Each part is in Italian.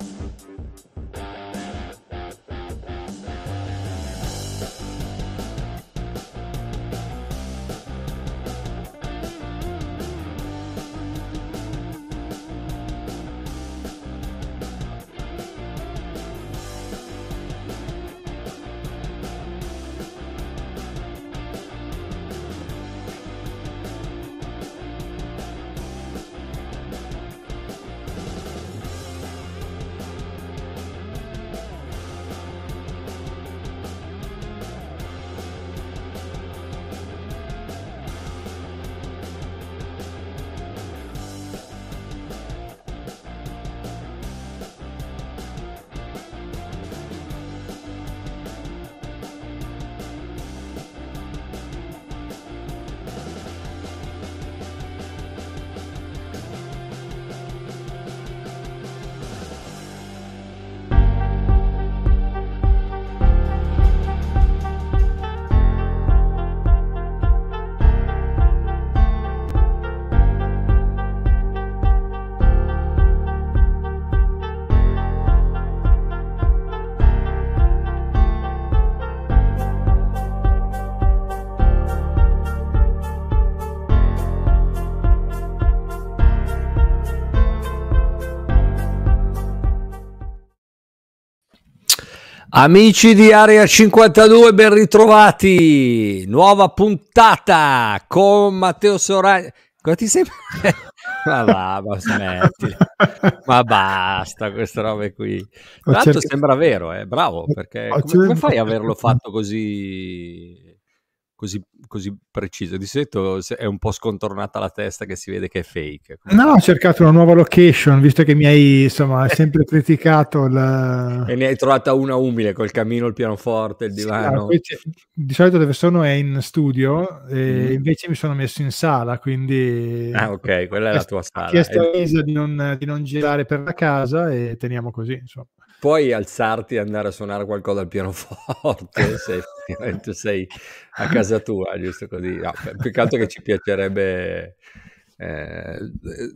Thank you. Amici di Area 52, ben ritrovati! Nuova puntata con Matteo Soragna. Cosa ti sembra? ma va, ma smetti. ma basta queste robe qui. Tra l'altro sembra vero, eh? bravo, perché come, come fai ad averlo fatto così così, così precisa. Di solito è un po' scontornata la testa che si vede che è fake. No, ho cercato una nuova location, visto che mi hai insomma, sempre criticato. La... E ne hai trovata una umile col camino, il pianoforte, il divano. Sì, no, di solito dove sono è in studio, mm. invece mi sono messo in sala, quindi... Ah ok, quella è la tua sala. Ho chiesto a Lisa di non, di non girare per la casa e teniamo così, insomma puoi alzarti e andare a suonare qualcosa al pianoforte se effettivamente sei a casa tua, giusto così. No, più che ci piacerebbe eh,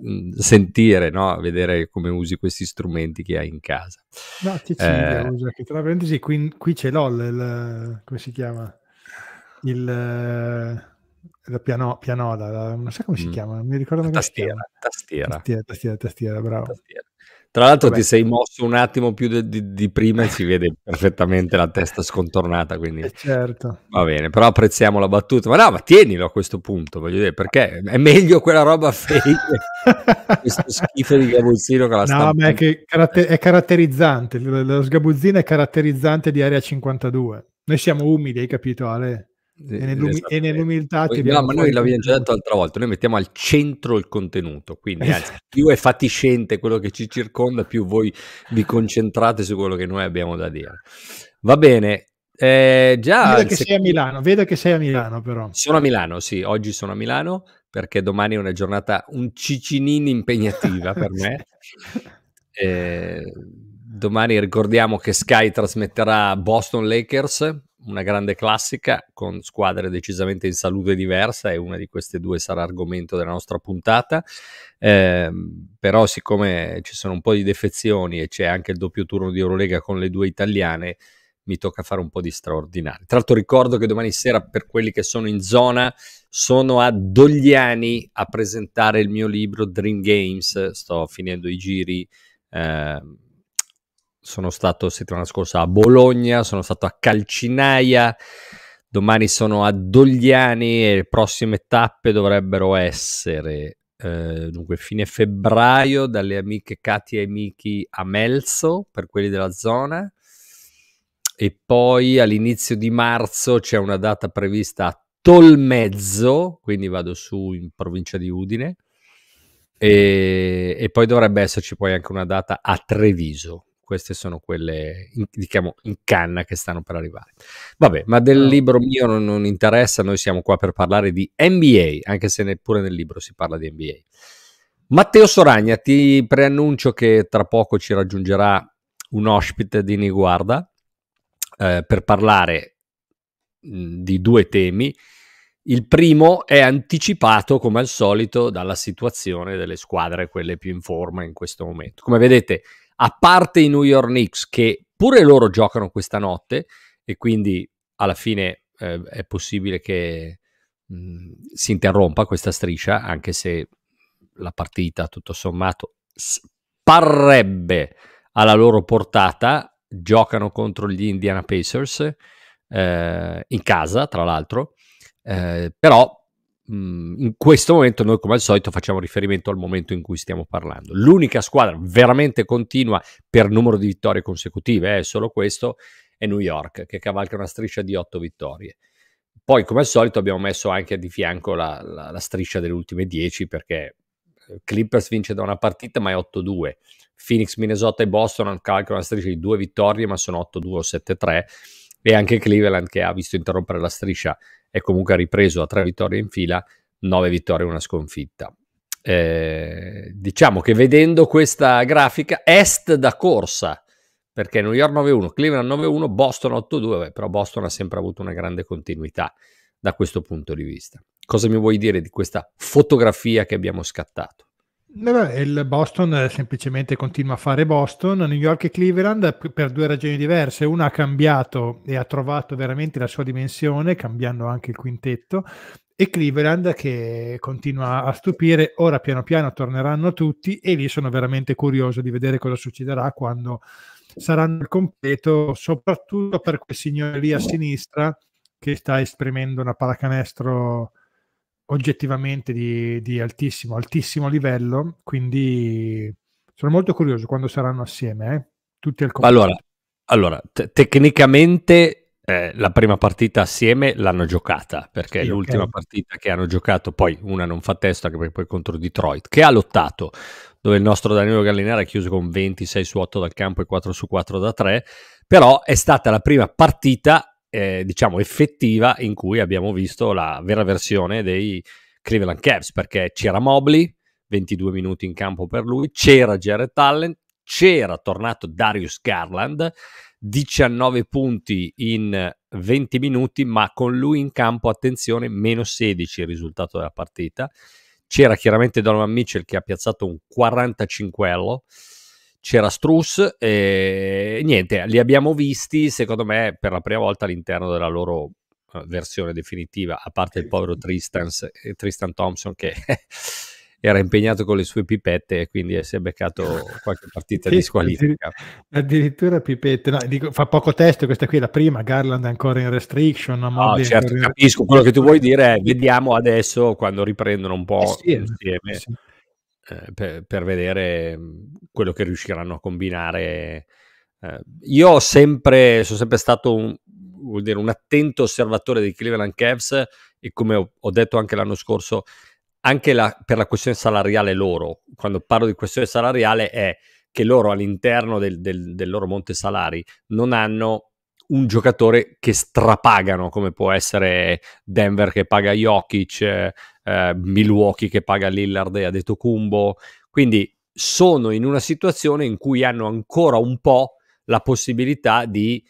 mm, sentire, no? vedere come usi questi strumenti che hai in casa. No, Cecilia eh, usa, tra parentesi qui, qui c'è LOL, il, come si chiama? Il la piano, pianola, la, non so come si mm. chiama, non mi ricordo la tastiera, tastiera. tastiera. Tastiera, tastiera, bravo. Tastiera. Tra l'altro Vabbè. ti sei mosso un attimo più di, di, di prima e si vede perfettamente la testa scontornata, quindi... Eh, certo. Va bene, però apprezziamo la battuta. Ma no, ma tienilo a questo punto, voglio dire, perché è meglio quella roba fake, questo schifo di gabuzzino che la sta... No, ma è, che caratter- è caratterizzante, lo sgabuzzino è caratterizzante di Area 52. Noi siamo umidi, hai capito Ale? E, nell'umi- e nell'umiltà ci No, ma noi l'abbiamo già detto l'altra volta, noi mettiamo al centro il contenuto, quindi esatto. anzi, più è fatiscente quello che ci circonda, più voi vi concentrate su quello che noi abbiamo da dire. Va bene, eh, già vedo che, sec- sei a Milano, vedo che sei a Milano però. Sono a Milano, sì, oggi sono a Milano perché domani è una giornata un cicinino impegnativa per me. Eh, domani ricordiamo che Sky trasmetterà Boston Lakers una grande classica con squadre decisamente in salute diversa e una di queste due sarà argomento della nostra puntata. Eh, però siccome ci sono un po' di defezioni e c'è anche il doppio turno di Eurolega con le due italiane, mi tocca fare un po' di straordinario. Tra l'altro ricordo che domani sera per quelli che sono in zona sono a Dogliani a presentare il mio libro Dream Games, sto finendo i giri. Eh, sono stato settimana scorsa a Bologna, sono stato a Calcinaia, domani sono a Dogliani e le prossime tappe dovrebbero essere eh, dunque fine febbraio dalle amiche Katia e Miki a Melzo per quelli della zona e poi all'inizio di marzo c'è una data prevista a Tolmezzo, quindi vado su in provincia di Udine. E, e poi dovrebbe esserci poi anche una data a Treviso, queste sono quelle, in, diciamo, in canna che stanno per arrivare. Vabbè, ma del libro mio non, non interessa, noi siamo qua per parlare di NBA, anche se neppure nel libro si parla di NBA. Matteo Soragna, ti preannuncio che tra poco ci raggiungerà un ospite di Niguarda eh, per parlare mm, di due temi. Il primo è anticipato, come al solito, dalla situazione delle squadre, quelle più in forma in questo momento. Come vedete, a parte i New York Knicks che pure loro giocano questa notte e quindi alla fine eh, è possibile che mh, mm, si interrompa questa striscia, anche se la partita tutto sommato sparrebbe alla loro portata, giocano contro gli Indiana Pacers eh, in casa, tra l'altro, eh, però Mm, in questo momento noi come al solito facciamo riferimento al momento in cui stiamo parlando. L'unica squadra veramente continua per numero di vittorie consecutive, eh, è solo questo, è New York che cavalca una striscia di otto vittorie. Poi come al solito abbiamo messo anche di fianco la, la, la striscia delle ultime dieci perché eh, Clippers vince da una partita ma è 8-2. Phoenix, Minnesota e Boston cavalcano una striscia di due vittorie ma sono 8-2 o 7-3 e anche Cleveland che ha visto interrompere la striscia e comunque ha ripreso a tre vittorie in fila, nove vittorie e una sconfitta. Eh, diciamo che vedendo questa grafica, est da corsa, perché New York 9-1, Cleveland 9-1, Boston 8-2, però Boston ha sempre avuto una grande continuità da questo punto di vista. Cosa mi vuoi dire di questa fotografia che abbiamo scattato? il Boston eh, semplicemente continua a fare Boston, New York e Cleveland eh, per due ragioni diverse. Una ha cambiato e ha trovato veramente la sua dimensione, cambiando anche il quintetto, e Cleveland che continua a stupire. Ora piano piano torneranno tutti e lì sono veramente curioso di vedere cosa succederà quando saranno al completo, soprattutto per quel signore lì a sinistra che sta esprimendo una pallacanestro oggettivamente di, di, altissimo, altissimo livello, quindi sono molto curioso quando saranno assieme, eh? tutti al completo. Allora, allora te- tecnicamente eh, la prima partita assieme l'hanno giocata, perché sì, l'ultima okay. partita che hanno giocato, poi una non fa testa, perché poi contro Detroit, che ha lottato, dove il nostro Danilo Gallinari ha chiuso con 26 su 8 dal campo e 4 su 4 da 3, però è stata la prima partita eh, diciamo effettiva in cui abbiamo visto la vera versione dei Cleveland Cavs perché c'era Mobley 22 minuti in campo per lui c'era Jared Allen c'era tornato Darius Garland 19 punti in 20 minuti ma con lui in campo attenzione meno 16 il risultato della partita c'era chiaramente Donovan Mitchell che ha piazzato un 45ello c'era Struss e niente, li abbiamo visti secondo me per la prima volta all'interno della loro eh, versione definitiva, a parte il povero Tristan, Tristan Thompson che era impegnato con le sue pipette e quindi si è beccato qualche partita sì, di squalifica. Addirittura pipette, no, dico, fa poco testo questa qui, la prima, Garland è ancora in restriction. No, certo, capisco, quello che tu vuoi dire è eh, vediamo adesso quando riprendono un po' eh sì, eh, insieme. Sì eh, per, per, vedere mm, quello che riusciranno a combinare. Eh, io sempre, sono sempre stato un, dire, un, attento osservatore dei Cleveland Cavs e come ho, ho detto anche l'anno scorso, anche la, per la questione salariale loro, quando parlo di questione salariale è che loro all'interno del, del, del loro monte salari non hanno un giocatore che strapagano come può essere Denver che paga Jokic, eh, eh, Milwaukee che paga Lillard e ha detto Kumbo, quindi sono in una situazione in cui hanno ancora un po' la possibilità di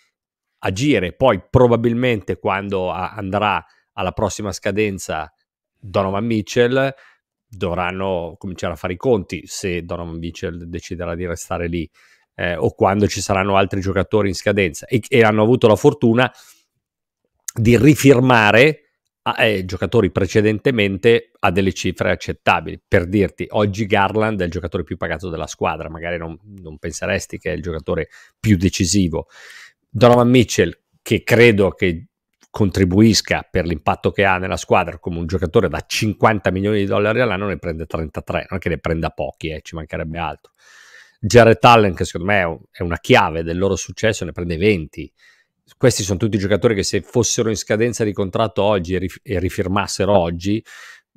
agire, poi probabilmente quando a- andrà alla prossima scadenza Donovan Mitchell dovranno cominciare a fare i conti se Donovan Mitchell deciderà di restare lì eh, o quando ci saranno altri giocatori in scadenza e, e hanno avuto la fortuna di rifirmare a, eh, giocatori precedentemente a delle cifre accettabili. Per dirti, oggi Garland è il giocatore più pagato della squadra, magari non, non penseresti che è il giocatore più decisivo. Donovan Mitchell, che credo che contribuisca per l'impatto che ha nella squadra come un giocatore da 50 milioni di dollari all'anno ne prende 33, non è che ne prenda pochi, eh, ci mancherebbe altro. Jared Allen, che secondo me è una chiave del loro successo, ne prende 20 questi sono tutti giocatori che se fossero in scadenza di contratto oggi e, rif- e rifirmassero oggi,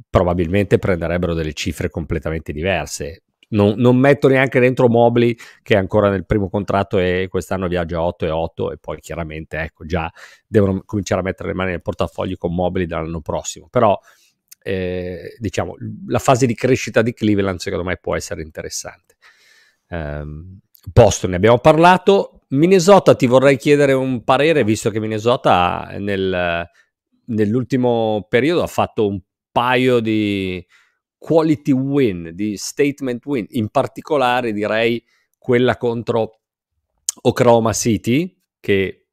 probabilmente prenderebbero delle cifre completamente diverse. Non, non, metto neanche dentro Mobili che è ancora nel primo contratto e quest'anno viaggia a 8 e 8 e poi chiaramente ecco già devono cominciare a mettere le mani nel portafoglio con Mobili dall'anno prossimo però eh, diciamo la fase di crescita di Cleveland secondo me può essere interessante um, Boston ne abbiamo parlato. Minnesota ti vorrei chiedere un parere, visto che Minnesota nel, nell'ultimo periodo ha fatto un paio di quality win, di statement win, in particolare direi quella contro Oklahoma City, che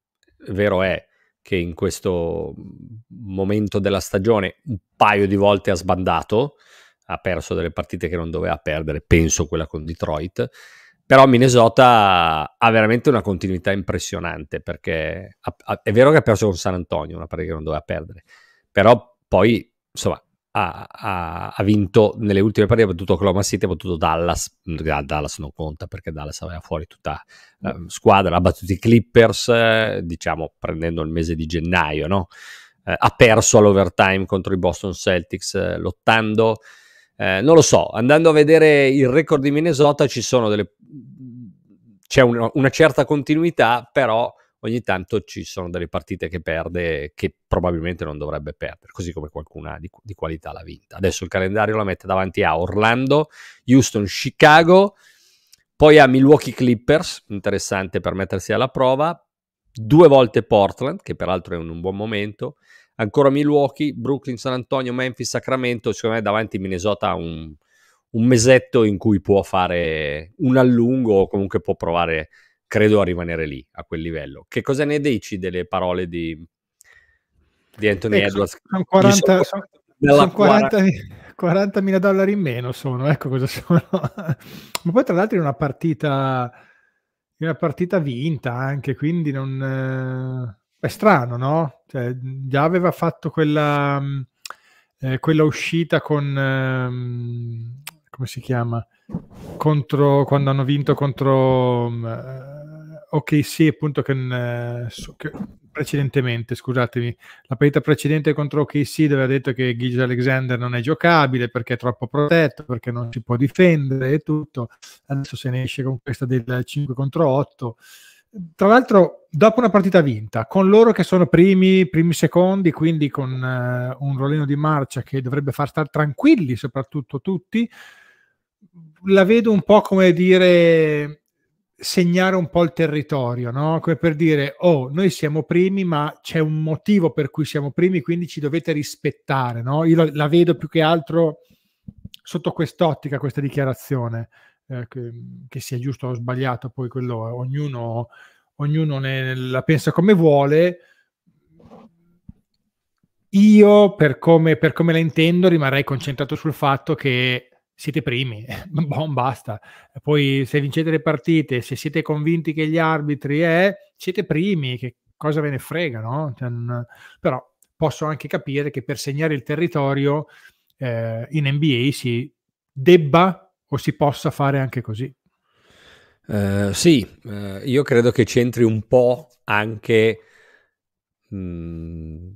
vero è che in questo momento della stagione un paio di volte ha sbandato, ha perso delle partite che non doveva perdere, penso quella con Detroit, però Minnesota ha veramente una continuità impressionante perché ha, ha, è vero che ha perso con San Antonio, una partita che non doveva perdere, però poi insomma ha, ha vinto nelle ultime partite, ha battuto Oklahoma City, ha battuto Dallas, mm, Dallas non conta perché Dallas aveva fuori tutta la mm. ehm, squadra, ha battuto i Clippers, diciamo prendendo il mese di gennaio, no? Eh, ha perso all'overtime contro i Boston Celtics eh, lottando, eh, non lo so, andando a vedere il record di Minnesota ci sono delle... c'è una, una certa continuità, però ogni tanto ci sono delle partite che perde che probabilmente non dovrebbe perdere, così come qualcuna di, di qualità l'ha vinta. Adesso il calendario la mette davanti a Orlando, Houston, Chicago, poi a Milwaukee Clippers, interessante per mettersi alla prova, due volte Portland, che peraltro è in un buon momento, ancora Milwaukee, Brooklyn, San Antonio, Memphis, Sacramento, secondo me davanti Minnesota ha un, un mesetto in cui può fare un allungo o comunque può provare, credo, a rimanere lì, a quel livello. Che cosa ne dici delle parole di, di Anthony ecco, Edwards? Sono 40, sono, sono 40, 40.000 dollari in meno sono, ecco cosa sono. Ma poi tra l'altro in una partita, una partita vinta anche, quindi non... Eh, è strano, no? Cioè, già aveva fatto quella, mm, eh, quella uscita con... Ehm, come si chiama? Contro, quando hanno vinto contro... Mm, eh, ok, sì, appunto che, mm, eh, che, precedentemente, scusatemi, la partita precedente contro OKC dove ha detto che Gigi Alexander non è giocabile perché è troppo protetto, perché non si può difendere e tutto. Adesso se ne esce con questa del 5 contro 8 tra l'altro, dopo una partita vinta, con loro che sono primi, primi secondi, quindi con eh, un rollino di marcia che dovrebbe far stare tranquilli, soprattutto tutti, la vedo un po' come dire segnare un po' il territorio, no? Come per dire, oh, noi siamo primi, ma c'è un motivo per cui siamo primi, quindi ci dovete rispettare, no? Io la, la vedo più che altro sotto quest'ottica, questa dichiarazione. Eh, che, che, sia giusto o sbagliato, poi quello eh, ognuno, ognuno ne, la pensa come vuole. Io, per come, per come la intendo, rimarrei concentrato sul fatto che siete primi, bon, basta. Poi se vincete le partite, se siete convinti che gli arbitri è, eh, siete primi, che cosa ve ne frega, no? Cioè, però posso anche capire che per segnare il territorio eh, in NBA si debba o si possa fare anche così. Uh, sì, uh, io credo che c'entri un po' anche mh, mm,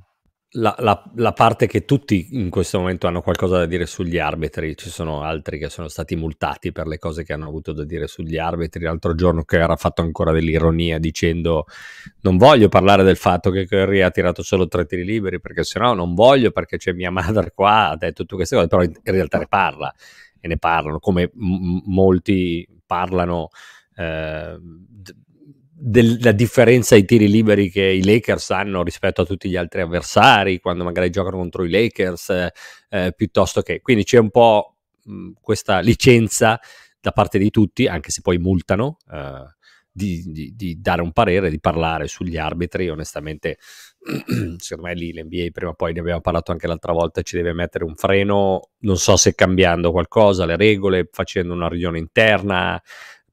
la, la, la, parte che tutti in questo momento hanno qualcosa da dire sugli arbitri. Ci sono altri che sono stati multati per le cose che hanno avuto da dire sugli arbitri. L'altro giorno che era fatto ancora dell'ironia dicendo non voglio parlare del fatto che Curry ha tirato solo tre tiri liberi perché sennò non voglio perché c'è mia madre qua, ha detto tutte queste cose, però in, in realtà ne parla e ne parlano, come m- molti parlano eh, della differenza ai tiri liberi che i Lakers hanno rispetto a tutti gli altri avversari quando magari giocano contro i Lakers eh, eh piuttosto che quindi c'è un po' mh, mhmm, questa licenza da parte di tutti anche se poi multano eh, di, di, di, dare un parere di parlare sugli arbitri onestamente secondo me lì l'NBA prima o poi ne abbiamo parlato anche l'altra volta ci deve mettere un freno non so se cambiando qualcosa le regole facendo una riunione interna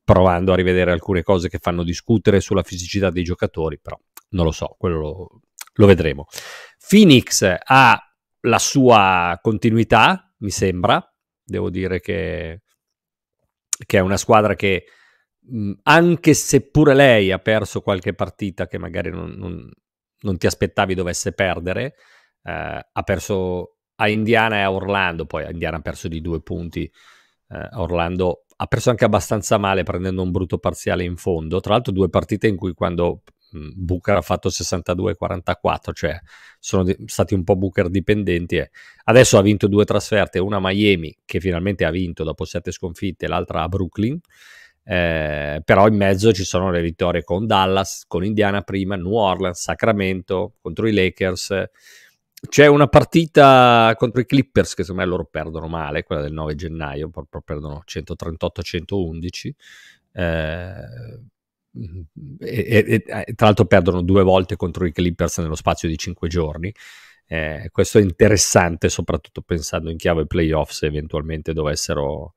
provando a rivedere alcune cose che fanno discutere sulla fisicità dei giocatori però non lo so quello lo, lo vedremo Phoenix ha la sua continuità mi sembra devo dire che, che è una squadra che anche se pure lei ha perso qualche partita che magari non, non, non ti aspettavi dovesse perdere. Eh, ha perso a Indiana e a Orlando, poi a Indiana ha perso di due punti, eh, Orlando ha perso anche abbastanza male prendendo un brutto parziale in fondo, tra l'altro due partite in cui quando mh, mm, Booker ha fatto 62-44, cioè sono di- stati un po' Booker dipendenti e adesso ha vinto due trasferte, una a Miami che finalmente ha vinto dopo sette sconfitte, l'altra a Brooklyn eh, però in mezzo ci sono le vittorie con Dallas, con Indiana prima, New Orleans, Sacramento contro i Lakers. C'è una partita contro i Clippers che secondo me loro perdono male, quella del 9 gennaio, proprio perdono 138-111. Eh, e, e, eh, tra l'altro perdono due volte contro i Clippers nello spazio di 5 giorni. Eh, questo è interessante, soprattutto pensando in chiave playoff se eventualmente dovessero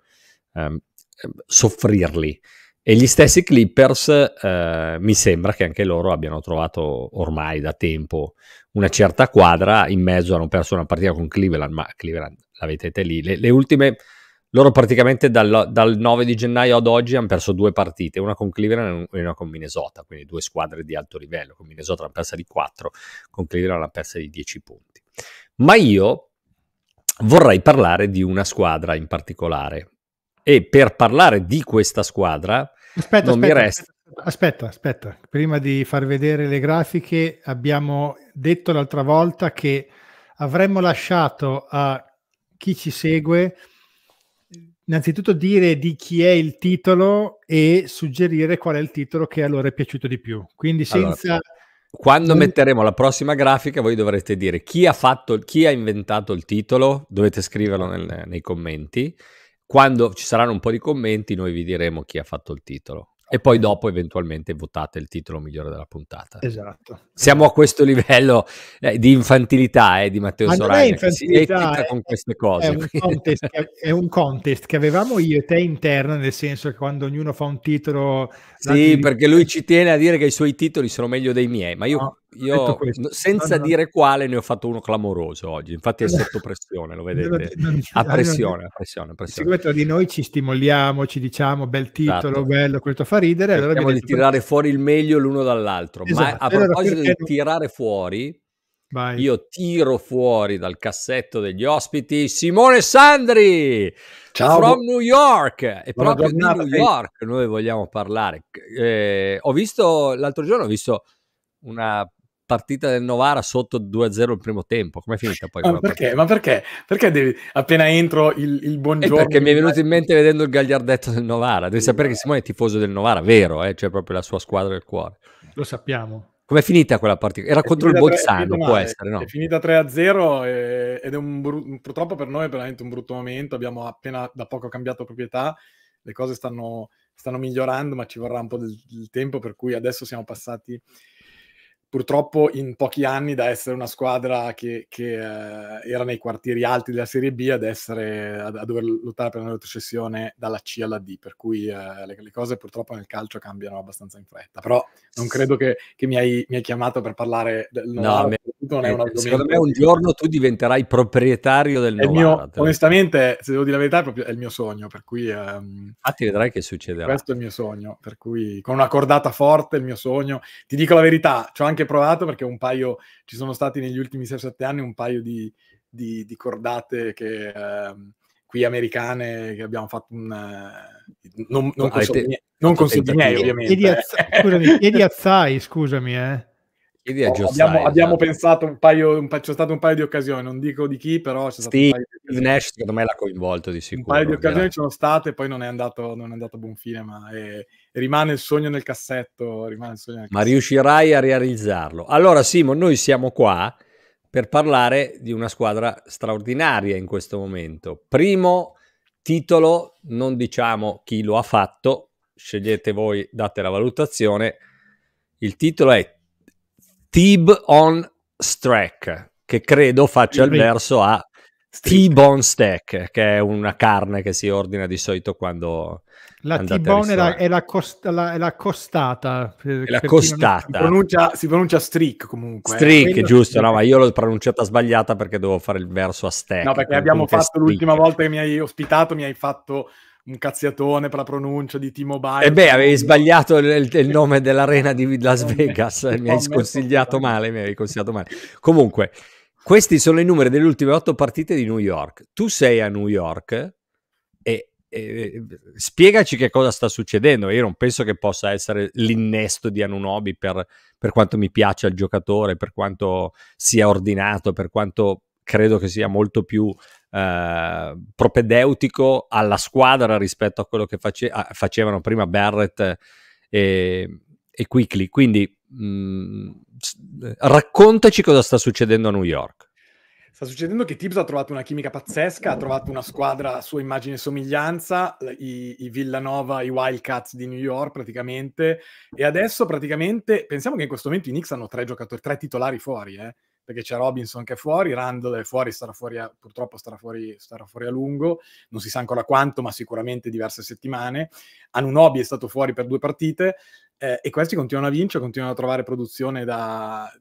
ehm, Ehm, soffrirli. E gli stessi Clippers eh, mi sembra che anche loro abbiano trovato ormai da tempo una certa quadra, in mezzo hanno perso una partita con Cleveland, ma Cleveland la vedete lì, le, le ultime, loro praticamente dal, dal, 9 di gennaio ad oggi hanno perso due partite, una con Cleveland e una con Minnesota, quindi due squadre di alto livello, con Minnesota l'hanno persa di 4, con Cleveland l'hanno persa di 10 punti. Ma io vorrei parlare di una squadra in particolare, e per parlare di questa squadra, aspetta, non aspetta, mi resta. Aspetta, aspetta, prima di far vedere le grafiche, abbiamo detto l'altra volta che avremmo lasciato a chi ci segue innanzitutto dire di chi è il titolo e suggerire qual è il titolo che a loro è piaciuto di più. Quindi senza... Allora, quando metteremo la prossima grafica voi dovrete dire chi ha, fatto, chi ha inventato il titolo, dovete scriverlo nel, nei commenti quando ci saranno un po' di commenti, noi vi diremo chi ha fatto il titolo. E poi dopo eventualmente votate il titolo migliore della puntata. Esatto. Siamo a questo livello eh, di infantilità eh, di Matteo Soraya che si con queste cose. È un, contest, è un, contest, che avevamo io e te interno, nel senso che quando ognuno fa un titolo... Sì, perché lui ci tiene a dire che i suoi titoli sono meglio dei miei, ma io no io senza dire quale ne ho fatto uno clamoroso oggi, infatti è esatto. sotto pressione, lo vedete, a pressione, a pressione, a pressione. Siccome tra di noi ci stimoliamo, ci diciamo bel esatto. titolo, esatto. bello, questo fa ridere. Cerchiamo allora di tirare fuori il meglio l'uno dall'altro, esatto. ma a proposito perché... di tirare fuori, Vai. Io tiro fuori dal cassetto degli ospiti Simone Sandri Ciao. from New York e proprio di New York noi vogliamo parlare. Eh, ho visto l'altro giorno ho visto una partita del Novara sotto 2-0 il primo tempo. Com'è finita poi? Ma perché? Ma perché? perché devi, appena entro il, il buongiorno? Eh perché mi è venuto in mente vedendo il gagliardetto del Novara. Devi sì, sapere che Simone è tifoso del Novara, vero, eh? cioè proprio la sua squadra del cuore. Lo sappiamo. Com'è finita quella partita? Era è contro il Bolzano, 3, può essere, no? È finita 3-0 e, ed è un brutto, purtroppo per noi è veramente un brutto momento. Abbiamo appena da poco cambiato proprietà, le cose stanno, stanno migliorando, ma ci vorrà un po' del, del tempo, per cui adesso siamo passati purtroppo in pochi anni da essere una squadra che, che eh, era nei quartieri alti della Serie B ad essere, a, a dover lottare per una retrocessione dalla C alla D, per cui eh, le, le, cose purtroppo nel calcio cambiano abbastanza in fretta, però non credo che, che mi, hai, mi, hai, chiamato per parlare del Novara, no, me, eh, me, secondo me un giorno tu diventerai proprietario del Novara. Mio, onestamente, se devo dire la verità, è, proprio, è il mio sogno, per cui... Ehm, Infatti vedrai che succederà. Questo è il mio sogno, per cui con una cordata forte il mio sogno. Ti dico la verità, ho anche provato perché un paio ci sono stati negli ultimi 6-7 anni un paio di, di, di cordate che, eh, qui americane che abbiamo fatto un non, non, no, consolidie, non ovviamente. piedi azzai, scusami, eh. Chiedi a Joe abbiamo, esatto. abbiamo pensato un paio, un, c'è stato un paio di occasioni, non dico di chi, però c'è stato sì, Steve Nash secondo me l'ha coinvolto di sicuro. Un paio di occasioni eh. ci sono state, poi non è andato, non è andato a buon fine, ma è, eh, rimane il sogno nel cassetto. Rimane il sogno nel ma cassetto. riuscirai a realizzarlo. Allora Simo, noi siamo qua per parlare di una squadra straordinaria in questo momento. Primo titolo, non diciamo chi lo ha fatto, scegliete voi, date la valutazione. Il titolo è Tib on Strack, che credo faccia il, verso a T-bone steak, che è una carne che si ordina di solito quando. La T-bone è, la, è, la cost, la, è la costata. È la costata. Si pronuncia, si pronuncia streak comunque. Eh. Streak, eh. giusto, no, ma io l'ho pronunciata sbagliata perché dovevo fare il verso a stack. No, perché abbiamo fatto l'ultima volta che mi hai ospitato, mi hai fatto un cazziatone per la pronuncia di T-Mobile. E eh beh, avevi sbagliato il, il nome dell'arena di Las Vegas, eh, mi hai sconsigliato male, mi hai consigliato male. Comunque, questi sono i numeri delle ultime otto partite di New York. Tu sei a New York e, e spiegaci che cosa sta succedendo. Io non penso che possa essere l'innesto di Anunobi per, per quanto mi piaccia il giocatore, per quanto sia ordinato, per quanto credo che sia molto più eh, propedeutico alla squadra rispetto a quello che face- facevano prima Barrett e, e Quickly. Quindi mh, mm, raccontaci cosa sta succedendo a New York. Sta succedendo che Tibbs ha trovato una chimica pazzesca, ha trovato una squadra a sua immagine e somiglianza, i, i, Villanova, i Wildcats di New York praticamente, e adesso praticamente, pensiamo che in questo momento i Knicks hanno tre giocatori, tre titolari fuori, eh perché c'è Robinson che è fuori, Randall è fuori, starà fuori a, purtroppo starà fuori, starà fuori, a lungo, non si sa ancora quanto, ma sicuramente diverse settimane. Anunobi è stato fuori per due partite eh, e questi continuano a vincere, continuano a trovare produzione da,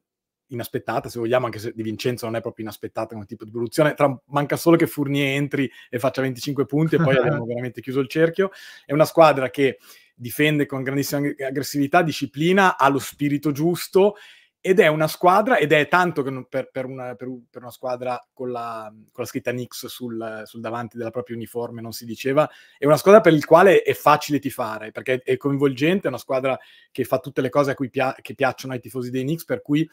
inaspettata, se vogliamo, anche se Di Vincenzo non è proprio inaspettata come tipo di produzione, Tra, manca solo che Fournier entri e faccia 25 punti e poi abbiamo veramente chiuso il cerchio. È una squadra che difende con grandissima aggressività, disciplina, ha lo spirito giusto ed è una squadra, ed è tanto per, per, una, per, per una, squadra con la, con la scritta Nix sul, sul, davanti della propria uniforme, non si diceva, è una squadra per il quale è facile tifare, perché è coinvolgente, è una squadra che fa tutte le cose a cui pia- piacciono ai tifosi dei Knicks, per cui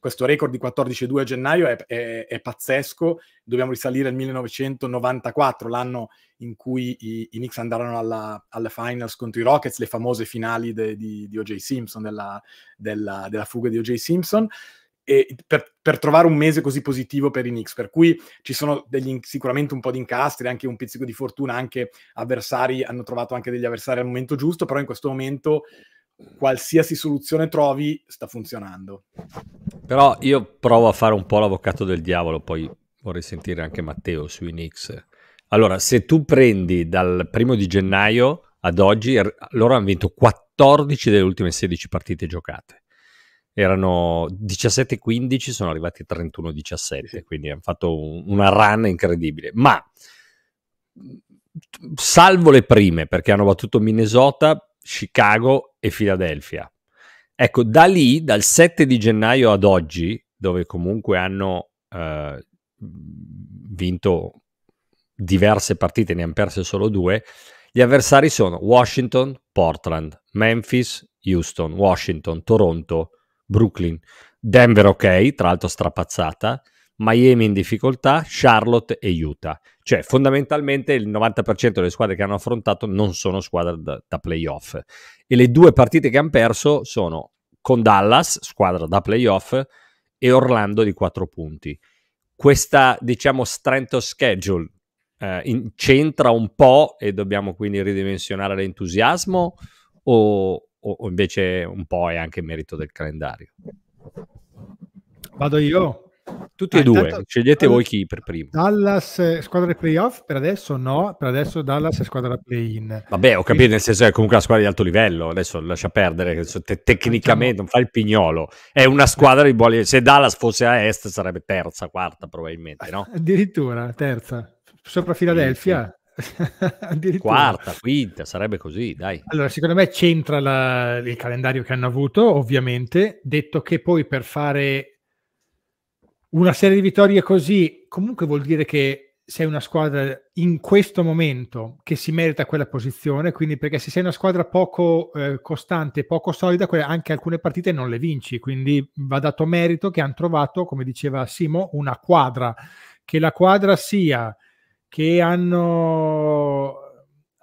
questo record di 14-2 a gennaio è, è, è, pazzesco, dobbiamo risalire al 1994, l'anno in cui i, i Knicks andarono alla, alla, finals contro i Rockets, le famose finali de, di, di O.J. Simpson, della, della, della fuga di O.J. Simpson, per, per, trovare un mese così positivo per i Knicks, per cui ci sono degli, sicuramente un po' di incastri, anche un pizzico di fortuna, anche avversari, hanno trovato anche degli avversari al momento giusto, però in questo momento qualsiasi soluzione trovi sta funzionando. Però io provo a fare un po' l'avvocato del diavolo, poi vorrei sentire anche Matteo sui Knicks. Allora, se tu prendi dal primo di gennaio ad oggi, er, loro hanno vinto 14 delle ultime 16 partite giocate. Erano 17-15, sono arrivati 31-17, quindi hanno fatto un, una run incredibile. Ma salvo le prime, perché hanno battuto Minnesota, Chicago e Filadelfia. Ecco, da lì, dal 7 di gennaio ad oggi, dove comunque hanno eh, vinto diverse partite, ne hanno perse solo due, gli avversari sono Washington, Portland, Memphis, Houston, Washington, Toronto, Brooklyn, Denver ok, tra l'altro strapazzata, Miami in difficoltà, Charlotte e Utah. Cioè, fondamentalmente il 90% delle squadre che hanno affrontato non sono squadre da, da, playoff. E le due partite che hanno perso sono con Dallas, squadra da playoff, e Orlando di 4 punti. Questa, diciamo, strength of schedule eh, incentra un po' e dobbiamo quindi ridimensionare l'entusiasmo o, o invece un po' è anche merito del calendario? Vado io. Tutti ah, e due, intanto, scegliete voi chi per primo. Dallas squadra playoff per adesso no, per adesso Dallas è squadra play-in. Vabbè, ho capito, nel senso è comunque una squadra di alto livello, adesso lascia perdere, tecnicamente non fa il pignolo, è una squadra di buoni, se Dallas fosse a est sarebbe terza, quarta probabilmente, no? Addirittura terza, sopra Filadelfia. Quarta, quinta, sarebbe così, dai. Allora, secondo me c'entra la, il calendario che hanno avuto, ovviamente, detto che poi per fare una serie di vittorie così comunque vuol dire che sei una squadra in questo momento che si merita quella posizione, quindi perché se sei una squadra poco eh, costante, poco solida, anche alcune partite non le vinci, quindi va dato merito che hanno trovato, come diceva Simo, una quadra, che la quadra sia che hanno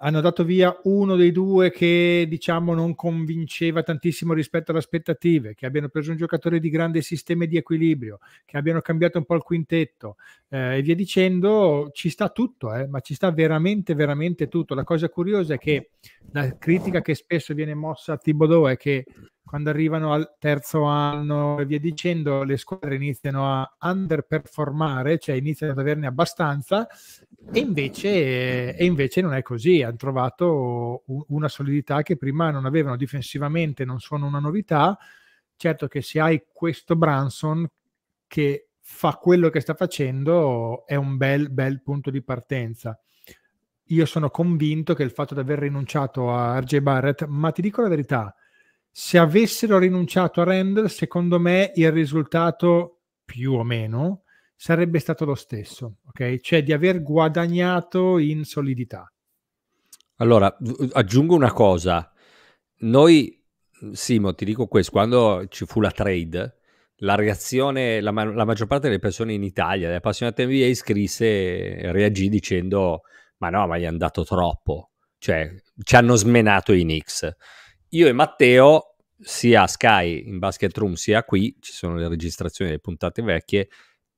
hanno dato via uno dei due che diciamo non convinceva tantissimo rispetto alle aspettative, che abbiano preso un giocatore di grande sistema e di equilibrio, che abbiano cambiato un po' il quintetto eh, e via dicendo, ci sta tutto, eh, ma ci sta veramente, veramente tutto. La cosa curiosa è che la critica che spesso viene mossa a Thibodeau è che quando arrivano al terzo anno e via dicendo, le squadre iniziano a underperformare, cioè iniziano ad averne abbastanza, e invece, e invece non è così. Hanno trovato una solidità che prima non avevano difensivamente, non sono una novità. Certo che se hai questo Branson che fa quello che sta facendo, è un bel, bel punto di partenza io sono convinto che il fatto di aver rinunciato a RJ Barrett, ma ti dico la verità, se avessero rinunciato a Randall, secondo me il risultato più o meno sarebbe stato lo stesso, ok? Cioè di aver guadagnato in solidità. Allora, aggiungo una cosa. Noi, Simo, ti dico questo, quando ci fu la trade, la reazione, la, ma- la maggior parte delle persone in Italia, le appassionate NBA, scrisse, reagì dicendo, ma no, ma gli hanno dato troppo, cioè ci hanno smenato i Knicks. Io e Matteo sia Sky in Basket Room sia qui, ci sono le registrazioni delle puntate vecchie,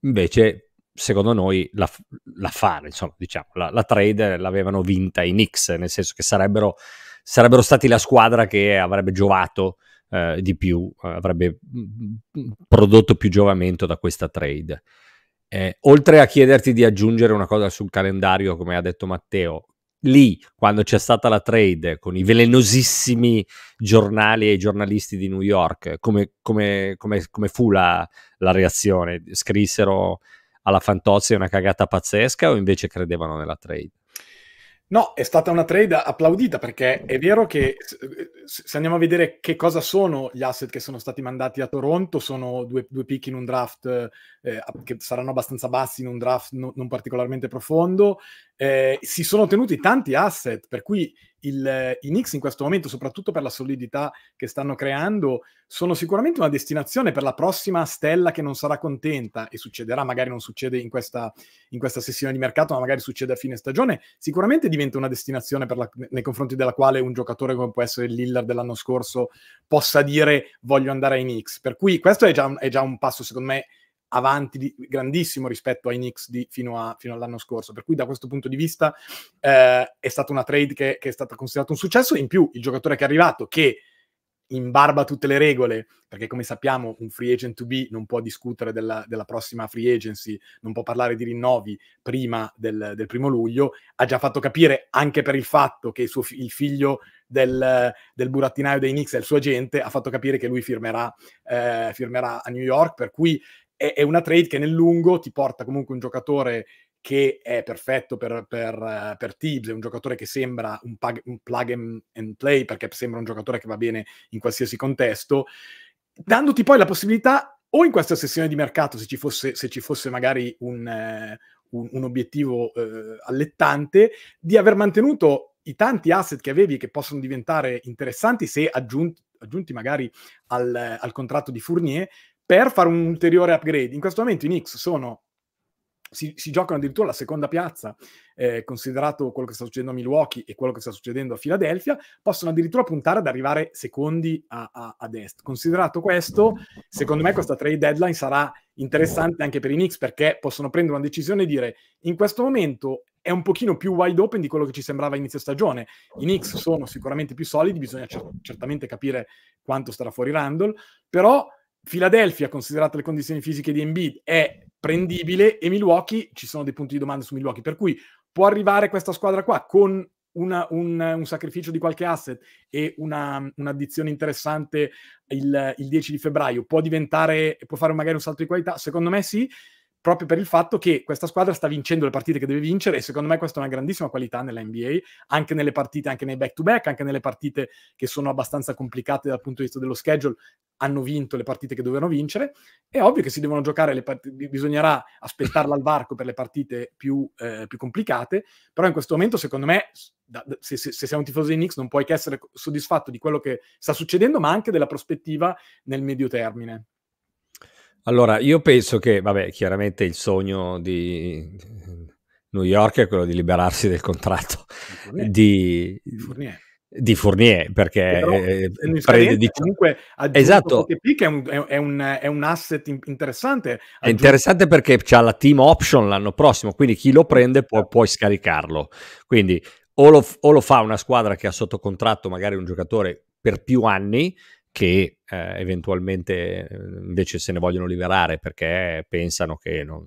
invece secondo noi la, l'affare, insomma, diciamo, la, la trade l'avevano vinta i Knicks, nel senso che sarebbero, sarebbero stati la squadra che avrebbe giovato eh, di più, avrebbe mm, mm, prodotto più giovamento da questa trade. Eh, oltre a chiederti di aggiungere una cosa sul calendario, come ha detto Matteo, lì, quando c'è stata la trade con i velenosissimi giornali e i giornalisti di New York, come, come, come, come fu la, la, reazione? Scrissero alla Fantozzi una cagata pazzesca o invece credevano nella trade? No, è stata una trade applaudita perché è vero che se andiamo a vedere che cosa sono gli asset che sono stati mandati a Toronto, sono due, due pick in un draft eh, che saranno abbastanza bassi, in un draft no, non particolarmente profondo, eh, si sono tenuti tanti asset, per cui il, eh, i Knicks in questo momento, soprattutto per la solidità che stanno creando, sono sicuramente una destinazione per la prossima stella che non sarà contenta e succederà, magari non succede in questa, in questa sessione di mercato, ma magari succede a fine stagione, sicuramente diventa una destinazione la, nei confronti della quale un giocatore come può essere il Lillard dell'anno scorso possa dire voglio andare ai Knicks. Per cui questo è già è già un passo, secondo me, avanti di, grandissimo rispetto ai Knicks di, fino, a, fino, all'anno scorso. Per cui da questo punto di vista eh, è stata una trade che, che, è stata considerata un successo. In più, il giocatore che è arrivato, che in barba tutte le regole, perché come sappiamo un free agent to be non può discutere della, della prossima free agency, non può parlare di rinnovi prima del, del, primo luglio, ha già fatto capire anche per il fatto che il, suo, il figlio del, del, burattinaio dei Knicks è il suo agente, ha fatto capire che lui firmerà, eh, firmerà a New York, per cui è, è una trade che nel lungo ti porta comunque un giocatore che è perfetto per, per, eh, per Tibbs, è un giocatore che sembra un, pag- un plug and play perché sembra un giocatore che va bene in qualsiasi contesto, dandoti poi la possibilità o in questa sessione di mercato se ci fosse, se ci fosse magari un, eh, un, un obiettivo eh, allettante, di aver mantenuto i tanti asset che avevi che possono diventare interessanti se aggiunti, aggiunti magari al, al, contratto di Fournier, per fare un ulteriore upgrade. In questo momento i Knicks sono si, si, giocano addirittura la seconda piazza, eh, considerato quello che sta succedendo a Milwaukee e quello che sta succedendo a Philadelphia, possono addirittura puntare ad arrivare secondi a, a, ad est. Considerato questo, secondo me questa trade deadline sarà interessante anche per i Knicks perché possono prendere una decisione e dire in questo momento è un pochino più wide open di quello che ci sembrava inizio stagione. I Knicks sono sicuramente più solidi, bisogna cer- certamente capire quanto starà fuori Randall, però Philadelphia, considerate le condizioni fisiche di Embiid, è prendibile e Milwaukee, ci sono dei punti di domanda su Milwaukee, per cui può arrivare questa squadra qua con una, un, un, sacrificio di qualche asset e una, un'addizione interessante il, il, 10 di febbraio può diventare, può fare magari un salto di qualità? Secondo me sì proprio per il fatto che questa squadra sta vincendo le partite che deve vincere e secondo me questa è una grandissima qualità nella NBA, anche nelle partite, anche nei back-to-back, anche nelle partite che sono abbastanza complicate dal punto di vista dello schedule, hanno vinto le partite che dovevano vincere. È ovvio che si devono giocare le partite, bisognerà aspettarla al varco per le partite più, eh, più complicate, però in questo momento secondo me da, se, se, se, sei un tifoso dei Knicks non puoi che essere soddisfatto di quello che sta succedendo, ma anche della prospettiva nel medio termine. Allora, io penso che, vabbè, chiaramente il sogno di New York è quello di liberarsi del contratto di Fournier. Di Fournier perché Però, eh, eh prende, dic- comunque esatto. Che è un, è, un, è un, asset interessante. Aggiungo. È interessante perché c'ha la team option l'anno prossimo, quindi chi lo prende può, puoi scaricarlo. Quindi o lo, o lo fa una squadra che ha sotto contratto magari un giocatore per più anni che eh, eventualmente eh, invece se ne vogliono liberare perché pensano che non,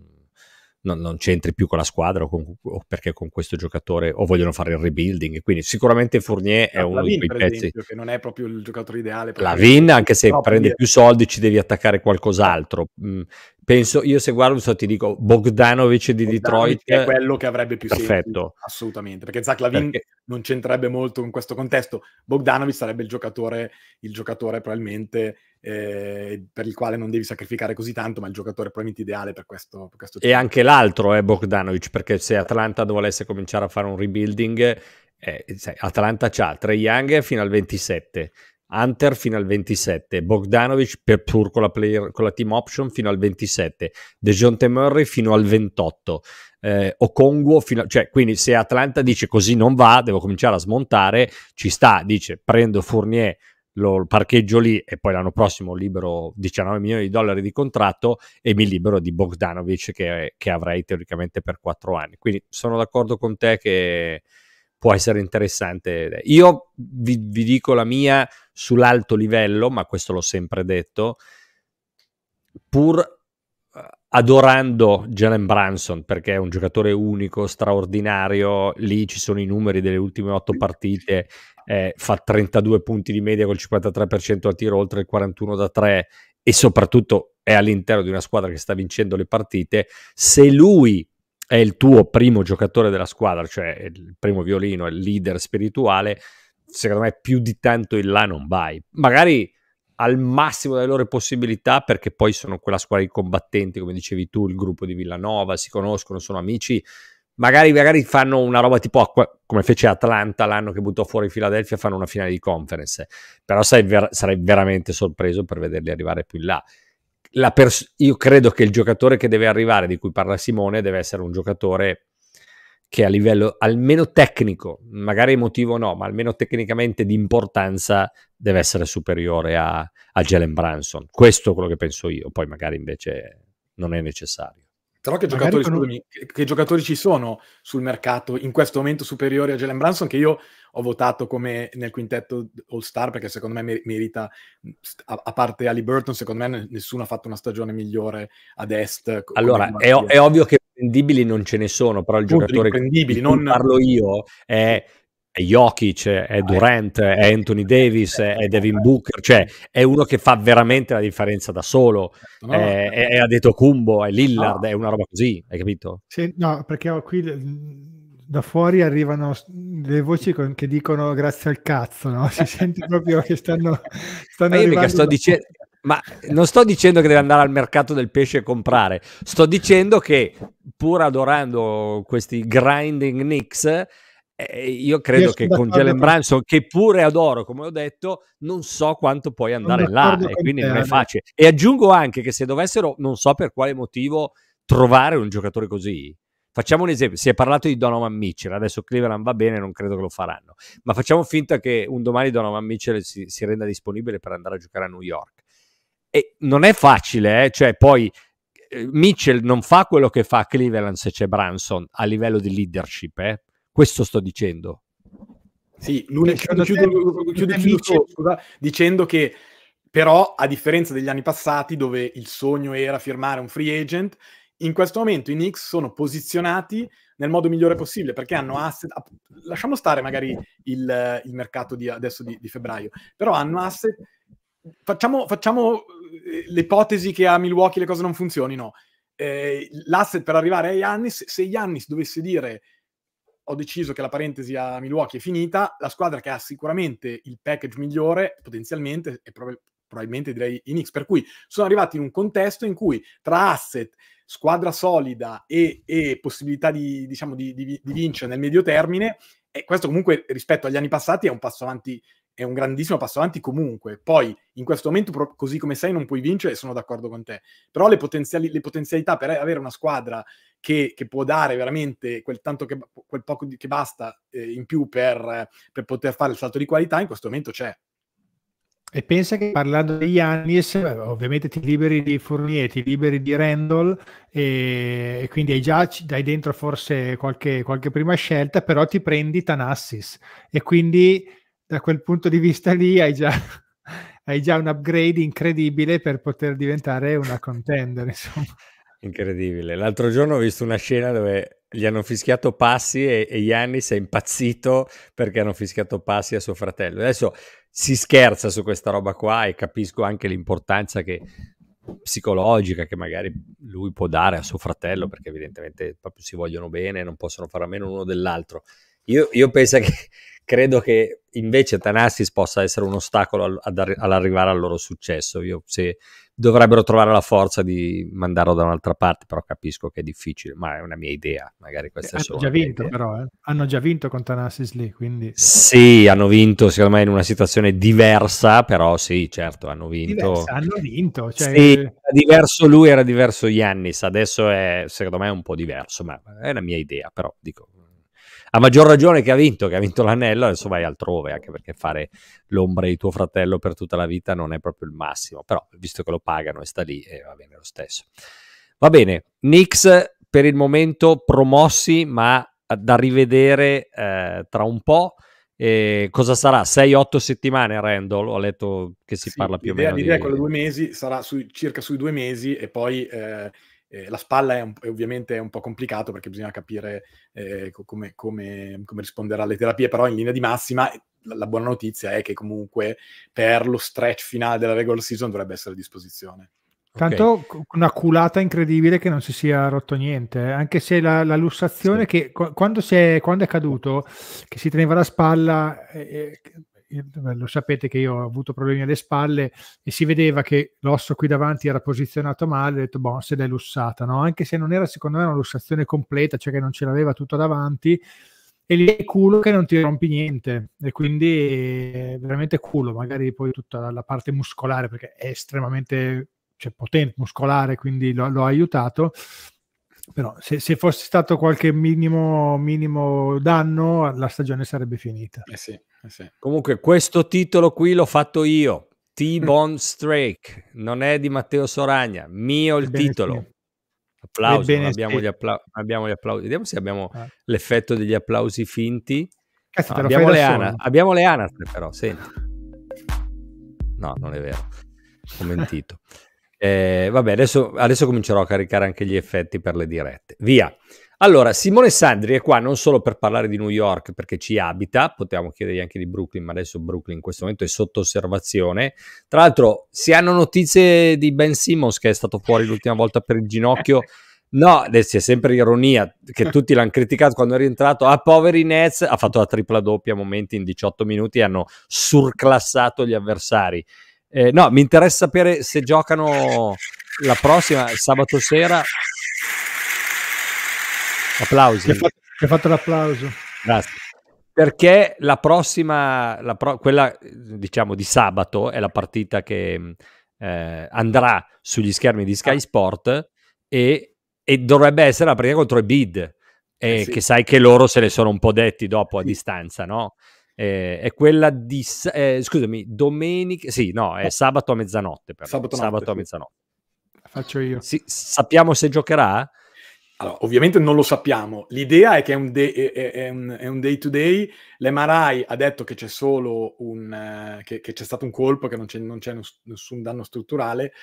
non, non c'entri più con la squadra o, con, o, perché con questo giocatore o vogliono fare il rebuilding. Quindi sicuramente Fournier è uno Lavin, di quei pezzi. Esempio, che non è proprio il giocatore ideale. La Vin, anche se prende più soldi, ci devi attaccare qualcos'altro. Mm, penso io se guardo so, ti dico Bogdanovic di Bogdanovic Detroit è quello che avrebbe più senso assolutamente perché Zach Lavin perché... non c'entrerebbe molto in questo contesto Bogdanovic sarebbe il giocatore, il giocatore probabilmente eh, per il quale non devi sacrificare così tanto ma il giocatore probabilmente ideale per questo, per questo e anche l'altro è Bogdanovic perché se Atlanta dovesse cominciare a fare un rebuilding eh, Atlanta c'ha Trey Young fino al 27 Hunter fino al 27, Bogdanovic per tour con la, player, con la team option fino al 27, DeJounte Murray fino al 28, eh, Okonguo fino a, cioè quindi se Atlanta dice così non va, devo cominciare a smontare, ci sta, dice prendo Fournier lo parcheggio lì e poi l'anno prossimo libero 19 milioni di dollari di contratto e mi libero di Bogdanovic che, che avrei teoricamente per 4 anni. Quindi sono d'accordo con te che può essere interessante. Io vi, vi dico la mia sull'alto livello, ma questo l'ho sempre detto, pur eh, adorando Jalen Branson perché è un giocatore unico, straordinario, lì ci sono i numeri delle ultime otto partite, eh, fa 32 punti di media col 53% a tiro, oltre il 41 da 3 e soprattutto è all'interno di una squadra che sta vincendo le partite, se lui è il tuo primo giocatore della squadra, cioè il primo violino, il leader spirituale, secondo me più di tanto in là non vai. Magari al massimo delle loro possibilità perché poi sono quella squadra di combattenti, come dicevi tu, il gruppo di Villanova, si conoscono, sono amici, magari, magari fanno una roba tipo acqua, come fece Atlanta l'anno che buttò fuori Filadelfia, fanno una finale di conference, però ver- sarei veramente sorpreso per vederli arrivare più in là pers- io credo che il giocatore che deve arrivare, di cui parla Simone, deve essere un giocatore che a livello almeno tecnico, magari emotivo no, ma almeno tecnicamente di importanza deve essere superiore a, a Jalen Branson. Questo è quello che penso io, poi magari invece non è necessario. Però che Magari giocatori, scusami, che, che, giocatori ci sono sul mercato in questo momento superiori a Jalen Branson che io ho votato come nel quintetto All-Star perché secondo me merita, a, a parte Ali Burton, secondo me nessuno ha fatto una stagione migliore ad est. Allora, è, è ovvio che prendibili non ce ne sono, però il Punto giocatore che non... parlo io è è Jokic, è ah, ecco. Durant, è Anthony Davis, è Devin Booker, cioè è uno che fa veramente la differenza da solo, no, eh, è, è, è Adetokumbo, è Lillard, no. è una roba così, hai capito? Sì, no, perché qui da fuori arrivano delle voci con, che dicono grazie al cazzo, no? Si sente proprio che stanno... stanno ma sto dicendo... Ma non sto dicendo che deve andare al mercato del pesce e comprare, sto dicendo che pur adorando questi grinding Knicks, eh, eh, io credo che con Jalen Branson, che pure adoro, come ho detto, non so quanto puoi andare là, e quindi te, non è facile. E aggiungo anche che se dovessero, non so per quale motivo, trovare un giocatore così. Facciamo un esempio, si è parlato di Donovan Mitchell, adesso Cleveland va bene, non credo che lo faranno, ma facciamo finta che un domani Donovan Mitchell si, si renda disponibile per andare a giocare a New York. E non è facile, eh? cioè poi eh, Mitchell non fa quello che fa Cleveland se c'è Branson a livello di leadership, eh? Questo sto dicendo. Sì, l'unica chiudo, chiudo, dicendo che però a differenza degli anni passati dove il sogno era firmare un free agent, in questo momento i Knicks sono posizionati nel modo migliore possibile perché hanno asset. Ah, lasciamo stare magari il, il mercato di adesso di, di, febbraio, però hanno asset. Facciamo, facciamo eh, l'ipotesi che a Milwaukee le cose non funzionino. Eh, l'asset per arrivare a Yannis, se Yannis dovesse dire ho deciso che la parentesi a Milwaukee è finita, la squadra che ha sicuramente il package migliore, potenzialmente, e prob- probabilmente direi i Knicks, per cui sono arrivati in un contesto in cui tra asset, squadra solida e, e possibilità di, diciamo, di, di, di vincere nel medio termine, e questo comunque rispetto agli anni passati è un passo avanti è un grandissimo passo avanti comunque. Poi, in questo momento, pro- così come sei, non puoi vincere, sono d'accordo con te. Però le, potenziali- le potenzialità per avere una squadra che, che, può dare veramente quel tanto che, quel poco che basta eh, in più per, per poter fare il salto di qualità, in questo momento c'è. E pensa che parlando di Yannis, eh, ovviamente ti liberi di Fournier, ti liberi di Randall, e, e quindi hai già dai dentro forse qualche, qualche, prima scelta, però ti prendi Tanassis. E quindi da quel punto di vista lì hai già, hai già un upgrade incredibile per poter diventare una contender. Insomma. Incredibile. L'altro giorno ho visto una scena dove gli hanno fischiato passi e, e Giannis è impazzito perché hanno fischiato passi a suo fratello. Adesso si scherza su questa roba qua e capisco anche l'importanza che, psicologica che magari lui può dare a suo fratello perché evidentemente proprio si vogliono bene, e non possono fare a meno uno dell'altro. Io, io penso che credo che invece Tanassis possa essere un ostacolo all'arrivare al loro successo. Io se dovrebbero trovare la forza di mandarlo da un'altra parte, però capisco che è difficile, ma è una mia idea, magari questa eh, è solo hanno già vinto però, eh? hanno già vinto con Tanassis lì, quindi... Sì, hanno vinto secondo me in una situazione diversa, però sì, certo, hanno vinto. Diversa, hanno vinto, cioè... Sì, era diverso lui, era diverso Yannis, adesso è secondo me un po' diverso, ma è una mia idea, però dico, a maggior ragione che ha vinto, che ha vinto l'anello, adesso vai altrove, anche perché fare l'ombra di tuo fratello per tutta la vita non è proprio il massimo, però visto che lo pagano e sta lì, eh, va bene lo stesso. Va bene, Knicks per il momento promossi, ma da rivedere eh, tra un po'. Eh, cosa sarà? 6-8 settimane Randall? Ho letto che si sì, parla più o meno. L'idea di... quella due mesi sarà sui, circa sui due mesi e poi eh, eh, la spalla è, un, è ovviamente un po' complicato perché bisogna capire eh, come, come, come risponderà alle terapie, però in linea di massima eh, la, la buona notizia è che comunque per lo stretch finale della regular season dovrebbe essere a disposizione. Tanto okay. una culata incredibile che non si sia rotto niente, eh. anche se la, la lussazione sì. che quando, è, quando, è, caduto, che si teneva la spalla, eh, eh lo sapete che io ho avuto problemi alle spalle e si vedeva che l'osso qui davanti era posizionato male, ho detto, boh, se l'hai lussata, no? Anche se non era, secondo me, una lussazione completa, cioè che non ce l'aveva tutto davanti, e lì è culo che non ti rompi niente e quindi è veramente culo magari poi tutta la parte muscolare perché è estremamente cioè, potente muscolare quindi lo, lo ha aiutato però se, se, fosse stato qualche minimo, minimo danno la stagione sarebbe finita eh sì. Eh, sì. Comunque questo titolo qui l'ho fatto io, T-Bone Strake non è di Matteo Soragna, mio il Ebbene titolo. Sì. Applausi, abbiamo, sì. appla- abbiamo gli applausi, vediamo se abbiamo ah. l'effetto degli applausi finti. Cazzo, no, abbiamo, le ana- abbiamo, le ana- però, senti. No, non è vero, ho mentito. eh, vabbè, adesso, adesso comincerò a caricare anche gli effetti per le dirette. Via. Allora, Simone Sandri è qua non solo per parlare di New York perché ci abita, potevamo chiedergli anche di Brooklyn, ma adesso Brooklyn in questo momento è sotto osservazione. Tra l'altro, si hanno notizie di Ben Simmons che è stato fuori l'ultima volta per il ginocchio. No, c'è sempre ironia che tutti l'hanno criticato quando è rientrato. Ah, poveri Nets, ha fatto la tripla doppia a momenti in 18 minuti e hanno surclassato gli avversari. Eh, no, mi interessa sapere se giocano la prossima sabato sera Applausi. Ti ha fatto, fatto l'applauso. Grazie. Perché la prossima, la pro, quella diciamo di sabato, è la partita che eh, andrà sugli schermi di Sky ah. Sport e, e dovrebbe essere la partita contro i Bid, eh, sì. che sai che loro se ne sono un po' detti dopo a sì. distanza, no? Eh, è quella di, eh, scusami, domenica, sì, no, è oh. sabato a mezzanotte. Sabato, sabato notte, a mezzanotte. Faccio io. Si, sappiamo se giocherà? Allora, ovviamente non lo sappiamo. L'idea è che è un, day, è, è un, è un day to day. L'MRI ha detto che c'è solo un eh, che, che, c'è stato un colpo, che non c'è, non c'è nus- nessun danno strutturale.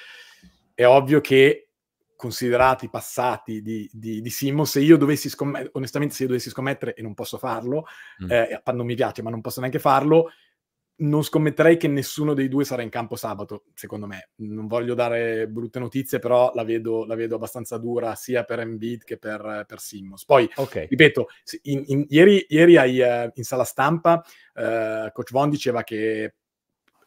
È ovvio che considerati i passati di, di, di Simon, se io dovessi scommettere, onestamente se io dovessi scommettere e non posso farlo, mm. eh, non mi piace ma non posso neanche farlo, non scommetterei che nessuno dei due sarà in campo sabato, secondo me. Non voglio dare brutte notizie, però la vedo, la vedo abbastanza dura sia per Embiid che per, per Simmons. Poi, okay. ripeto, in, in, ieri, ieri ai, eh, in sala stampa eh, Coach Von diceva che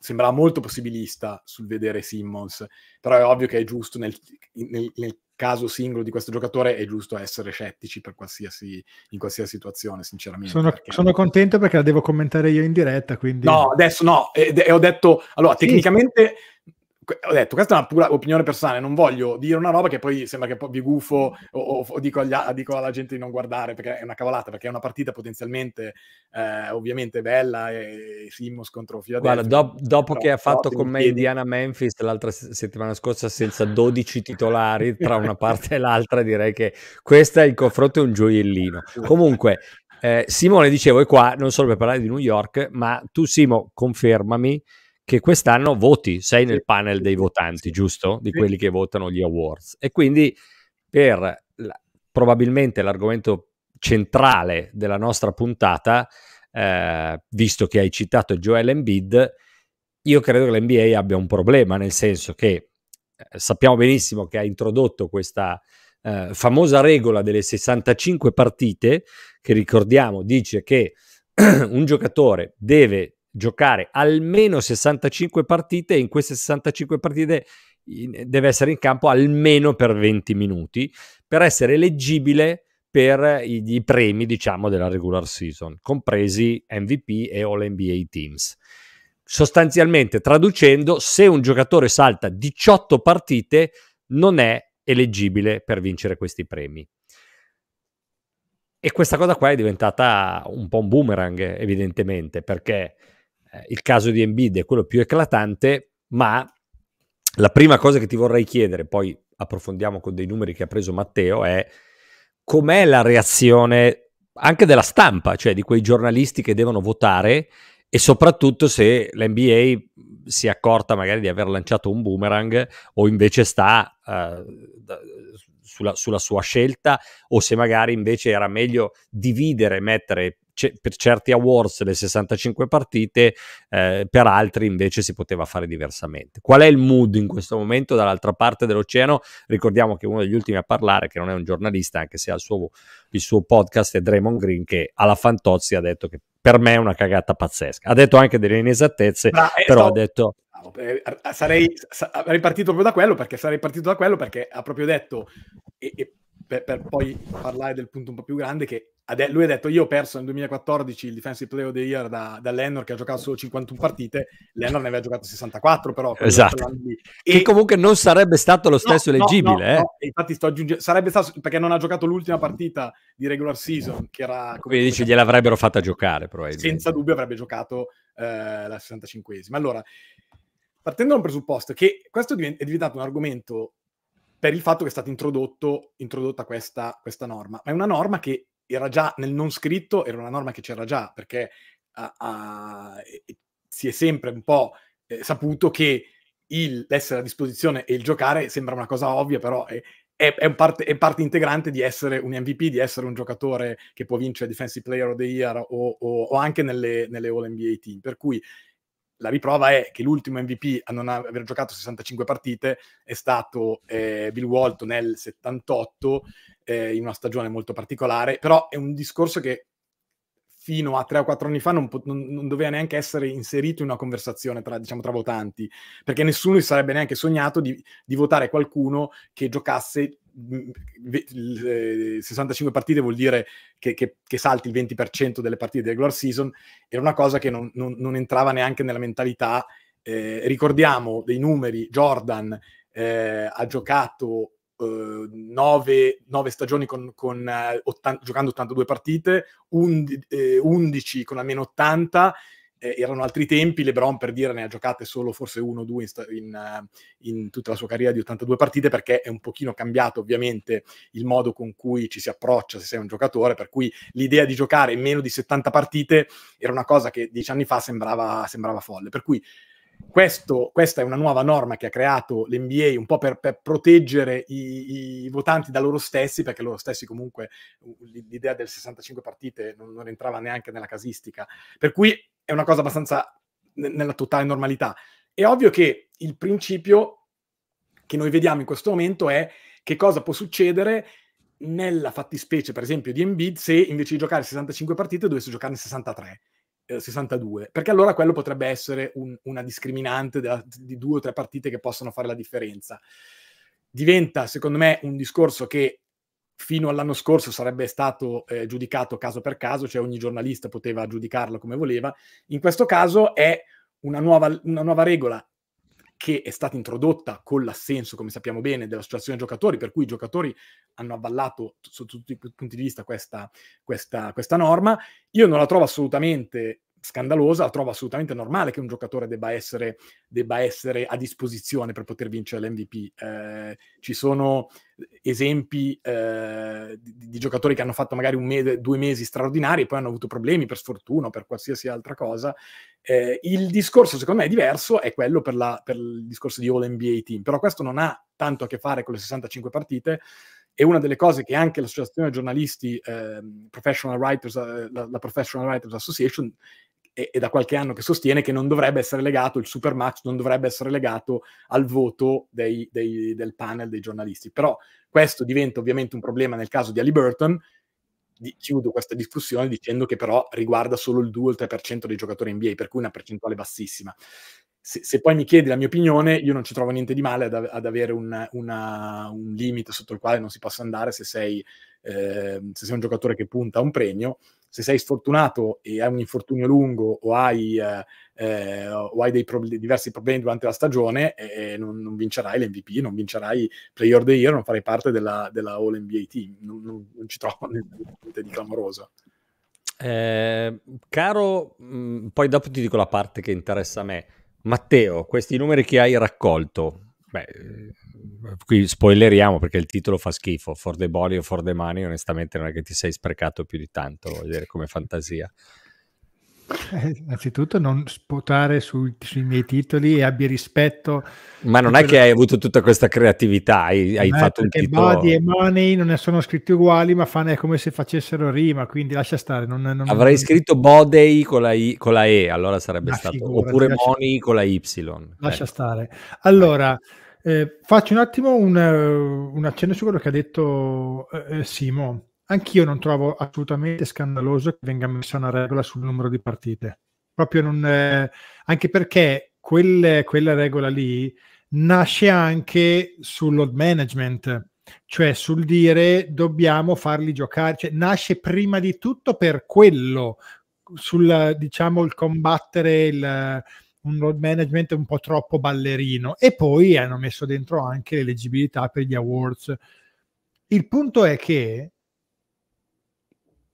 sembrava molto possibilista sul vedere Simmons, però è ovvio che è giusto nel, nel, nel caso singolo di questo giocatore è giusto essere scettici qualsiasi, in qualsiasi situazione, sinceramente. Sono, perché... sono, contento perché la devo commentare io in diretta, quindi... No, adesso no, e, e ho detto, allora, sì. tecnicamente ho detto, questa è una pura opinione personale, non voglio dire una roba che poi sembra che vi gufo o, o, o dico, agli, dico, alla gente di non guardare, perché è una cavolata, perché è una partita potenzialmente, eh, ovviamente, bella, e, e Simmons contro Philadelphia. Guarda, do, dopo no, che ha fatto con me Indiana Memphis l'altra settimana scorsa senza 12 titolari tra una parte e l'altra, direi che questo è il confronto è un gioiellino. Comunque, eh, Simone, dicevo, è qua non solo per parlare di New York, ma tu Simo, confermami che quest'anno voti, sei nel panel dei votanti, giusto? Di quelli che votano gli awards. E quindi per la, probabilmente l'argomento centrale della nostra puntata, eh, visto che hai citato Joel Embiid, io credo che l'NBA abbia un problema, nel senso che eh, sappiamo benissimo che ha introdotto questa eh, famosa regola delle 65 partite, che ricordiamo dice che un giocatore deve giocare almeno 65 partite e in queste 65 partite deve essere in campo almeno per 20 minuti per essere eleggibile per i, i premi diciamo della regular season compresi MVP e All NBA Teams sostanzialmente traducendo se un giocatore salta 18 partite non è eleggibile per vincere questi premi e questa cosa qua è diventata un po' un boomerang evidentemente perché eh, il caso di Embiid è quello più eclatante, ma la prima cosa che ti vorrei chiedere, poi approfondiamo con dei numeri che ha preso Matteo, è com'è la reazione anche della stampa, cioè di quei giornalisti che devono votare e soprattutto se l'NBA si è accorta magari di aver lanciato un boomerang o invece sta eh, sulla, sulla sua scelta o se magari invece era meglio dividere, mettere c- per certi awards le 65 partite, eh, per altri invece si poteva fare diversamente. Qual è il mood in questo momento dall'altra parte dell'oceano? Ricordiamo che uno degli ultimi a parlare, che non è un giornalista, anche se ha il suo, il suo podcast, è Draymond Green, che alla Fantozzi ha detto che per me è una cagata pazzesca. Ha detto anche delle inesattezze, Ma, eh, però no. ha detto... Eh, sarei, sarei, partito proprio da quello perché sarei partito da quello perché ha proprio detto e, e per, per, poi parlare del punto un po' più grande che ade- lui ha detto io ho perso nel 2014 il Defensive Player of the Year da, da Lennon che ha giocato solo 51 partite Lennon ne aveva giocato 64 però esatto e che comunque non sarebbe stato lo stesso no, leggibile no, no, eh. infatti sto aggiungendo sarebbe stato perché non ha giocato l'ultima partita di regular season che era quindi dici gliel'avrebbero fatta giocare probabilmente senza dubbio avrebbe giocato eh, la 65esima allora partendo da un presupposto che questo è diventato un argomento per il fatto che è stata introdotta questa, questa, norma. Ma è una norma che era già nel non scritto, era una norma che c'era già, perché a, a, si è sempre un po' eh, saputo che il, l'essere a disposizione e il giocare sembra una cosa ovvia, però è, è, è, parte, è, parte, integrante di essere un MVP, di essere un giocatore che può vincere Defensive Player of the Year o, o, o anche nelle, nelle All NBA Team. Per cui la riprova è che l'ultimo MVP a non aver giocato 65 partite è stato eh, Bill Walton nel 78, eh, in una stagione molto particolare, però è un discorso che fino a tre o quattro anni fa non, non, non, doveva neanche essere inserito in una conversazione tra, diciamo, tra votanti, perché nessuno si sarebbe neanche sognato di, di votare qualcuno che giocasse 65 partite vuol dire che, che, che salti il 20% delle partite della regular season, era una cosa che non, non, non entrava neanche nella mentalità. Eh, ricordiamo dei numeri, Jordan eh, ha giocato eh, nove, nove stagioni con, con, eh, ottan- giocando 82 partite, und- 11 eh, con almeno 80 eh, erano altri tempi, LeBron per dire ne ha giocate solo forse uno o due in, in, eh, in, tutta la sua carriera di 82 partite perché è un pochino cambiato ovviamente il modo con cui ci si approccia se sei un giocatore, per cui l'idea di giocare meno di 70 partite era una cosa che dieci anni fa sembrava, sembrava folle, per cui questo, questa è una nuova norma che ha creato l'NBA un po' per, per proteggere i, i, votanti da loro stessi, perché loro stessi comunque l'idea del 65 partite non, non entrava neanche nella casistica. Per cui è una cosa abbastanza nella totale normalità. È ovvio che il principio che noi vediamo in questo momento è che cosa può succedere nella fattispecie, per esempio, di Embiid se invece di giocare 65 partite dovesse giocarne 63 62, eh, perché allora quello potrebbe essere un, una discriminante della, di due o tre partite che possono fare la differenza. Diventa, secondo me, un discorso che fino all'anno scorso sarebbe stato eh, giudicato caso per caso, cioè ogni giornalista poteva giudicarlo come voleva. In questo caso è una nuova, una nuova regola che è stata introdotta con l'assenso, come sappiamo bene, dell'associazione giocatori, per cui i giocatori hanno avvallato sotto tutti i punti di vista questa, questa, questa norma. Io non la trovo assolutamente scandalosa, la trovo assolutamente normale che un giocatore debba essere, debba essere a disposizione per poter vincere l'MVP. Eh, ci sono esempi eh, di, di, giocatori che hanno fatto magari mese, due mesi straordinari e poi hanno avuto problemi per sfortuna o per qualsiasi altra cosa. Eh, il discorso secondo me è diverso, è quello per, la, per il discorso di All NBA Team, però questo non ha tanto a che fare con le 65 partite, E una delle cose che anche l'associazione giornalisti, eh, Professional Writers, eh, la, la, Professional Writers Association, e, e, da qualche anno che sostiene che non dovrebbe essere legato, il super match non dovrebbe essere legato al voto dei, dei, del panel dei giornalisti. Però questo diventa ovviamente un problema nel caso di Ali Burton. Di, chiudo questa discussione dicendo che però riguarda solo il 2 o il 3% dei giocatori NBA, per cui una percentuale bassissima. Se, se, poi mi chiedi la mia opinione, io non ci trovo niente di male ad, ad avere un, una, un, limite sotto il quale non si possa andare se sei, eh, se sei un giocatore che punta a un premio se sei sfortunato e hai un infortunio lungo o hai, eh, eh o hai dei pro diversi problemi durante la stagione, eh, eh non, non, vincerai l'MVP, non vincerai Player of the Year, non farai parte della, della All NBA Team. Non, non, non ci trovo niente di clamoroso. Eh, caro, mh, mm, poi dopo ti dico la parte che interessa a me. Matteo, questi numeri che hai raccolto, Beh, eh, qui spoileriamo perché il titolo fa schifo, For the Body o For the Money, onestamente non è che ti sei sprecato più di tanto, voglio dire, come fantasia. Eh, innanzitutto non spotare sui, sui, miei titoli e abbi rispetto. Ma non è che hai avuto tutta questa creatività, hai, hai fatto un titolo... Body e Money non ne sono scritti uguali, ma fanno come se facessero rima, quindi lascia stare. Non, non, Avrei non... scritto Body con la, I, con la E, allora sarebbe ma stato... Figurati, oppure lascia... Money con la Y. Lascia ecco. stare. Allora... Ecco eh, faccio un attimo un, eh, un, accenno su quello che ha detto eh, eh, Simo. Anch'io non trovo assolutamente scandaloso che venga messa una regola sul numero di partite. Proprio non, eh, anche perché quelle, quella regola lì nasce anche sull'old management, cioè sul dire dobbiamo farli giocare, cioè, nasce prima di tutto per quello, sul diciamo il combattere il, un road management un po' troppo ballerino e poi hanno messo dentro anche leggibilità per gli awards. Il punto è che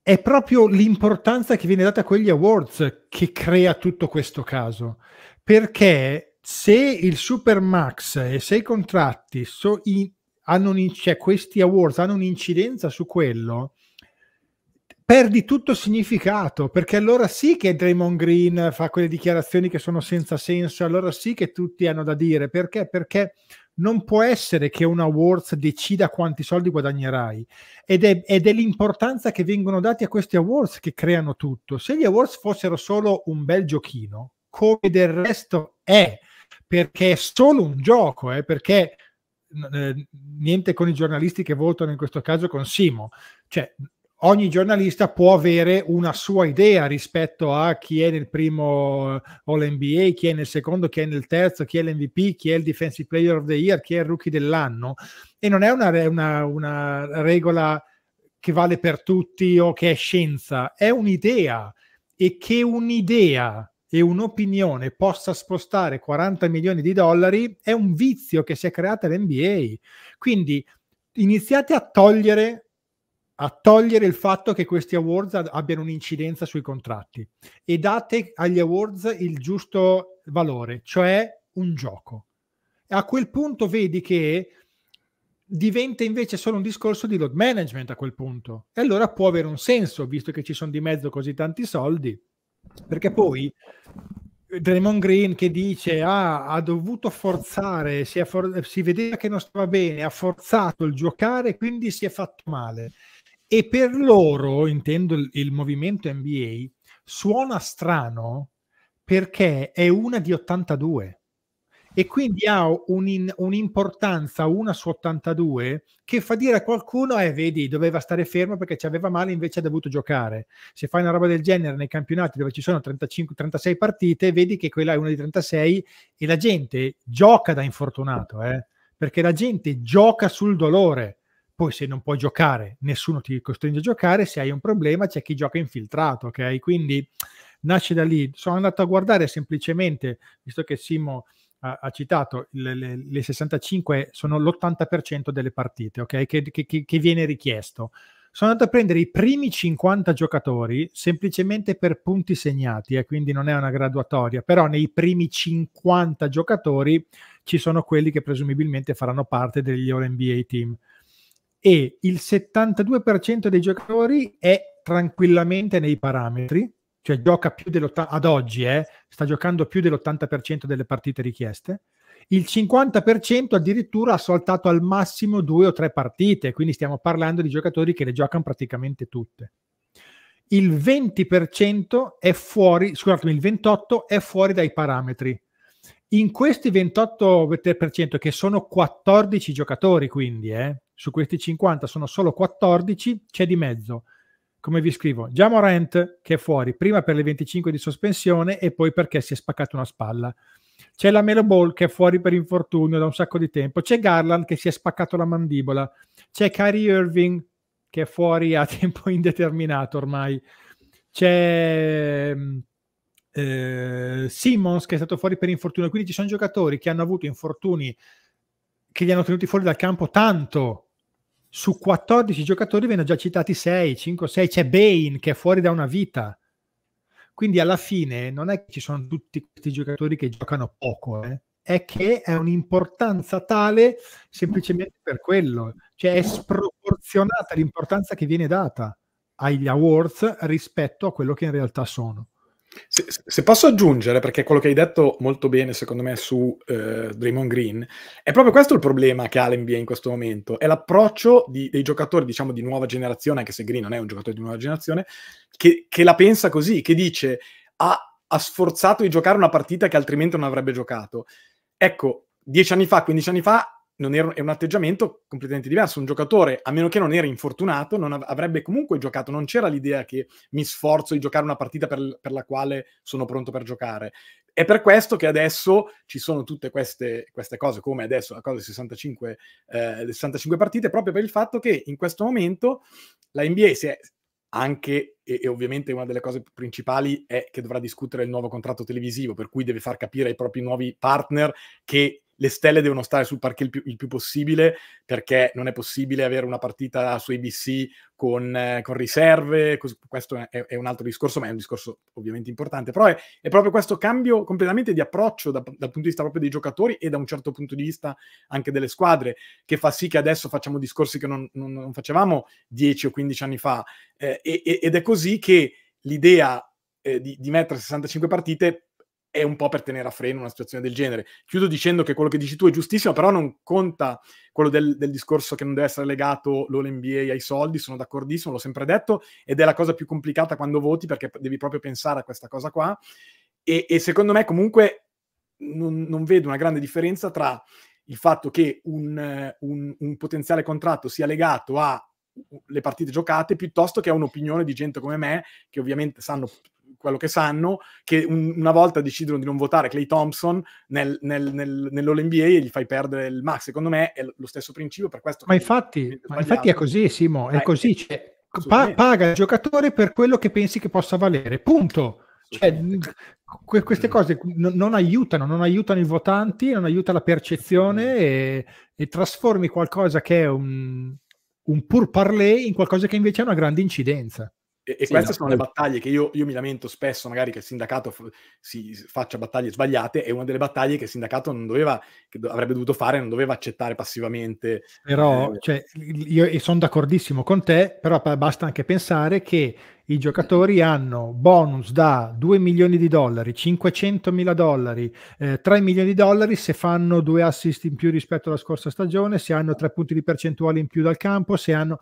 è proprio l'importanza che viene data a quegli awards che crea tutto questo caso, perché se il Supermax e se i contratti so in, hanno un, cioè questi awards hanno un'incidenza su quello, perdi tutto significato, perché allora sì che Draymond Green fa quelle dichiarazioni che sono senza senso, allora sì che tutti hanno da dire, perché? Perché non può essere che un awards decida quanti soldi guadagnerai ed è, ed è, l'importanza che vengono dati a questi awards che creano tutto. Se gli awards fossero solo un bel giochino, come del resto è, perché è solo un gioco, eh, perché eh, niente con i giornalisti che votano in questo caso con Simo, cioè ogni giornalista può avere una sua idea rispetto a chi è nel primo eh, All-NBA, chi è nel secondo, chi è nel terzo, chi è l'MVP, chi è il Defensive Player of the Year, chi è il Rookie dell'anno. E non è una, una, una regola che vale per tutti o che è scienza, è un'idea. E che un'idea e un'opinione possa spostare 40 milioni di dollari è un vizio che si è creato all'NBA. Quindi iniziate a togliere a togliere il fatto che questi awards abbiano un'incidenza sui contratti e date agli awards il giusto valore, cioè un gioco. E a quel punto vedi che diventa invece solo un discorso di load management a quel punto. E allora può avere un senso, visto che ci sono di mezzo così tanti soldi, perché poi Draymond Green che dice ah, ha dovuto forzare, si, for- si vedeva che non stava bene, ha forzato il giocare, quindi si è fatto male. E per loro, intendo il, il movimento NBA, suona strano perché è una di 82 e quindi ha un, un'importanza una su 82 che fa dire a qualcuno eh vedi doveva stare fermo perché ci aveva male invece ha dovuto giocare se fai una roba del genere nei campionati dove ci sono 35 36 partite vedi che quella è una di 36 e la gente gioca da infortunato eh? perché la gente gioca sul dolore poi se non puoi giocare, nessuno ti costringe a giocare, se hai un problema c'è chi gioca infiltrato, ok? Quindi nasce da lì. Sono andato a guardare semplicemente, visto che Simo ha, ha citato, le, le, le, 65 sono l'80% delle partite, ok? Che, che, che viene richiesto sono andato a prendere i primi 50 giocatori semplicemente per punti segnati, eh, quindi non è una graduatoria, però nei primi 50 giocatori ci sono quelli che presumibilmente faranno parte degli All NBA team e il 72% dei giocatori è tranquillamente nei parametri, cioè gioca più dell'80% ad oggi, eh, sta giocando più dell'80% delle partite richieste. Il 50% addirittura ha saltato al massimo due o tre partite, quindi stiamo parlando di giocatori che le giocano praticamente tutte. Il 20% è fuori, scusatemi, il 28% è fuori dai parametri, in questi 28% che sono 14 giocatori, quindi eh, su questi 50 sono solo 14, c'è di mezzo come vi scrivo, Jamorant che è fuori, prima per le 25 di sospensione e poi perché si è spaccato una spalla. C'è la Melo Ball che è fuori per infortunio da un sacco di tempo, c'è Garland che si è spaccato la mandibola, c'è Kyrie Irving che è fuori a tempo indeterminato ormai, c'è mm, eh, Simmons che è stato fuori per infortunio, quindi ci sono giocatori che hanno avuto infortuni che li hanno tenuti fuori dal campo tanto su 14 giocatori vengono già citati 6, 5, 6, c'è Bane che è fuori da una vita. Quindi alla fine non è che ci sono tutti questi giocatori che giocano poco, eh? è che è un'importanza tale semplicemente per quello, cioè è sproporzionata l'importanza che viene data agli awards rispetto a quello che in realtà sono. Se, se, posso aggiungere, perché quello che hai detto molto bene, secondo me, su eh, Draymond Green, è proprio questo il problema che ha l'NBA in questo momento. È l'approccio di, dei giocatori, diciamo, di nuova generazione, anche se Green non è un giocatore di nuova generazione, che, che la pensa così, che dice ha, ha sforzato di giocare una partita che altrimenti non avrebbe giocato. Ecco, dieci anni fa, quindici anni fa, era, è un atteggiamento completamente diverso. Un giocatore, a meno che non era infortunato, non av- avrebbe comunque giocato. Non c'era l'idea che mi sforzo di giocare una partita per, per la quale sono pronto per giocare. È per questo che adesso ci sono tutte queste, queste cose, come adesso la cosa di 65, eh, 65 partite, proprio per il fatto che in questo momento la NBA si è anche, e, e, ovviamente una delle cose principali è che dovrà discutere il nuovo contratto televisivo, per cui deve far capire ai propri nuovi partner che le stelle devono stare sul parquet il più, il più possibile perché non è possibile avere una partita su ABC con, eh, con riserve, questo è, è, un altro discorso, ma è un discorso ovviamente importante, però è, è proprio questo cambio completamente di approccio da, dal punto di vista proprio dei giocatori e da un certo punto di vista anche delle squadre, che fa sì che adesso facciamo discorsi che non, non, non facevamo 10 o 15 anni fa, eh, ed è così che l'idea eh, di, di mettere 65 partite è un po' per tenere a freno una situazione del genere. Chiudo dicendo che quello che dici tu è giustissimo, però non conta quello del, del discorso che non deve essere legato l'OLNBA ai soldi, sono d'accordissimo, l'ho sempre detto, ed è la cosa più complicata quando voti perché devi proprio pensare a questa cosa qua. E, e secondo me comunque non, non, vedo una grande differenza tra il fatto che un, un, un potenziale contratto sia legato a le partite giocate piuttosto che a un'opinione di gente come me che ovviamente sanno quello che sanno, che un, una volta decidono di non votare Clay Thompson nel, nel, nel, nell'All-NBA e gli fai perdere il max. Secondo me è lo stesso principio, per questo... Ma, infatti, ma infatti, è così, Simo, è eh, così. Cioè, pa- paga il giocatore per quello che pensi che possa valere, punto. Cioè, que- queste mm. cose n- non aiutano, non aiutano i votanti, non aiuta la percezione mm. e, e trasformi qualcosa che è un, un pur parlé in qualcosa che invece ha una grande incidenza. E, e sì, queste no, sono no. le battaglie che io, io, mi lamento spesso, magari che il sindacato f- si faccia battaglie sbagliate, è una delle battaglie che il sindacato non doveva, che do- avrebbe dovuto fare, non doveva accettare passivamente. Però, eh, cioè, io sono d'accordissimo con te, però basta anche pensare che i giocatori hanno bonus da 2 milioni di dollari, 500 mila dollari, eh, 3 milioni di dollari se fanno due assist in più rispetto alla scorsa stagione, se hanno tre punti di percentuale in più dal campo, se hanno...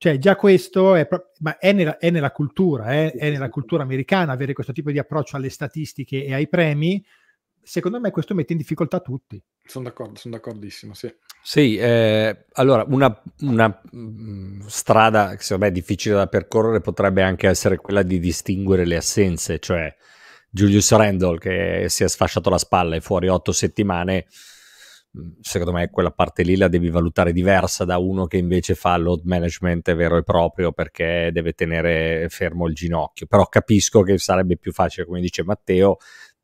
Cioè, già questo è, pro- ma è, nella, è nella cultura, eh? è nella cultura americana avere questo tipo di approccio alle statistiche e ai premi. Secondo me questo mette in difficoltà tutti. Sono d'accordo, sono d'accordissimo, sì. Sì, eh, allora una, una mm, strada che secondo me è difficile da percorrere potrebbe anche essere quella di distinguere le assenze, cioè Julius Randall che si è sfasciato la spalla e fuori otto settimane, secondo me quella parte lì la devi valutare diversa da uno che invece fa load management vero e proprio perché deve tenere fermo il ginocchio. Però capisco che sarebbe più facile, come dice Matteo,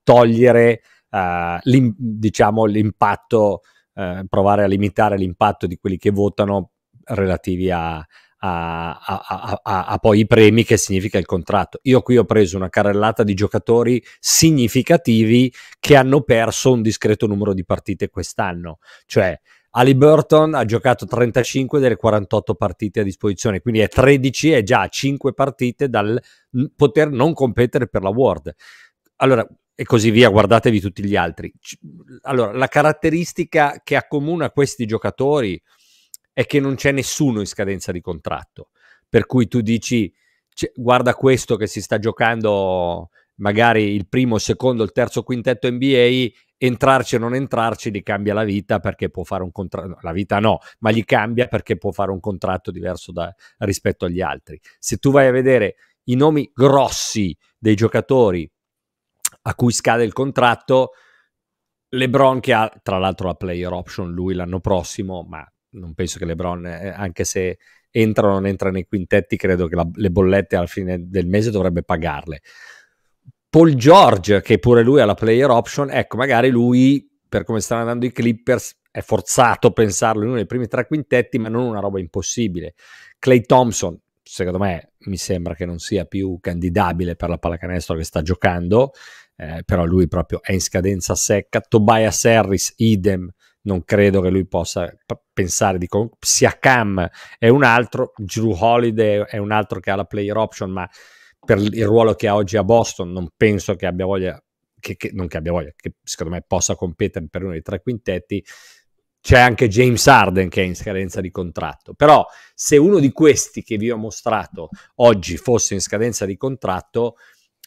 togliere uh, l'im- diciamo, l'impatto, uh, provare a limitare l'impatto di quelli che votano relativi a, a, a, a, a, poi i premi che significa il contratto. Io qui ho preso una carrellata di giocatori significativi che hanno perso un discreto numero di partite quest'anno, cioè Ali Burton ha giocato 35 delle 48 partite a disposizione, quindi è 13 e già 5 partite dal poter non competere per la World. Allora, e così via, guardatevi tutti gli altri. Allora, la caratteristica che accomuna questi giocatori, eh, è che non c'è nessuno in scadenza di contratto. Per cui tu dici, cioè, guarda questo che si sta giocando magari il primo, il secondo, il terzo quintetto NBA, entrarci o non entrarci gli cambia la vita perché può fare un contratto, la vita no, ma gli cambia perché può fare un contratto diverso da, rispetto agli altri. Se tu vai a vedere i nomi grossi dei giocatori a cui scade il contratto, LeBron che ha tra l'altro la player option lui l'anno prossimo, ma non penso che LeBron, eh, anche se entra o non entra nei quintetti, credo che la, le bollette alla fine del mese dovrebbe pagarle. Paul George, che pure lui ha la player option, ecco, magari lui, per come stanno andando i Clippers, è forzato pensarlo in uno dei primi tre quintetti, ma non una roba impossibile. Clay Thompson, secondo me, mi sembra che non sia più candidabile per la pallacanestro che sta giocando, eh, però lui proprio è in scadenza secca. Tobias Harris, idem non credo che lui possa p- pensare di con- sia Cam è un altro, Drew Holiday è un altro che ha la player option, ma per il ruolo che ha oggi a Boston non penso che abbia voglia, che, che, non che abbia voglia, che secondo me possa competere per uno dei tre quintetti. C'è anche James Arden che è in scadenza di contratto, però se uno di questi che vi ho mostrato oggi fosse in scadenza di contratto,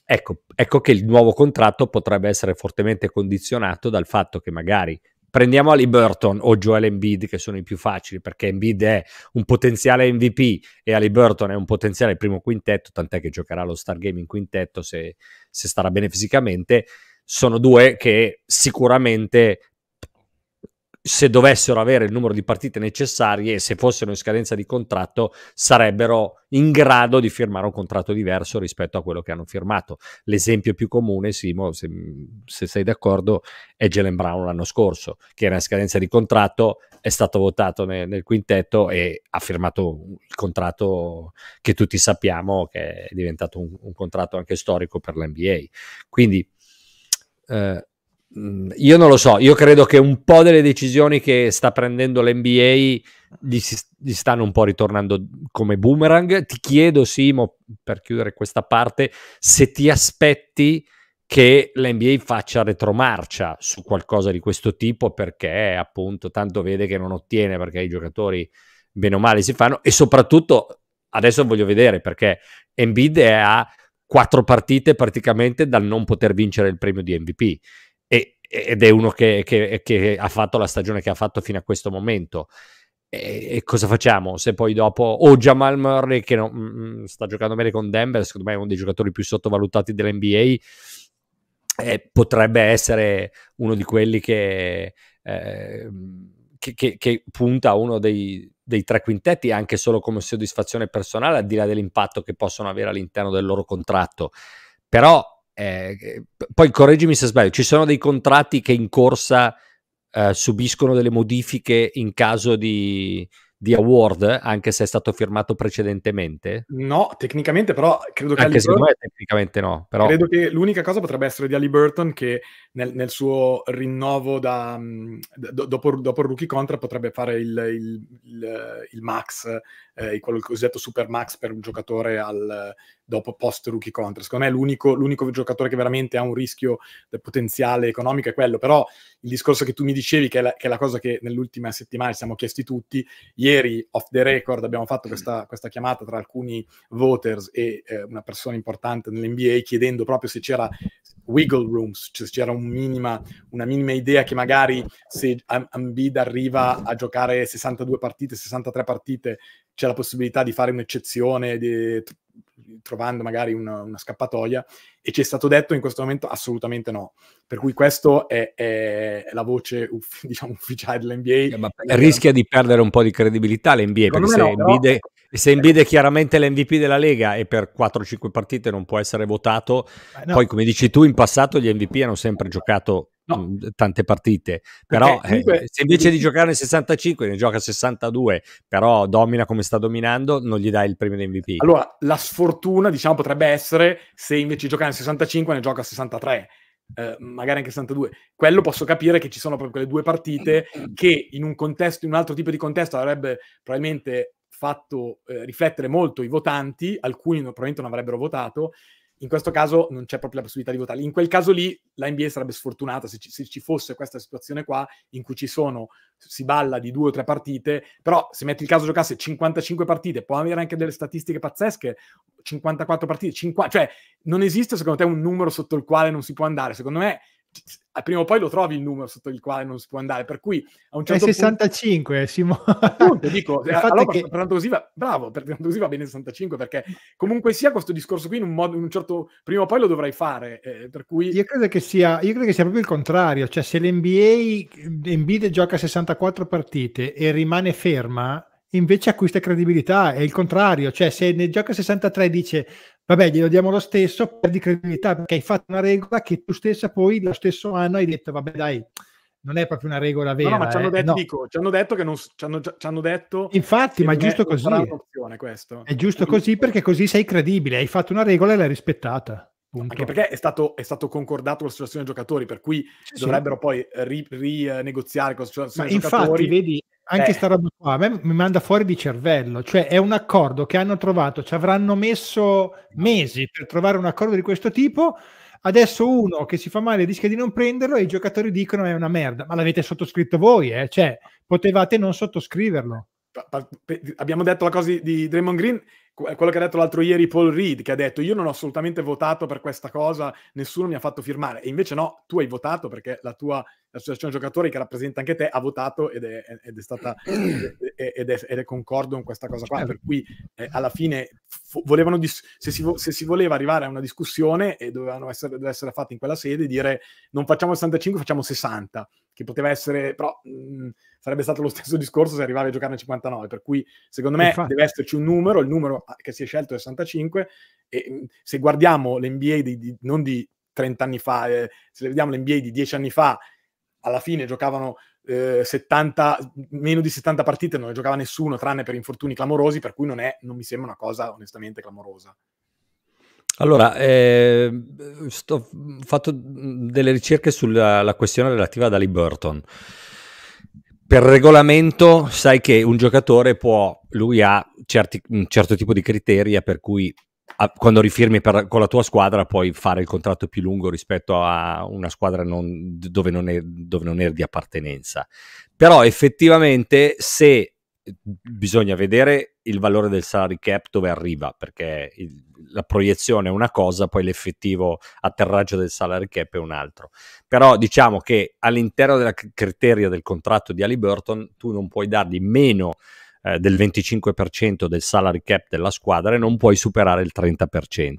Ecco, ecco, che il nuovo contratto potrebbe essere fortemente condizionato dal fatto che magari prendiamo Ali Burton o Joel Embiid, che sono i più facili, perché Embiid è un potenziale MVP e Ali Burton è un potenziale primo quintetto, tant'è che giocherà lo Star Game in quintetto se, se starà bene fisicamente. Sono due che sicuramente se dovessero avere il numero di partite necessarie e se fossero in scadenza di contratto sarebbero in grado di firmare un contratto diverso rispetto a quello che hanno firmato. L'esempio più comune, Simo, se, se sei d'accordo, è Jalen Brown l'anno scorso, che era in scadenza di contratto, è stato votato nel, nel quintetto e ha firmato il contratto che tutti sappiamo che è diventato un, un contratto anche storico per l'NBA. Quindi... Eh, Mm, io non lo so, io credo che un po' delle decisioni che sta prendendo l'NBA gli, gli, stanno un po' ritornando come boomerang. Ti chiedo, Simo, per chiudere questa parte, se ti aspetti che l'NBA faccia retromarcia su qualcosa di questo tipo perché appunto tanto vede che non ottiene perché i giocatori bene o male si fanno e soprattutto adesso voglio vedere perché Embiid ha quattro partite praticamente dal non poter vincere il premio di MVP ed è uno che, che, che, ha fatto la stagione che ha fatto fino a questo momento. E, e cosa facciamo se poi dopo o Jamal Murray che no, mm, mm, sta giocando bene con Denver, secondo me è uno dei giocatori più sottovalutati dell'NBA, eh, potrebbe essere uno di quelli che, eh, che, che punta a uno dei, dei tre quintetti anche solo come soddisfazione personale, al di là dell'impatto che possono avere all'interno del loro contratto. Però eh, eh poi correggimi se sbaglio, ci sono dei contratti che in corsa eh, subiscono delle modifiche in caso di, di, award, anche se è stato firmato precedentemente? No, tecnicamente però credo che... Anche secondo me tecnicamente no, però... Credo che l'unica cosa potrebbe essere di Ali Burton che nel, nel suo rinnovo da, mm, do, dopo, dopo il rookie contra potrebbe fare il, il, il, il max, eh, quello, il cosiddetto super max per un giocatore al, dopo post rookie contra. Secondo me l'unico, l'unico giocatore che veramente ha un rischio potenziale economico è quello, però il discorso che tu mi dicevi, che è la, che è la cosa che nell'ultima settimana ci siamo chiesti tutti, ieri off the record abbiamo fatto questa, questa chiamata tra alcuni voters e eh, una persona importante nell'NBA chiedendo proprio se c'era wiggle rooms, cioè se c'era un un minima, una minima idea che magari se Ambid arriva a giocare 62 partite, 63 partite, c'è la possibilità di fare un'eccezione, di, trovando magari una, una, scappatoia, e ci è stato detto in questo momento assolutamente no. Per cui questa è, è, la voce diciamo, ufficiale dell'NBA. Eh, rischia di perdere un po' di credibilità l'NBA, perché no, se no, Embiid e se Embiid è chiaramente l'MVP della Lega e per 4-5 partite non può essere votato, eh, no. poi come dici tu in passato gli MVP hanno sempre giocato no. Mm, tante partite, però okay, eh, comunque, eh, se invece di giocare nel 65 ne gioca 62, però domina come sta dominando, non gli dai il premio di MVP. Allora, la sfortuna diciamo potrebbe essere se invece di giocare nel 65 ne gioca 63. Eh, magari anche 62, quello posso capire che ci sono proprio quelle due partite mm. che in un contesto, in un altro tipo di contesto avrebbe probabilmente fatto eh, riflettere molto i votanti, alcuni non, probabilmente non avrebbero votato, in questo caso non c'è proprio la possibilità di votare. In quel caso lì la NBA sarebbe sfortunata se ci, se ci, fosse questa situazione qua in cui ci sono, si balla di due o tre partite, però se metti il caso giocasse 55 partite, può avere anche delle statistiche pazzesche, 54 partite, 50, cioè non esiste secondo te un numero sotto il quale non si può andare, secondo me prima o poi lo trovi il numero sotto il quale non si può andare, per cui a un certo è 65, punto... Simo. Appunto, dico, eh, allora, che... per tanto così va, bravo, per tanto così va bene 65, perché comunque sia questo discorso qui in un, modo, in un certo, prima o poi lo dovrai fare, eh, per cui... Io credo, che sia, io credo che sia proprio il contrario, cioè se l'NBA, Embiid gioca 64 partite e rimane ferma invece acquista credibilità, è il contrario, cioè se nel gioco 63 dice vabbè glielo diamo lo stesso, perdi credibilità perché hai fatto una regola che tu stessa poi lo stesso anno hai detto vabbè dai, non è proprio una regola vera. No, no ma ci hanno, eh. detto, no. dico, ci hanno detto che non ci hanno, ci hanno detto Infatti, ma è giusto così. Opzione, è giusto così perché così sei credibile, hai fatto una regola e l'hai rispettata. Punto. Anche perché è stato, è stato concordato con l'associazione giocatori, per cui sì, dovrebbero sì. poi rinegoziare ri, con l'associazione ma giocatori. Infatti, vedi, anche eh. sta roba qua a me mi manda fuori di cervello, cioè è un accordo che hanno trovato, ci avranno messo mesi per trovare un accordo di questo tipo, adesso uno che si fa male rischia di non prenderlo e i giocatori dicono è una merda, ma l'avete sottoscritto voi, eh? cioè potevate non sottoscriverlo. Abbiamo detto la cosa di, di Draymond Green, quello che ha detto l'altro ieri Paul Reed, che ha detto io non ho assolutamente votato per questa cosa, nessuno mi ha fatto firmare. E invece no, tu hai votato perché la tua associazione giocatori che rappresenta anche te ha votato ed è, ed è stata ed è, ed è concordo con questa cosa qua. Certo. Per cui eh, alla fine f- volevano dis- se, si vo- se, si voleva arrivare a una discussione e dovevano essere, doveva essere fatta in quella sede, dire non facciamo 65, facciamo 60 che poteva essere, però mh, mm, sarebbe stato lo stesso discorso se arrivavi a giocare nel 59, per cui secondo me Infatti. deve esserci un numero, il numero che si è scelto è 65, e mh, mm, se guardiamo l'NBA di, di, non di 30 anni fa, eh, se vediamo l'NBA di 10 anni fa, alla fine giocavano eh, 70, meno di 70 partite, non ne giocava nessuno, tranne per infortuni clamorosi, per cui non, è, non mi sembra una cosa onestamente clamorosa. Allora, eh, sto, fatto delle ricerche sulla questione relativa ad Ali Burton. Per regolamento sai che un giocatore può, lui ha certi, un certo tipo di criteria per cui a, quando rifirmi per, con la tua squadra puoi fare il contratto più lungo rispetto a una squadra non, dove, non è, dove non eri di appartenenza. Però effettivamente se bisogna vedere il valore del salary cap dove arriva, perché il, la proiezione è una cosa, poi l'effettivo atterraggio del salary cap è un altro. Però diciamo che all'interno del criterio del contratto di Ali Burton tu non puoi dargli meno eh, del 25% del salary cap della squadra e non puoi superare il 30%.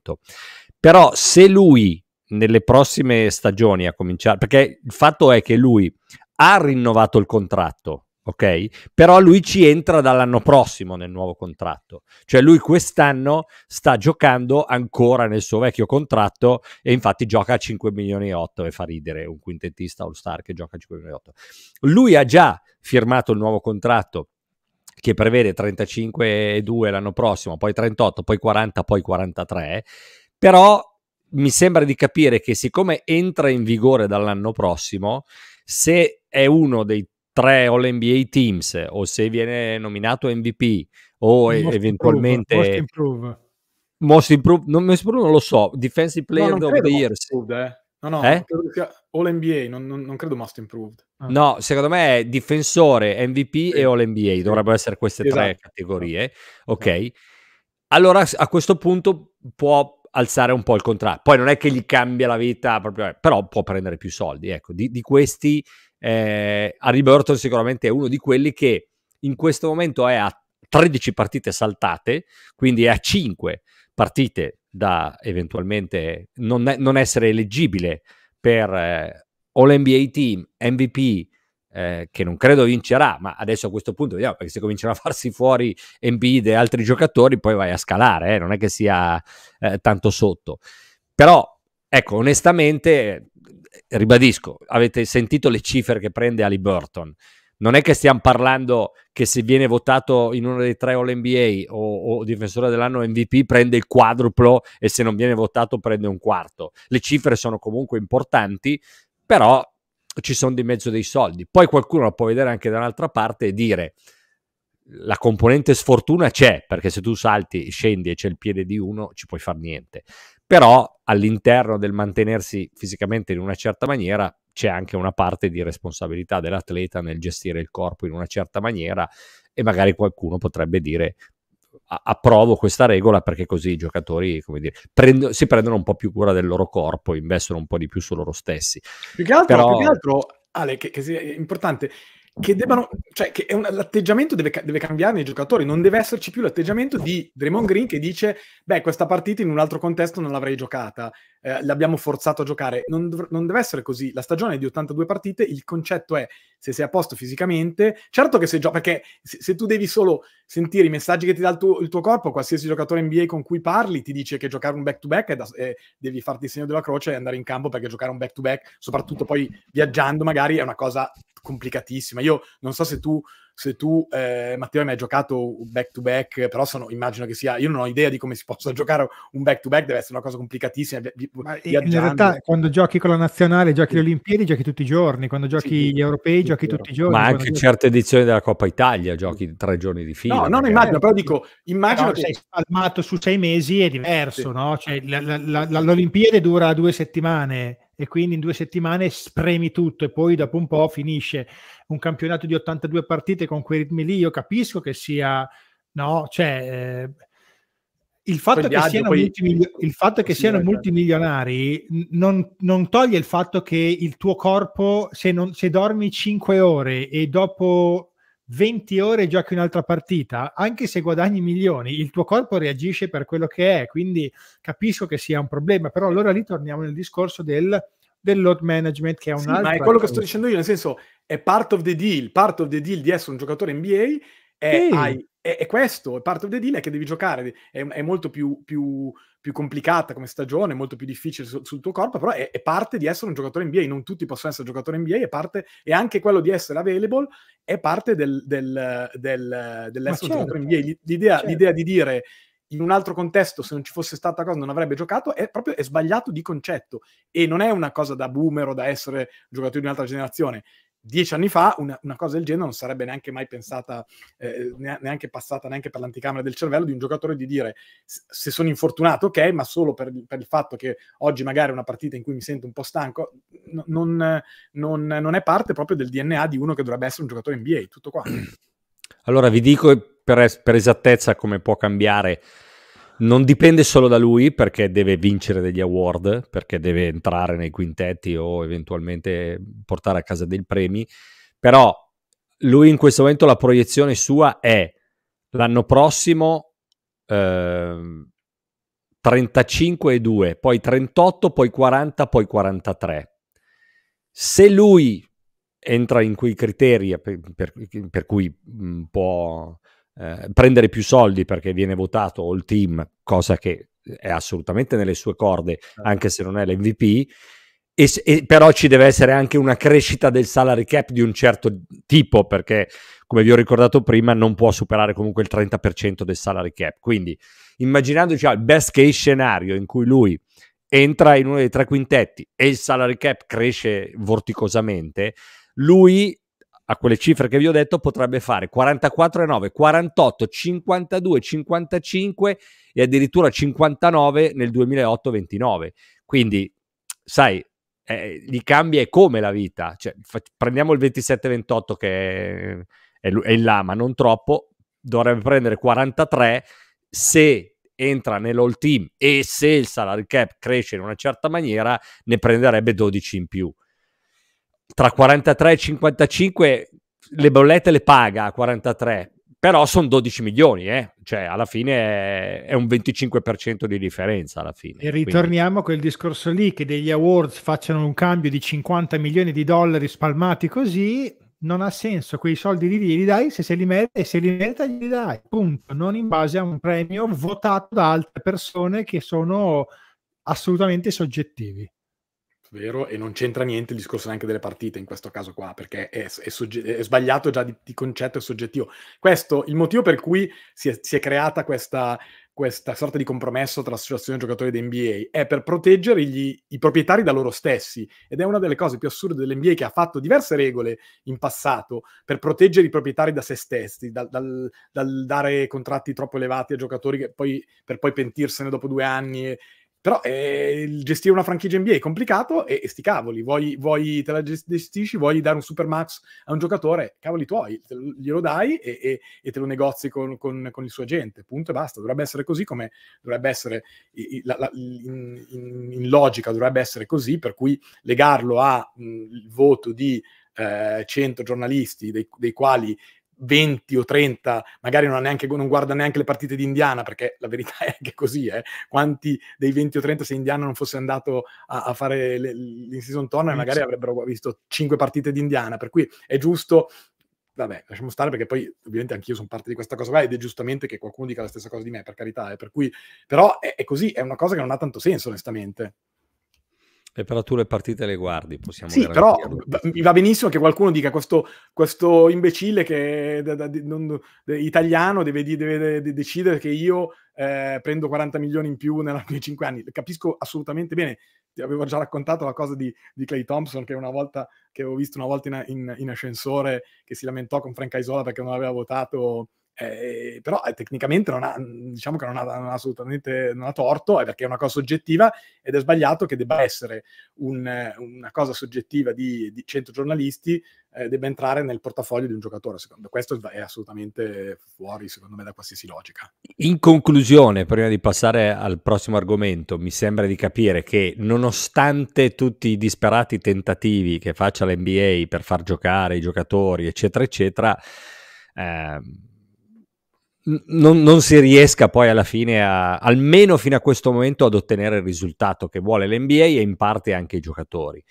Però se lui nelle prossime stagioni a cominciare, perché il fatto è che lui ha rinnovato il contratto ok? Però lui ci entra dall'anno prossimo nel nuovo contratto, cioè lui quest'anno sta giocando ancora nel suo vecchio contratto e infatti gioca a 5 milioni e 8 e fa ridere un quintettista all-star che gioca a 5 milioni e 8. Lui ha già firmato il nuovo contratto che prevede 35,2 l'anno prossimo, poi 38, poi 40, poi 43, però mi sembra di capire che siccome entra in vigore dall'anno prossimo, se è uno dei tre All-NBA Teams o se viene nominato MVP o most eventualmente... Improve, most Improve. Most Improved, non, most non lo so, Defensive Player no, of the Year. Eh. No, no, eh? All-NBA, non, non, non, credo Most Improved. Ah. No, secondo me è difensore, MVP sì. e All-NBA, dovrebbero essere queste esatto. tre categorie. Esatto. Ok. Allora a questo punto può alzare un po' il contratto. Poi non è che gli cambia la vita, proprio, eh, però può prendere più soldi. Ecco, di, di questi eh, Harry Burton sicuramente è uno di quelli che in questo momento è a 13 partite saltate, quindi è a 5 partite da eventualmente non, non essere eleggibile per eh, All NBA Team, MVP, eh, che non credo vincerà, ma adesso a questo punto vediamo, perché se cominciano a farsi fuori Embiid e altri giocatori, poi vai a scalare, eh, non è che sia eh, tanto sotto. Però, ecco, onestamente, ribadisco, avete sentito le cifre che prende Ali Burton. Non è che stiamo parlando che se viene votato in uno dei tre All-NBA o, o difensore dell'anno MVP prende il quadruplo e se non viene votato prende un quarto. Le cifre sono comunque importanti, però ci sono di mezzo dei soldi. Poi qualcuno la può vedere anche da un'altra parte e dire la componente sfortuna c'è, perché se tu salti, scendi e c'è il piede di uno, ci puoi fare niente però all'interno del mantenersi fisicamente in una certa maniera c'è anche una parte di responsabilità dell'atleta nel gestire il corpo in una certa maniera e magari qualcuno potrebbe dire approvo questa regola perché così i giocatori dire, prendo, si prendono un po' più cura del loro corpo, investono un po' di più su loro stessi. Più che altro, Però... più che altro Ale, che, che è importante, che debbano, cioè che una, l'atteggiamento deve, deve, cambiare nei giocatori, non deve esserci più l'atteggiamento di Draymond Green che dice beh questa partita in un altro contesto non l'avrei giocata, eh, l'abbiamo forzato a giocare, non, dov- non, deve essere così, la stagione è di 82 partite, il concetto è se sei a posto fisicamente, certo che se gioca, perché se, se, tu devi solo sentire i messaggi che ti dà il tuo, il tuo, corpo, qualsiasi giocatore NBA con cui parli ti dice che giocare un back-to-back è da, eh, devi farti il segno della croce e andare in campo perché giocare un back-to-back, soprattutto poi viaggiando magari, è una cosa complicatissima. Io io non so se tu, se tu eh, Matteo, hai mai giocato back to back, però sono, immagino che sia, io non ho idea di come si possa giocare un back to back, deve essere una cosa complicatissima. Vi, in realtà, quando giochi con la nazionale, giochi sì. le Olimpiadi, giochi tutti i giorni, quando giochi sì, gli europei, sì, giochi tutti i giorni. Ma anche giochi... certe edizioni della Coppa Italia, giochi tre giorni di fila. No, non immagino, però dico, immagino però che sei spalmato su sei mesi è diverso, no? Cioè, l'Olimpiade dura due settimane e quindi in due settimane spremi tutto e poi dopo un po' finisce un campionato di 82 partite con quei ritmi lì, io capisco che sia, no, cioè... Eh, il fatto, che siano, poi... multimilio- il fatto che sì, siano multimilionari non, non, toglie il fatto che il tuo corpo, se, non, se dormi 5 ore e dopo 20 ore e giochi un'altra partita, anche se guadagni milioni, il tuo corpo reagisce per quello che è, quindi capisco che sia un problema, però allora lì torniamo nel discorso del, del load management che è un sì, altro. Ma è quello che sto dicendo io, nel senso è part of the deal, part of the deal di essere un giocatore NBA è, eh, hai, è, è, questo, parte of the deal è che devi giocare, è, è molto più, più, più, complicata come stagione, molto più difficile su, sul tuo corpo, però è, parte di essere un giocatore NBA, non tutti possono essere giocatori NBA, è parte, e anche quello di essere available è parte del, del, del, dell'essere certo, un giocatore NBA. L'idea, certo. l'idea di dire in un altro contesto, se non ci fosse stata cosa, non avrebbe giocato, è proprio è sbagliato di concetto e non è una cosa da boomer o da essere giocatore di un'altra generazione dieci anni fa una, una, cosa del genere non sarebbe neanche mai pensata, eh, neanche passata neanche per l'anticamera del cervello di un giocatore di dire se sono infortunato ok, ma solo per, per il fatto che oggi magari è una partita in cui mi sento un po' stanco, non, non, non è parte proprio del DNA di uno che dovrebbe essere un giocatore NBA, tutto qua. Allora vi dico per, per esattezza come può cambiare non dipende solo da lui perché deve vincere degli award, perché deve entrare nei quintetti o eventualmente portare a casa dei premi, però lui in questo momento la proiezione sua è l'anno prossimo eh, 35 2, poi 38, poi 40, poi 43. Se lui entra in quei criteri per, per, per cui mh, mm, può eh, prendere più soldi perché viene votato all team, cosa che è assolutamente nelle sue corde, certo. anche se non è l'MVP. E, e, però ci deve essere anche una crescita del salary cap di un certo tipo, perché come vi ho ricordato prima non può superare comunque il 30% del salary cap. Quindi immaginandoci al ah, best case scenario in cui lui entra in uno dei tre quintetti e il salary cap cresce vorticosamente, lui a quelle cifre che vi ho detto, potrebbe fare 44,9, 48, 52, 55 e addirittura 59 nel 2008-29. Quindi, sai, eh, gli cambia come la vita. Cioè, fa- prendiamo il 27-28 che è, è, è il là, ma non troppo, dovrebbe prendere 43 se entra nell'all team e se il salary cap cresce in una certa maniera ne prenderebbe 12 in più tra 43 e 55 le bollette le paga a 43, però sono 12 milioni, eh? cioè alla fine è un 25% di differenza. Alla fine. E ritorniamo Quindi... a quel discorso lì che degli awards facciano un cambio di 50 milioni di dollari spalmati così, non ha senso, quei soldi lì li, li dai se se li merita e se li merita gli dai, punto, non in base a un premio votato da altre persone che sono assolutamente soggettivi. Vero, e non c'entra niente il discorso neanche delle partite in questo caso qua, perché è, è, sogge- è sbagliato già di, di concetto e soggettivo. Questo il motivo per cui si è, si è creata questa, questa, sorta di compromesso tra associazione e giocatori ed NBA è per proteggere gli, i proprietari da loro stessi. Ed è una delle cose più assurde dell'NBA che ha fatto diverse regole in passato per proteggere i proprietari da se stessi, dal, dal, dal dare contratti troppo elevati a giocatori poi, per poi pentirsene dopo due anni e, però eh, gestire una franchigia NBA è complicato e, e sti cavoli, vuoi, vuoi, te la gestisci, vuoi dare un super max a un giocatore, cavoli tuoi, lo, glielo dai e, e, e, te lo negozi con, con, con, il suo agente, punto e basta. Dovrebbe essere così come dovrebbe essere la, la, in, in, in, logica, dovrebbe essere così, per cui legarlo al voto di eh, 100 giornalisti, dei, dei quali 20 o 30, magari non, neanche, non, guarda neanche le partite di Indiana, perché la verità è che così, eh? quanti dei 20 o 30 se Indiana non fosse andato a, a fare le, l'in-season tournament magari avrebbero visto 5 partite di Indiana, per cui è giusto vabbè, lasciamo stare perché poi ovviamente anch'io sono parte di questa cosa qua ed è giustamente che qualcuno dica la stessa cosa di me, per carità, eh, per cui, però è, è, così, è una cosa che non ha tanto senso onestamente. E però tu le partite le guardi, possiamo Sì, però mi va benissimo che qualcuno dica questo, questo imbecille che da, da, non, italiano deve, deve, deve, decidere che io eh, prendo 40 milioni in più nei miei 5 anni. Capisco assolutamente bene. Ti avevo già raccontato la cosa di, di Clay Thompson che una volta che avevo visto una volta in, in, in ascensore che si lamentò con Franca Isola perché non aveva votato eh, eh, però eh, tecnicamente non ha, mhmm, diciamo che non ha, non ha, assolutamente non ha torto, è perché è una cosa soggettiva ed è sbagliato che debba essere un, una cosa soggettiva di, di 100 giornalisti eh, debba entrare nel portafoglio di un giocatore. Secondo questo è assolutamente fuori, secondo me, da qualsiasi logica. In conclusione, prima di passare al prossimo argomento, mi sembra di capire che nonostante tutti i disperati tentativi che faccia l'NBA per far giocare i giocatori, eccetera, eccetera, ehm, non, non, si riesca poi alla fine, a, almeno fino a questo momento, ad ottenere il risultato che vuole l'NBA e in parte anche i giocatori.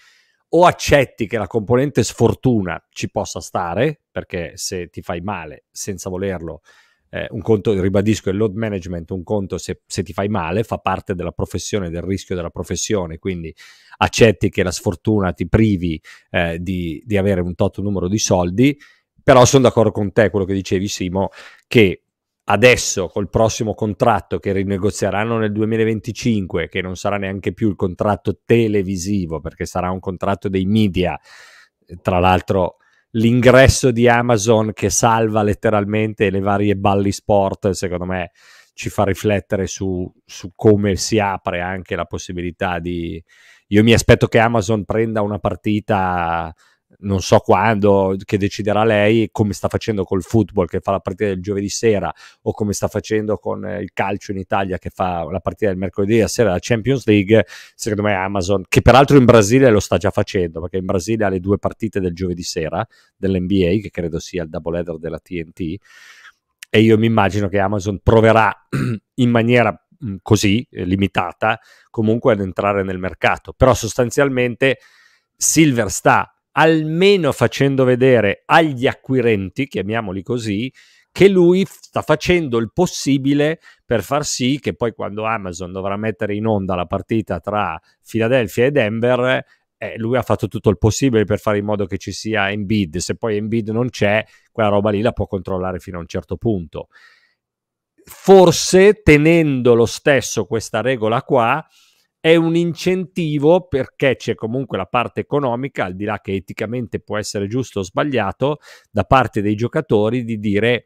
O accetti che la componente sfortuna ci possa stare, perché se ti fai male senza volerlo, eh, un conto, ribadisco, il load management, un conto se, se ti fai male, fa parte della professione, del rischio della professione, quindi accetti che la sfortuna ti privi eh, di, di avere un tot numero di soldi, però sono d'accordo con te, quello che dicevi Simo, che adesso col prossimo contratto che rinegozieranno nel 2025, che non sarà neanche più il contratto televisivo, perché sarà un contratto dei media, tra l'altro l'ingresso di Amazon che salva letteralmente le varie balli sport, secondo me ci fa riflettere su, su come si apre anche la possibilità di... Io mi aspetto che Amazon prenda una partita non so quando, che deciderà lei, come sta facendo col football che fa la partita del giovedì sera o come sta facendo con eh, il calcio in Italia che fa la partita del mercoledì a sera della Champions League, secondo me Amazon, che peraltro in Brasile lo sta già facendo, perché in Brasile ha le due partite del giovedì sera dell'NBA, che credo sia il double header della TNT, e io mi immagino che Amazon proverà in maniera mm, così eh, limitata comunque ad entrare nel mercato, però sostanzialmente Silver sta almeno facendo vedere agli acquirenti, chiamiamoli così, che lui sta facendo il possibile per far sì che poi quando Amazon dovrà mettere in onda la partita tra Philadelphia e Denver, eh, lui ha fatto tutto il possibile per fare in modo che ci sia Embiid. Se poi Embiid non c'è, quella roba lì la può controllare fino a un certo punto. Forse tenendo lo stesso questa regola qua, è un incentivo perché c'è comunque la parte economica, al di là che eticamente può essere giusto o sbagliato, da parte dei giocatori di dire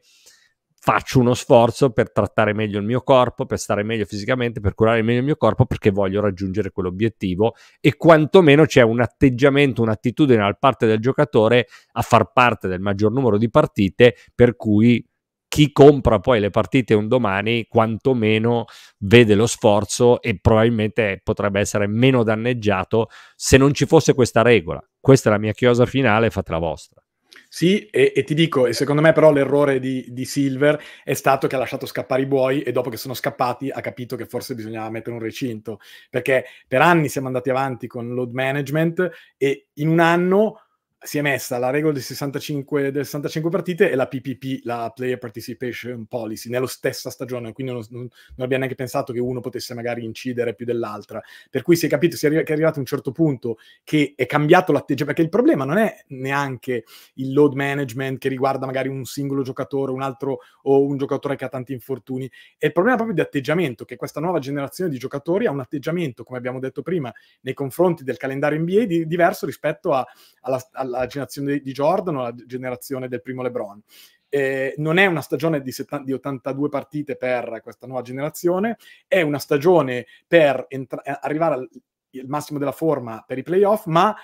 faccio uno sforzo per trattare meglio il mio corpo, per stare meglio fisicamente, per curare meglio il mio corpo perché voglio raggiungere quell'obiettivo e quantomeno c'è un atteggiamento, un'attitudine da parte del giocatore a far parte del maggior numero di partite per cui chi compra poi le partite un domani quantomeno vede lo sforzo e probabilmente potrebbe essere meno danneggiato se non ci fosse questa regola. Questa è la mia chiosa finale, fate la vostra. Sì, e, e, ti dico, e secondo me però l'errore di, di, Silver è stato che ha lasciato scappare i buoi e dopo che sono scappati ha capito che forse bisognava mettere un recinto, perché per anni siamo andati avanti con load management e in un anno si è messa la regola 65, delle 65 partite e la PPP, la Player Participation Policy, nella stessa stagione, quindi non, non, non abbiamo neanche pensato che uno potesse magari incidere più dell'altra. Per cui si è capito si è arri- che è arrivato a un certo punto che è cambiato l'atteggiamento, perché il problema non è neanche il load management che riguarda magari un singolo giocatore, un altro o un giocatore che ha tanti infortuni, è il problema proprio di atteggiamento, che questa nuova generazione di giocatori ha un atteggiamento, come abbiamo detto prima, nei confronti del calendario NBA di, diverso rispetto a, alla alla generazione di Jordan o alla generazione del primo LeBron. Eh, non è una stagione di, set- di, 82 partite per questa nuova generazione, è una stagione per entra- eh, arrivare al massimo della forma per i playoff, ma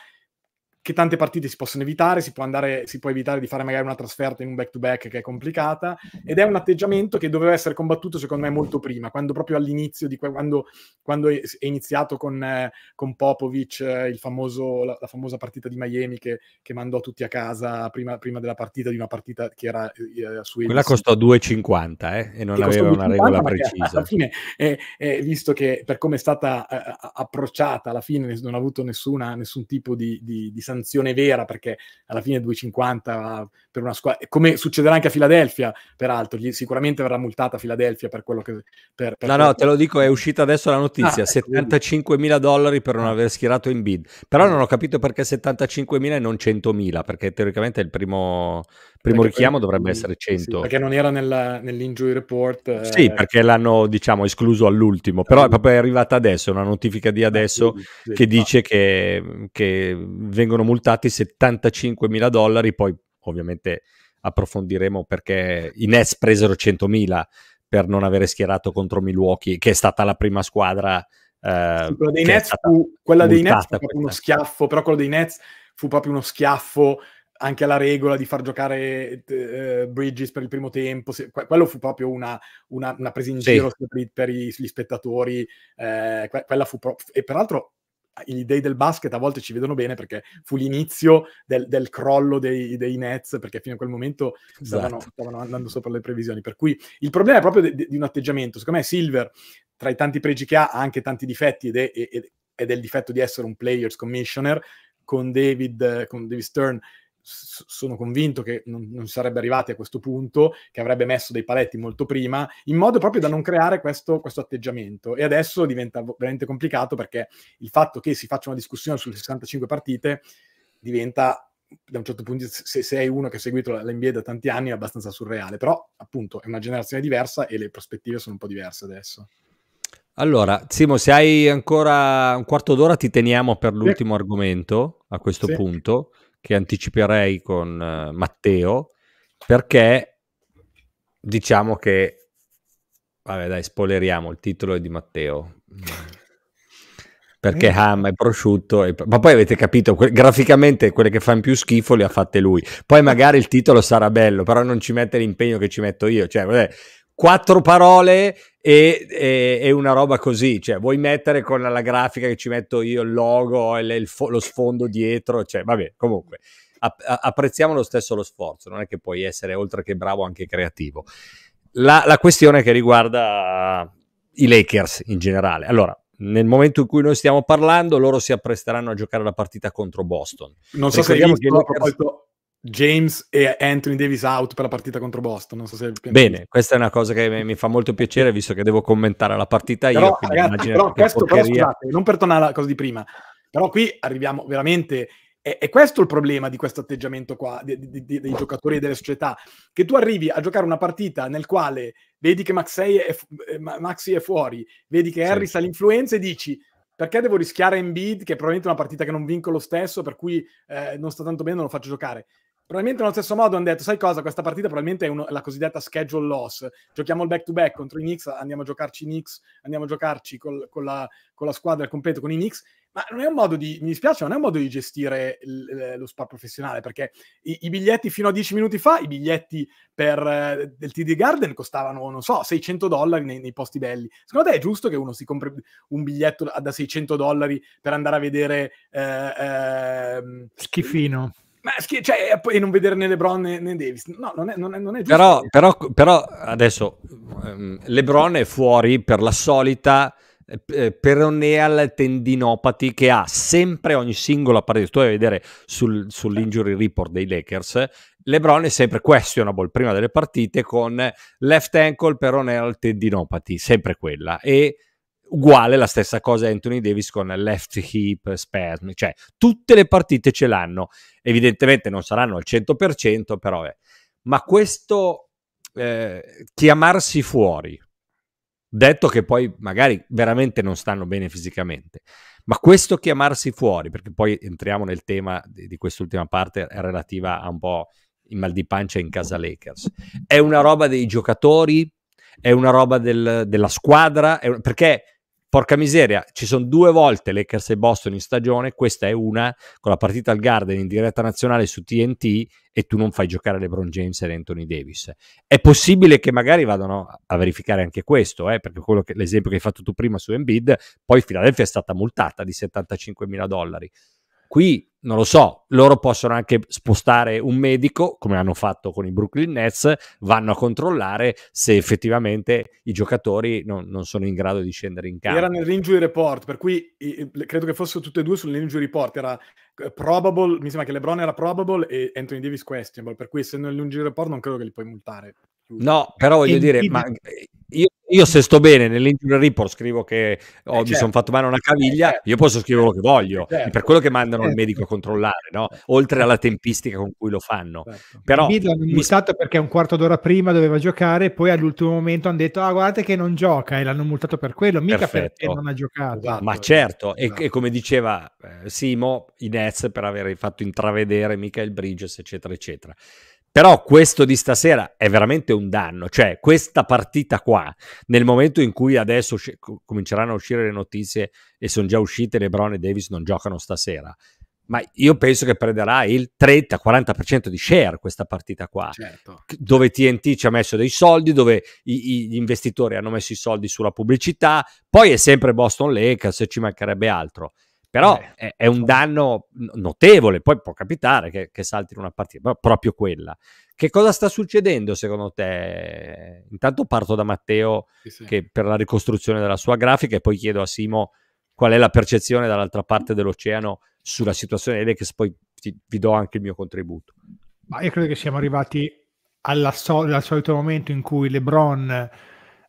che tante partite si possono evitare, si può, andare, si può evitare di fare magari una trasferta in un back-to-back che è complicata, ed è un atteggiamento che doveva essere combattuto secondo me molto prima, quando proprio all'inizio, di quando, quando, è iniziato con, eh, con Popovic eh, famoso, la, la, famosa partita di Miami che, che mandò tutti a casa prima, prima, della partita, di una partita che era eh, su Edison. Quella costò 2,50 eh, e non aveva una regola precisa. Alla fine, eh, eh, visto che per come è stata eh, approcciata, alla fine non ha avuto nessuna, nessun tipo di, di, di sanzione, sanzione vera, perché alla fine 2,50 ah, per una squadra, come succederà anche a Filadelfia, peraltro, gli, sicuramente verrà multata Filadelfia per quello che... Per, per no, no, te lo dico, è uscita adesso la notizia, ah, 75 ecco, mila dollari per non ah. aver schierato in bid, però mm. non ho capito perché 75 mila e non 100 mila, perché teoricamente è il primo, primo perché eh, richiamo dovrebbe essere 100. Sì, perché non era nella, nell'injury report. Eh, sì, perché l'hanno diciamo escluso all'ultimo, però è proprio arrivata adesso, una notifica di eh, adesso sì, sì, che dice che, che vengono multati 75 mila dollari, poi ovviamente approfondiremo perché i Nets presero 100 mila per non avere schierato contro Milwaukee, che è stata la prima squadra. Eh, sì, quella dei Nets fu, quella dei Nets fu proprio uno schiaffo, però quello dei Nets fu proprio uno schiaffo anche alla regola di far giocare eh, Bridges per il primo tempo, se, que- quello fu proprio una, una, una presa in sì. giro per, i, per i, gli spettatori, eh, que- quella fu pro- e peraltro gli ah, dei del basket a volte ci vedono bene perché fu l'inizio del, del crollo dei, dei, Nets perché fino a quel momento stavano, esatto. stavano, andando sopra le previsioni per cui il problema è proprio di, di un atteggiamento secondo me Silver tra i tanti pregi che ha ha anche tanti difetti ed è, è, è il difetto di essere un players commissioner con David, con David Stern sono convinto che non, non, sarebbe arrivati a questo punto, che avrebbe messo dei paletti molto prima, in modo proprio da non creare questo, questo atteggiamento. E adesso diventa veramente complicato perché il fatto che si faccia una discussione sulle 65 partite diventa da un certo punto, se sei uno che ha seguito l'NBA da tanti anni, è abbastanza surreale. Però, appunto, è una generazione diversa e le prospettive sono un po' diverse adesso. Allora, Simo, se hai ancora un quarto d'ora, ti teniamo per l'ultimo sì. argomento a questo sì. punto che anticiperei con uh, Matteo, perché diciamo che, vabbè dai, spoileriamo, il titolo è di Matteo. perché Ham è prosciutto, e... ma poi avete capito, que- graficamente quelle che fanno più schifo le ha fatte lui. Poi magari il titolo sarà bello, però non ci mette l'impegno che ci metto io. Cioè, vabbè, quattro parole e, e, e, una roba così, cioè vuoi mettere con la, grafica che ci metto io il logo e le, fo- lo sfondo dietro, cioè vabbè, comunque a- apprezziamo lo stesso lo sforzo, non è che puoi essere oltre che bravo anche creativo. La, la questione che riguarda i Lakers in generale, allora nel momento in cui noi stiamo parlando loro si appresteranno a giocare la partita contro Boston. Non so Ricordiamo se hai visto, che Lakers... a, proposito, James e Anthony Davis out per la partita contro Boston. Non so se Bene, questa è una cosa che mi fa molto piacere visto che devo commentare la partita però, io. Ragazzi, però questo, però, scusate, non per tornare alla cosa di prima, però qui arriviamo veramente. È, è questo il problema di questo atteggiamento qua di, di, di, dei giocatori e delle società. Che tu arrivi a giocare una partita nel quale vedi che Maxi è, fu- eh, Maxi è fuori, vedi che Harris sì. ha l'influenza e dici perché devo rischiare Embiid, che è probabilmente una partita che non vinco lo stesso, per cui eh, non sta tanto bene, non lo faccio giocare probabilmente nello stesso modo hanno detto, sai cosa, questa partita probabilmente è uno, la cosiddetta schedule loss, giochiamo il back-to-back contro i Knicks, andiamo a giocarci i Knicks, andiamo a giocarci col, con, la, con, la, squadra al completo con i Knicks, ma non è un modo di, mi dispiace, non è un modo di gestire l, lo spa professionale, perché i, i, biglietti fino a dieci minuti fa, i biglietti per, eh, del TD Garden costavano, non so, 600 dollari nei, nei, posti belli. Secondo te è giusto che uno si compri un biglietto da 600 dollari per andare a vedere... Eh, eh, Schifino. Ma schi- cioè, poi non vedere né LeBron né, né Davis, no, non è, non è, non è giusto. Però, però, però adesso um, LeBron è fuori per la solita eh, eh, peroneal tendinopati che ha sempre ogni singola partita. Tu vai a vedere sul, sull'injury report dei Lakers, LeBron è sempre questionable prima delle partite con left ankle peroneal tendinopati, sempre quella. E uguale la stessa cosa Anthony Davis con left hip spasm, cioè tutte le partite ce l'hanno, evidentemente non saranno al 100%, però è. ma questo eh, chiamarsi fuori, detto che poi magari veramente non stanno bene fisicamente, ma questo chiamarsi fuori, perché poi entriamo nel tema di, di quest'ultima parte è relativa a un po' il mal di pancia in casa Lakers, è una roba dei giocatori, è una roba del, della squadra, è, perché Porca miseria, ci sono due volte Lakers e Boston in stagione, questa è una con la partita al Garden in diretta nazionale su TNT e tu non fai giocare LeBron James e Anthony Davis. È possibile che magari vadano a verificare anche questo, eh, perché che, l'esempio che hai fatto tu prima su Embiid, poi Philadelphia è stata multata di 75 mila dollari. Qui non lo so, loro possono anche spostare un medico, come hanno fatto con i Brooklyn Nets, vanno a controllare se effettivamente i giocatori non, non sono in grado di scendere in campo. Era nell'injury report, per cui credo che fossero tutte e due sull'injury report, era eh, probable, mi sembra che LeBron era probable e Anthony Davis questionable, per cui se non è l'injury report non credo che li puoi multare. No, però voglio e dire, ma io, io, se sto bene nell'injury report scrivo che oh, eh, mi sono certo. fatto male a una caviglia, eh, certo. io posso scrivere quello che voglio, eh, certo. per quello che mandano il eh, medico a controllare, no? Certo. oltre alla tempistica con cui lo fanno. Certo. Però Midland mi... è stato perché un quarto d'ora prima doveva giocare, poi all'ultimo momento hanno detto ah guardate che non gioca e l'hanno multato per quello, mica Perfetto. perché non ha giocato. Esatto. Ma eh, certo, esatto. E, e, come diceva eh, Simo, i Nets per aver fatto intravedere Michael Bridges, eccetera, eccetera. Però questo di stasera è veramente un danno, cioè questa partita qua, nel momento in cui adesso cominceranno a uscire le notizie e sono già uscite, Lebron e Davis non giocano stasera, ma io penso che prenderà il 30-40% di share questa partita qua, certo. dove TNT ci ha messo dei soldi, dove i, gli investitori hanno messo i soldi sulla pubblicità, poi è sempre Boston Lakers, ci mancherebbe altro. Però eh, è, è, un danno notevole, poi può capitare che, che salti in una partita, però proprio quella. Che cosa sta succedendo secondo te? Intanto parto da Matteo sì, sì. per la ricostruzione della sua grafica e poi chiedo a Simo qual è la percezione dall'altra parte dell'oceano sulla situazione dell'Ex, poi ti, vi do anche il mio contributo. Ma io credo che siamo arrivati sol- al solito momento in cui LeBron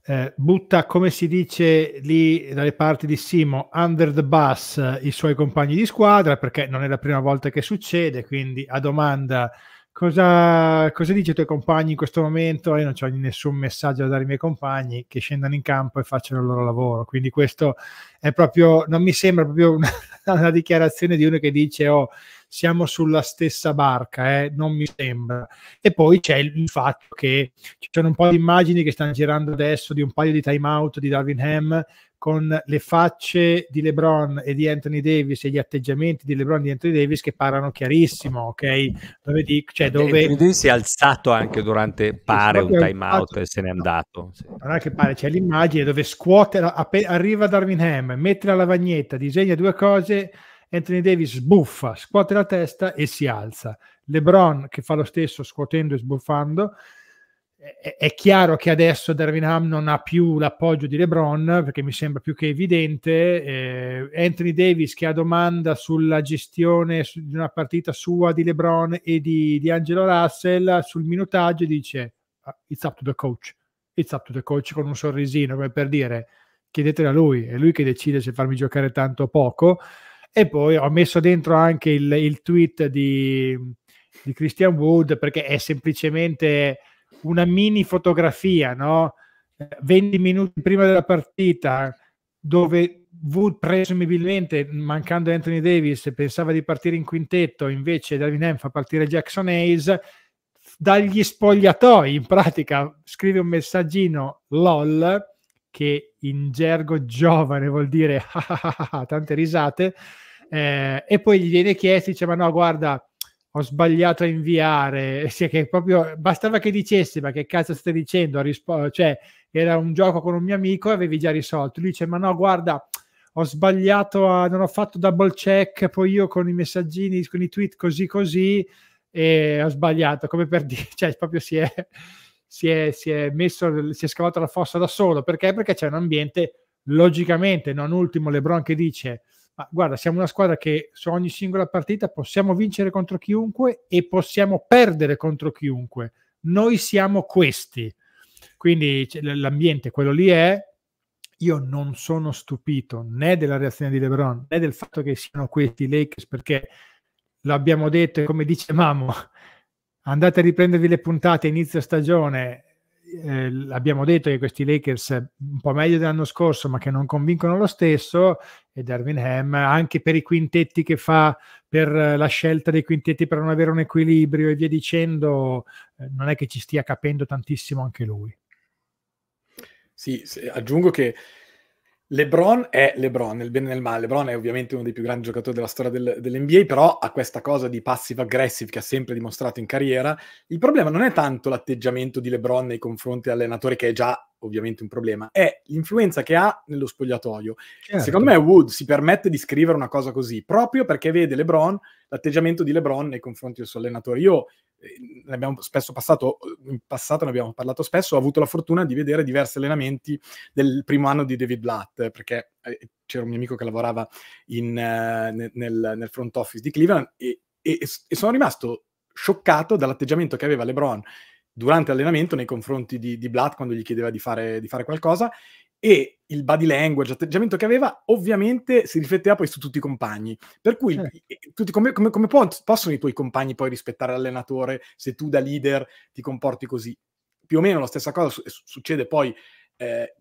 eh, butta, come si dice lì dalle parti di Simo, under the bus eh, i suoi compagni di squadra, perché non è la prima volta che succede, quindi a domanda Cosa, cosa, dici ai tuoi compagni in questo momento? Io non ho nessun messaggio da dare ai miei compagni che scendano in campo e facciano il loro lavoro. Quindi questo è proprio, non mi sembra proprio una, una dichiarazione di uno che dice oh, siamo sulla stessa barca, eh? non mi sembra. E poi c'è il fatto che ci sono un po' di immagini che stanno girando adesso di un paio di time out di Darwin Ham con le facce di LeBron e di Anthony Davis e gli atteggiamenti di LeBron e di Anthony Davis che parlano chiarissimo, ok? Dove di, cioè dove... Anthony Davis si è alzato anche durante, pare, un time out e se n'è andato. Sì. Non è che pare, c'è l'immagine dove scuote, arriva Darwin Ham, mette la lavagnetta, disegna due cose Anthony Davis sbuffa, scuote la testa e si alza. LeBron che fa lo stesso scuotendo e sbuffando. È, chiaro che adesso Darwin Ham non ha più l'appoggio di LeBron perché mi sembra più che evidente. Eh, Anthony Davis che ha domanda sulla gestione di una partita sua di LeBron e di, di Angelo Russell sul minutaggio dice ah, it's up to the coach. It's up to the coach con un sorrisino come per dire chiedetelo a lui, è lui che decide se farmi giocare tanto o poco. E poi ho messo dentro anche il, il tweet di, di, Christian Wood perché è semplicemente una mini fotografia, no? 20 minuti prima della partita dove Wood presumibilmente mancando Anthony Davis pensava di partire in quintetto invece Darwin Ham fa partire Jackson Hayes dagli spogliatoi in pratica scrive un messaggino lol che in gergo giovane vuol dire tante risate, eh, e poi gli viene chiesto, dice ma no guarda, ho sbagliato a inviare, cioè che proprio bastava che dicesse ma che cazzo stai dicendo, rispo- cioè era un gioco con un mio amico e avevi già risolto, lui dice ma no guarda, ho sbagliato, a, non ho fatto double check, poi io con i messaggini, con i tweet così così, e ho sbagliato, come per dire, cioè proprio si è, si è, si è messo, si è scavato la fossa da solo. Perché? Perché c'è un ambiente, logicamente, non ultimo Lebron che dice ma guarda, siamo una squadra che su ogni singola partita possiamo vincere contro chiunque e possiamo perdere contro chiunque. Noi siamo questi. Quindi l'ambiente, quello lì è, io non sono stupito né della reazione di LeBron né del fatto che siano questi i Lakers perché l'abbiamo detto e come dice Mamo andate a riprendervi le puntate inizio stagione. Eh, abbiamo detto che questi Lakers un po' meglio dell'anno scorso, ma che non convincono lo stesso. E Darwin Ham, anche per i quintetti che fa, per la scelta dei quintetti per non avere un equilibrio e via dicendo, eh, non è che ci stia capendo tantissimo anche lui. Sì, aggiungo che LeBron è LeBron, nel bene e nel male. LeBron è ovviamente uno dei più grandi giocatori della storia del, dell'NBA, però ha questa cosa di passive aggressive che ha sempre dimostrato in carriera. Il problema non è tanto l'atteggiamento di LeBron nei confronti dell'allenatore, che è già ovviamente un problema, è l'influenza che ha nello spogliatoio. Certo. Secondo me Wood si permette di scrivere una cosa così, proprio perché vede LeBron, l'atteggiamento di LeBron nei confronti del suo allenatore. Io Ehm, ne abbiamo spesso passato, in passato ne abbiamo parlato spesso, ho avuto la fortuna di vedere diversi allenamenti del primo anno di David Blatt, perché eh, c'era un mio amico che lavorava in, eh, nel, nel, front office di Cleveland e, e, e sono rimasto scioccato dall'atteggiamento che aveva LeBron durante l'allenamento nei confronti di, di Blatt quando gli chiedeva di fare, di fare qualcosa e il body language, l'atteggiamento che aveva, ovviamente si rifletteva poi su tutti i compagni. Per cui, eh. tutti, come, come, come possono i tuoi compagni poi rispettare l'allenatore se tu da leader ti comporti così? Più o meno la stessa cosa su- succede poi eh,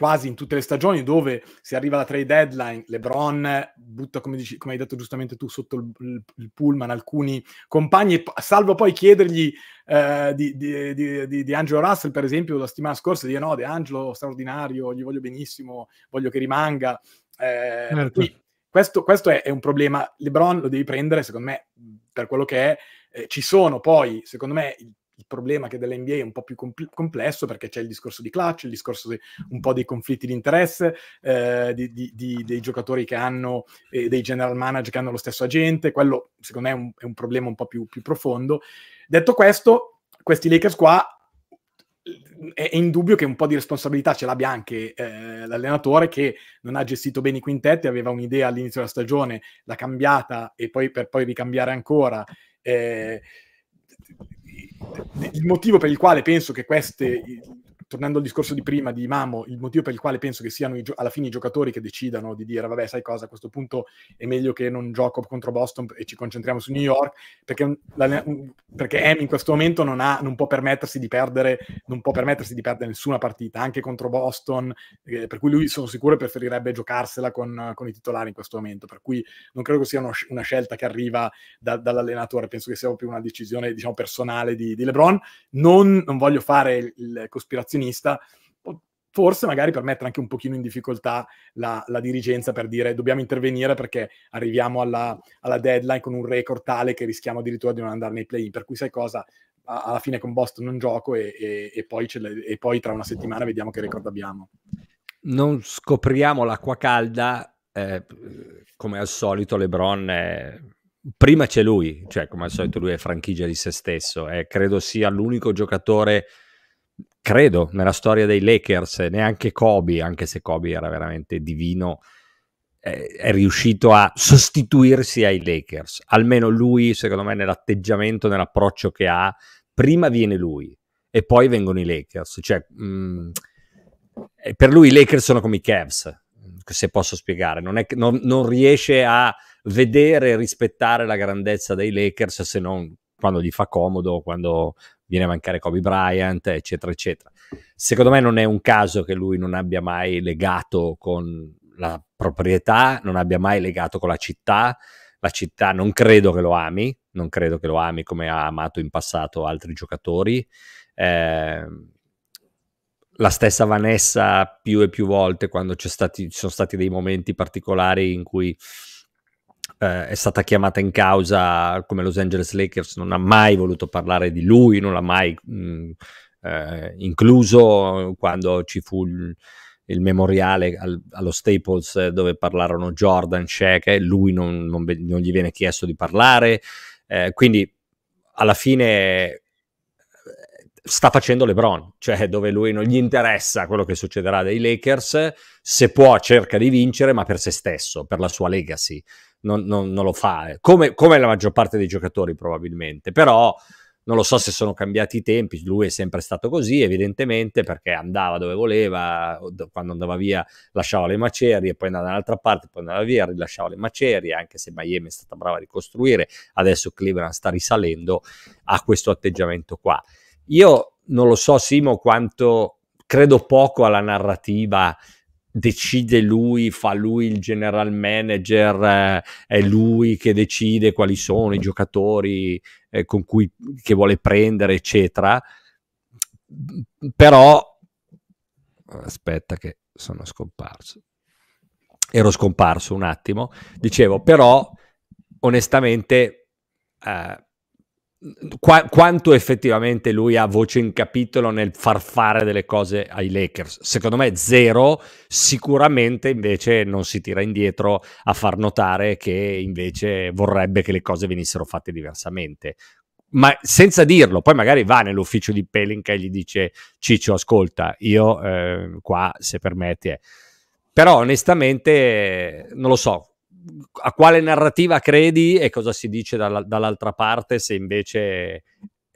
quasi in tutte le stagioni dove si arriva alla trade deadline, LeBron butta, come, dici, come hai detto giustamente tu, sotto il, il pullman alcuni compagni, salvo poi chiedergli eh, di, di, di, di, Angelo Russell, per esempio, la settimana scorsa, di no, De Angelo, straordinario, gli voglio benissimo, voglio che rimanga. Eh, certo. questo, questo è, è, un problema. LeBron lo devi prendere, secondo me, per quello che è. Eh, ci sono poi, secondo me, il il problema che dell'NBA è un po' più compl- complesso perché c'è il discorso di clutch, il discorso di, un po' dei conflitti di interesse, eh, di, di, dei giocatori che hanno, eh, dei general manager che hanno lo stesso agente, quello secondo me è un, è un problema un po' più, più profondo. Detto questo, questi Lakers qua è, indubbio che un po' di responsabilità ce l'abbia anche eh, l'allenatore che non ha gestito bene i quintetti, aveva un'idea all'inizio della stagione, l'ha cambiata e poi per poi ricambiare ancora. Eh, il motivo per il quale penso che queste tornando al discorso di prima di Mamo, il motivo per il quale penso che siano gio- alla fine i giocatori che decidano di dire vabbè sai cosa, a questo punto è meglio che non gioco contro Boston e ci concentriamo su New York, perché, la, Em in questo momento non, ha, non, può permettersi di perdere, non può permettersi di perdere nessuna partita, anche contro Boston, eh, per cui lui sono sicuro preferirebbe giocarsela con, con, i titolari in questo momento, per cui non credo che sia uno, una scelta che arriva da, dall'allenatore, penso che sia più una decisione diciamo personale di, di LeBron. Non, non voglio fare il, il cospirazione sinistra, forse magari per mettere anche un pochino in difficoltà la, la dirigenza per dire dobbiamo intervenire perché arriviamo alla, alla, deadline con un record tale che rischiamo addirittura di non andare nei play-in, per cui sai cosa, alla fine con Boston non gioco e, e, e, poi, le, e poi, tra una settimana vediamo che record abbiamo. Non scopriamo l'acqua calda, eh, come al solito LeBron... È prima c'è lui, cioè come al solito lui è franchigia di se stesso, eh, credo sia l'unico giocatore credo, nella storia dei Lakers, neanche Kobe, anche se Kobe era veramente divino, eh, è riuscito a sostituirsi ai Lakers. Almeno lui, secondo me, nell'atteggiamento, nell'approccio che ha, prima viene lui e poi vengono i Lakers. Cioè, mh, mm, eh, per lui i Lakers sono come i Cavs, se posso spiegare. Non, è, non, non riesce a vedere e rispettare la grandezza dei Lakers se non quando gli fa comodo, quando viene a mancare Kobe Bryant, eccetera, eccetera. Secondo me non è un caso che lui non abbia mai legato con la proprietà, non abbia mai legato con la città, la città non credo che lo ami, non credo che lo ami come ha amato in passato altri giocatori. Eh, la stessa Vanessa più e più volte quando ci sono stati dei momenti particolari in cui eh, è stata chiamata in causa come Los Angeles Lakers, non ha mai voluto parlare di lui, non l'ha mai mh, mm, eh, incluso quando ci fu il, il memoriale al, allo Staples eh, dove parlarono Jordan, Shaq, e lui non, non, non gli viene chiesto di parlare, eh, quindi alla fine sta facendo LeBron, cioè dove lui non gli interessa quello che succederà dei Lakers, se può cerca di vincere, ma per se stesso, per la sua legacy non, non, non lo fa, eh. come, come, la maggior parte dei giocatori probabilmente, però non lo so se sono cambiati i tempi, lui è sempre stato così evidentemente perché andava dove voleva, quando andava via lasciava le macerie, poi andava dall'altra parte, poi andava via, rilasciava le macerie, anche se Miami è stata brava a ricostruire, adesso Cleveland sta risalendo a questo atteggiamento qua. Io non lo so Simo quanto credo poco alla narrativa decide lui, fa lui il general manager, eh, è lui che decide quali sono i giocatori eh, con cui che vuole prendere, eccetera. Però eh, aspetta che sono scomparso. Ero scomparso un attimo, dicevo, però onestamente eh, Qua, quanto effettivamente lui ha voce in capitolo nel far fare delle cose ai Lakers. Secondo me zero, sicuramente invece non si tira indietro a far notare che invece vorrebbe che le cose venissero fatte diversamente. Ma senza dirlo, poi magari va nell'ufficio di Pelinka e gli dice Ciccio, ascolta, io eh, qua se permetti... Eh. Però onestamente non lo so, a quale narrativa credi e cosa si dice dall'altra parte se invece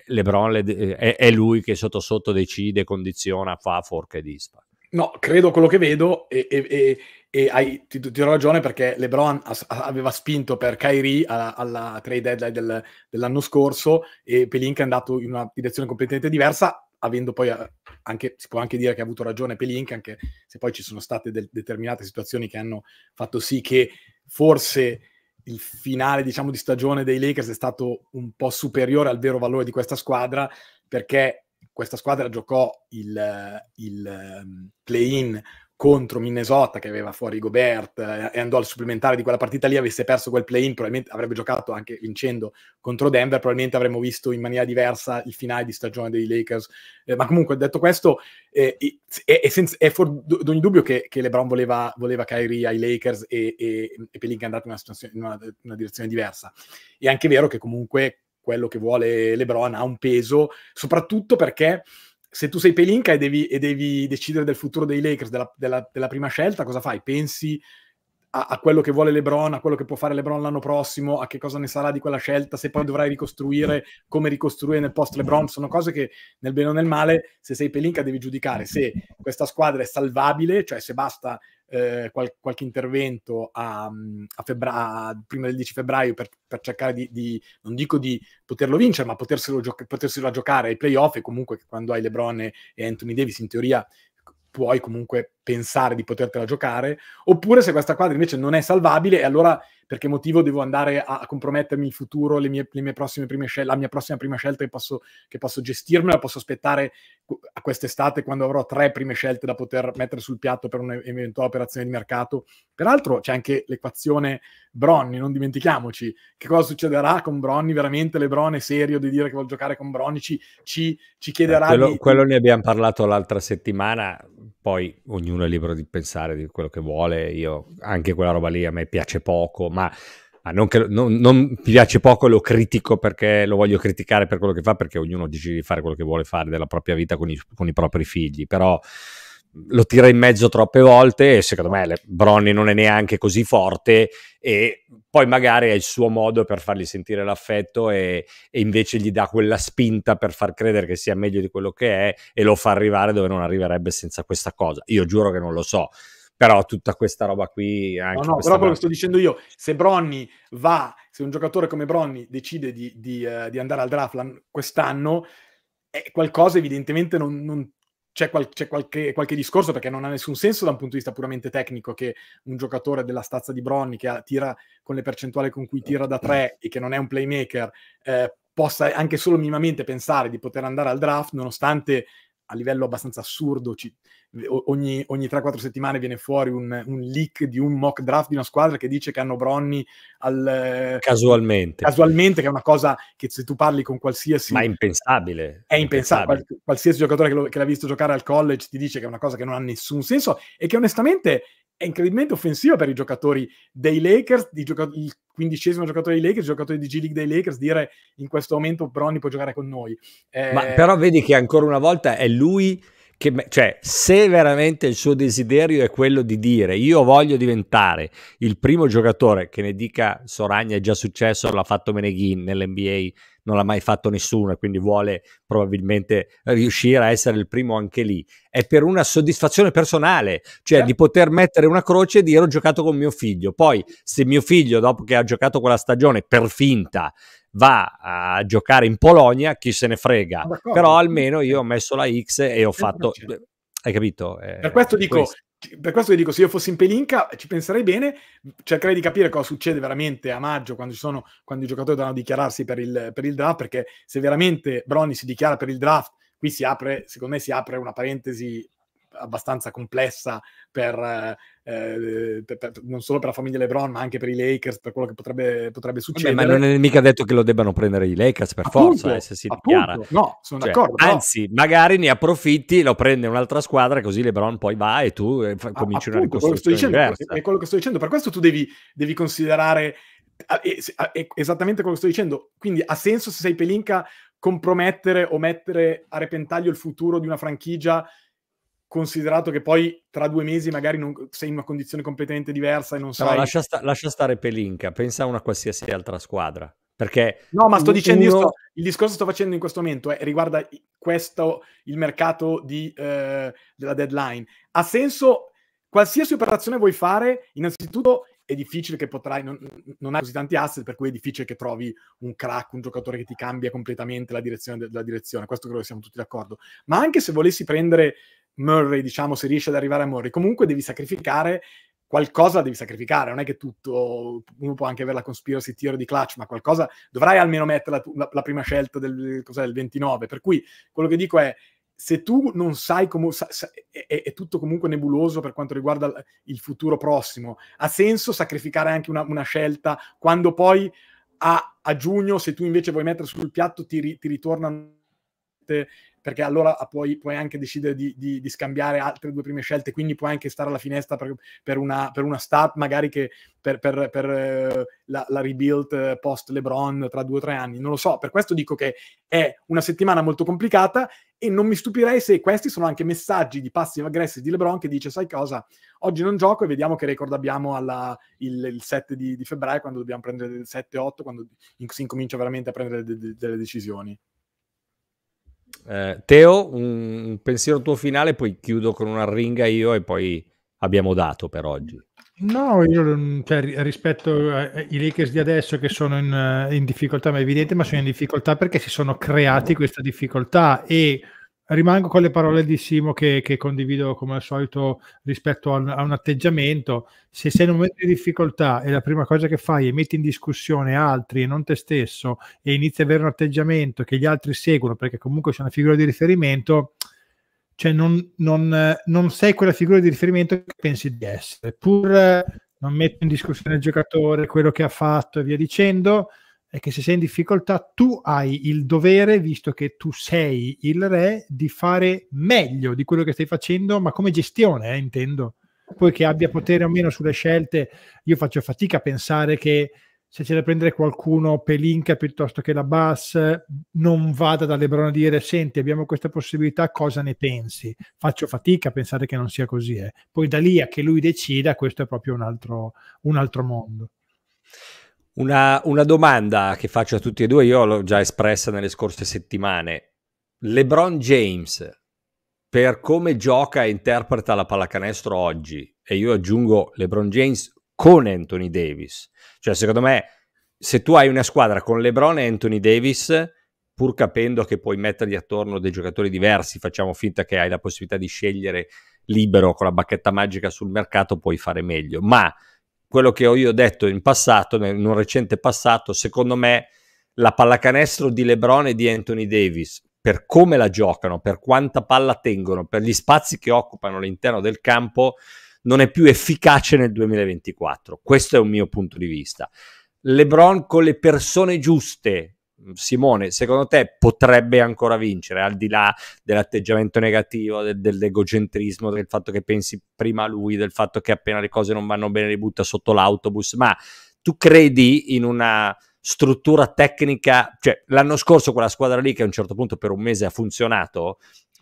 LeBron è, lui che sotto sotto decide, condiziona, fa forca e dispa. No, credo quello che vedo e, e, e, e hai, ti, ti, do ragione perché LeBron aveva spinto per Kyrie alla, alla trade deadline del, dell'anno scorso e Pelink è andato in una direzione completamente diversa avendo poi eh, anche, si può anche dire che ha avuto ragione Pelink, anche se poi ci sono state del, determinate situazioni che hanno fatto sì che forse il finale diciamo, di stagione dei Lakers è stato un po' superiore al vero valore di questa squadra perché questa squadra giocò il, il ehm, play-in contro Minnesota che aveva fuori Gobert eh, e andò al supplementare di quella partita lì, avesse perso quel play-in, probabilmente avrebbe giocato anche vincendo contro Denver, probabilmente avremmo visto in maniera diversa il finale di stagione dei Lakers. Eh, ma comunque, detto questo, eh, è, è, senza, è fuori d- ogni dubbio che, che LeBron voleva, voleva Kyrie ai Lakers e, e, e Pelin è andato in, una, in una, una direzione diversa. È anche vero che comunque quello che vuole LeBron ha un peso, soprattutto perché se tu sei Pelinka e devi, e devi decidere del futuro dei Lakers, della, della, della prima scelta, cosa fai? Pensi a, a, quello che vuole LeBron, a quello che può fare LeBron l'anno prossimo, a che cosa ne sarà di quella scelta, se poi dovrai ricostruire, come ricostruire nel post LeBron, sono cose che nel bene o nel male, se sei Pelinka devi giudicare se questa squadra è salvabile, cioè se basta eh, qual- qualche intervento a, mhmm, a febbra- prima del 10 febbraio per, per cercare di, di, non dico di poterlo vincere, ma poterselo, gioca- poterselo giocare ai playoff e comunque quando hai LeBron e Anthony Davis in teoria puoi comunque pensare di potertela giocare, oppure se questa quadra invece non è salvabile e allora per che motivo devo andare a compromettermi il futuro, le mie, le mie prossime prime scelte, la mia prossima prima scelta che posso, che posso gestirmela, posso aspettare a quest'estate quando avrò tre prime scelte da poter mettere sul piatto per un'eventuale operazione di mercato. Peraltro c'è anche l'equazione Bronny, non dimentichiamoci che cosa succederà con Bronny, veramente Lebron è serio di dire che vuol giocare con Bronny, ci, ci, ci eh, chiederà... Eh, quello, di... quello ne abbiamo parlato l'altra settimana, poi ognuno ognuno è libero di pensare di quello che vuole, io anche quella roba lì a me piace poco, ma, ma non, che, non, non piace poco e lo critico perché lo voglio criticare per quello che fa, perché ognuno decide di fare quello che vuole fare della propria vita con i, con i propri figli, però lo tira in mezzo troppe volte e secondo me Bronny non è neanche così forte e poi magari è il suo modo per fargli sentire l'affetto e, e, invece gli dà quella spinta per far credere che sia meglio di quello che è e lo fa arrivare dove non arriverebbe senza questa cosa. Io giuro che non lo so, però tutta questa roba qui... no, no, però quello parte... che sto dicendo io, se Bronny va, se un giocatore come Bronny decide di, di, uh, di andare al draft quest'anno, qualcosa evidentemente non, non c'è, qual- c'è qualche, qualche, discorso perché non ha nessun senso da un punto di vista puramente tecnico che un giocatore della stazza di Bronni che tira con le percentuali con cui tira da tre e che non è un playmaker eh, possa anche solo minimamente pensare di poter andare al draft nonostante a livello abbastanza assurdo. Ci, ogni, ogni 3-4 settimane viene fuori un, un, leak di un mock draft di una squadra che dice che hanno Bronni al, eh, casualmente. casualmente, che è una cosa che se tu parli con qualsiasi... Ma è impensabile. È impensabile. Qual, qualsiasi giocatore che, lo, che l'ha visto giocare al college ti dice che è una cosa che non ha nessun senso e che onestamente è incredibilmente offensiva per i giocatori dei Lakers, gioca- il quindicesimo giocatore dei Lakers, il giocatore di G-League dei Lakers, dire in questo momento Bronny può giocare con noi. Eh... Ma però vedi che ancora una volta è lui che, cioè, se veramente il suo desiderio è quello di dire io voglio diventare il primo giocatore, che ne dica Soragna è già successo, l'ha fatto Meneghin nell'NBA non l'ha mai fatto nessuno e quindi vuole probabilmente riuscire a essere il primo anche lì. È per una soddisfazione personale, cioè yeah. Certo. di poter mettere una croce e dire ho giocato con mio figlio. Poi se mio figlio, dopo che ha giocato quella stagione, per finta va a giocare in Polonia, chi se ne frega. Però almeno io ho messo la X e ho fatto... Hai capito? Eh, per questo dico, questo per questo vi dico, se io fossi in Pelinca ci penserei bene, cercherei di capire cosa succede veramente a maggio quando, sono, quando i giocatori dovranno dichiararsi per il, per il, draft, perché se veramente Brony si dichiara per il draft, qui si apre, secondo me si apre una parentesi abbastanza complessa per, eh, eh, per, per, non solo per la famiglia LeBron, ma anche per i Lakers, per quello che potrebbe, potrebbe succedere. Vabbè, ma non è mica detto che lo debbano prendere i Lakers per appunto, forza, eh, se si dichiara. No, sono cioè, d'accordo. Anzi, però... magari ne approfitti, lo prende un'altra squadra, così LeBron poi va e tu eh, cominci appunto, una ricostruzione quello dicendo, È quello che sto dicendo, per questo tu devi, devi considerare esattamente quello che sto dicendo. Quindi ha senso se sei Pelinka compromettere o mettere a repentaglio il futuro di una franchigia considerato che poi tra due mesi magari non, sei in una condizione completamente diversa e non sai... No, lascia, sta, lascia stare Pelinka, pensa a una qualsiasi altra squadra. Perché no, ma sto dicendo uno... sto, il discorso che sto facendo in questo momento eh, riguarda questo il mercato di, eh, della deadline. Ha senso qualsiasi operazione vuoi fare, innanzitutto è difficile che potrai, non, non hai così tanti asset, per cui è difficile che trovi un crack, un giocatore che ti cambia completamente la direzione della direzione. Questo credo che siamo tutti d'accordo. Ma anche se volessi prendere Murray, diciamo, se riesce ad arrivare a Murray. Comunque devi sacrificare qualcosa devi sacrificare, non è che tutto, uno può anche avere la conspiracy theory di clutch, ma qualcosa dovrai almeno mettere la, la, prima scelta del, del, 29, per cui quello che dico è, se tu non sai come, sa, sa, è, è, tutto comunque nebuloso per quanto riguarda il futuro prossimo, ha senso sacrificare anche una, una scelta quando poi a, a, giugno, se tu invece vuoi mettere sul piatto, ti, ti ritornano perché allora puoi, puoi anche decidere di, di, di, scambiare altre due prime scelte, quindi puoi anche stare alla finestra per, per, una, per una, start magari che per, per eh, la, la, rebuild eh, post LeBron tra due o tre anni, non lo so, per questo dico che è una settimana molto complicata e non mi stupirei se questi sono anche messaggi di passive aggressive di LeBron che dice sai cosa, oggi non gioco e vediamo che record abbiamo alla, il, il, 7 di, di, febbraio quando dobbiamo prendere il 7-8, quando si incomincia veramente a prendere de, de, delle decisioni. Eh, Teo, un, pensiero tuo finale, poi chiudo con una ringa io e poi abbiamo dato per oggi. No, io mm, cioè, rispetto ai eh, eh, Lakers di adesso che sono in, eh, in difficoltà, ma è evidente, ma sono in difficoltà perché si sono creati questa difficoltà e rimango con le parole di Simo che, che condivido come al solito rispetto a un, a un, atteggiamento. Se sei in un momento di difficoltà e la prima cosa che fai è metti in discussione altri e non te stesso e inizi ad avere un atteggiamento che gli altri seguono perché comunque c'è una figura di riferimento, cioè non, non, non sei quella figura di riferimento che pensi di essere, pur non metto in discussione il giocatore, quello che ha fatto e via dicendo, è che se sei in difficoltà tu hai il dovere, visto che tu sei il re, di fare meglio di quello che stai facendo, ma come gestione, eh, intendo. Poi che abbia potere o meno sulle scelte, io faccio fatica a pensare che se c'è da prendere qualcuno Pelinca piuttosto che la Bass, non vada da Lebron a dire senti abbiamo questa possibilità, cosa ne pensi? Faccio fatica a pensare che non sia così. Eh. Poi da lì a che lui decida, questo è proprio un altro, un altro mondo. Una, una, domanda che faccio a tutti e due, io l'ho già espressa nelle scorse settimane. LeBron James, per come gioca e interpreta la pallacanestro oggi, e io aggiungo LeBron James con Anthony Davis, cioè secondo me se tu hai una squadra con LeBron e Anthony Davis, pur capendo che puoi mettergli attorno dei giocatori diversi, facciamo finta che hai la possibilità di scegliere libero con la bacchetta magica sul mercato, puoi fare meglio, ma quello che ho io detto in passato, in un recente passato, secondo me la pallacanestro di Lebron e di Anthony Davis, per come la giocano, per quanta palla tengono, per gli spazi che occupano all'interno del campo, non è più efficace nel 2024. Questo è un mio punto di vista. LeBron con le persone giuste Mm, Simone, secondo te potrebbe ancora vincere, al di là dell'atteggiamento negativo, del, dell'egocentrismo, del fatto che pensi prima a lui, del fatto che appena le cose non vanno bene li butta sotto l'autobus, ma tu credi in una struttura tecnica, cioè l'anno scorso quella squadra lì che a un certo punto per un mese ha funzionato,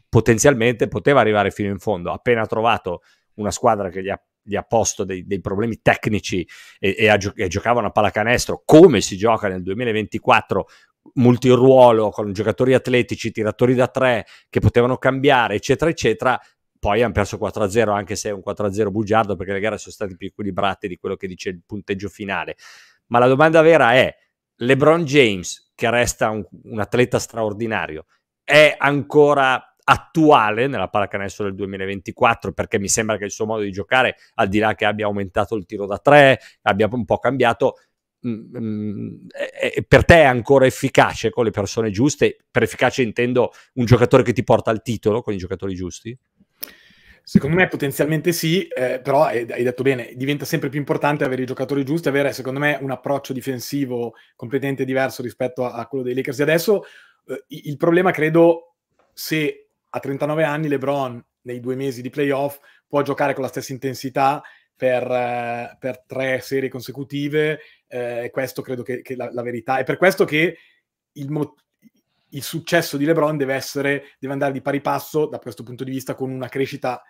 potenzialmente poteva arrivare fino in fondo, appena trovato una squadra che gli ha gli ha posto dei, dei problemi tecnici e, e, a, e, giocavano a pallacanestro come si gioca nel 2024 multiruolo con giocatori atletici, tiratori da tre che potevano cambiare, eccetera, eccetera. Poi hanno perso 4-0, anche se è un 4-0 bugiardo, perché le gare sono state più equilibrate di quello che dice il punteggio finale. Ma la domanda vera è: LeBron James, che resta un, un atleta straordinario, è ancora attuale nella pallacanestro del 2024 perché mi sembra che il suo modo di giocare al di là che abbia aumentato il tiro da tre abbia un po' cambiato mh, mm, mm, è, per te è ancora efficace con le persone giuste? Per efficace intendo un giocatore che ti porta al titolo con i giocatori giusti? Secondo me potenzialmente sì, eh, però hai, hai, detto bene, diventa sempre più importante avere i giocatori giusti, avere secondo me un approccio difensivo completamente diverso rispetto a, a quello dei Lakers di adesso. Eh, il problema credo se a 39 anni LeBron nei due mesi di playoff può giocare con la stessa intensità per, eh, per tre serie consecutive, eh, questo credo che, che la, la, verità. È per questo che il, mo- il successo di LeBron deve, essere, deve andare di pari passo, da questo punto di vista, con una crescita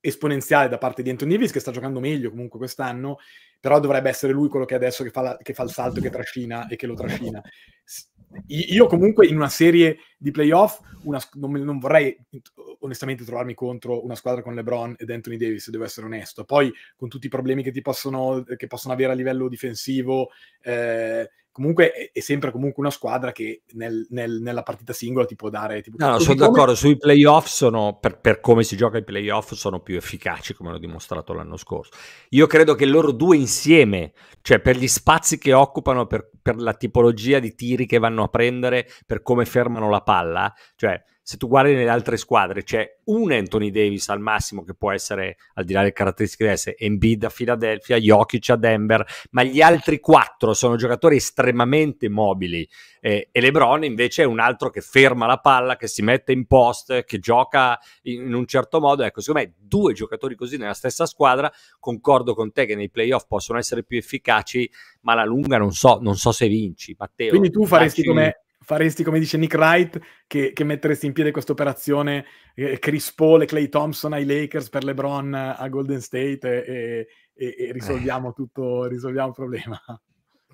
esponenziale da parte di Anthony Davis che sta giocando meglio comunque quest'anno però dovrebbe essere lui quello che adesso che fa, la, che fa il salto che trascina e che lo trascina S- io comunque in una serie di playoff una, non, non, vorrei onestamente trovarmi contro una squadra con LeBron ed Anthony Davis, devo essere onesto. Poi con tutti i problemi che, possono, che possono, avere a livello difensivo, eh, comunque è, è sempre comunque una squadra che nel, nel, nella partita singola ti può dare... Ti No, no sono come... d'accordo, sui playoff sono, per, per, come si gioca i playoff, sono più efficaci, come l'ho dimostrato l'anno scorso. Io credo che loro due insieme, cioè per gli spazi che occupano, per, per la tipologia di tiri che vanno a prendere, per come fermano la palla, cioè se tu guardi nelle altre squadre c'è un Anthony Davis al massimo che può essere, al di là delle caratteristiche diverse, Embiid a Philadelphia, Jokic a Denver, ma gli altri quattro sono giocatori estremamente mobili eh, e LeBron invece è un altro che ferma la palla, che si mette in post, che gioca in, un certo modo. Ecco, secondo me due giocatori così nella stessa squadra, concordo con te che nei playoff possono essere più efficaci, ma alla lunga non so, non so se vinci, Matteo. Quindi tu faresti come faresti come dice Nick Wright che, che metteresti in piedi questa operazione eh, Chris Paul e Clay Thompson ai Lakers per LeBron a Golden State e, e, e risolviamo eh. tutto, risolviamo il problema.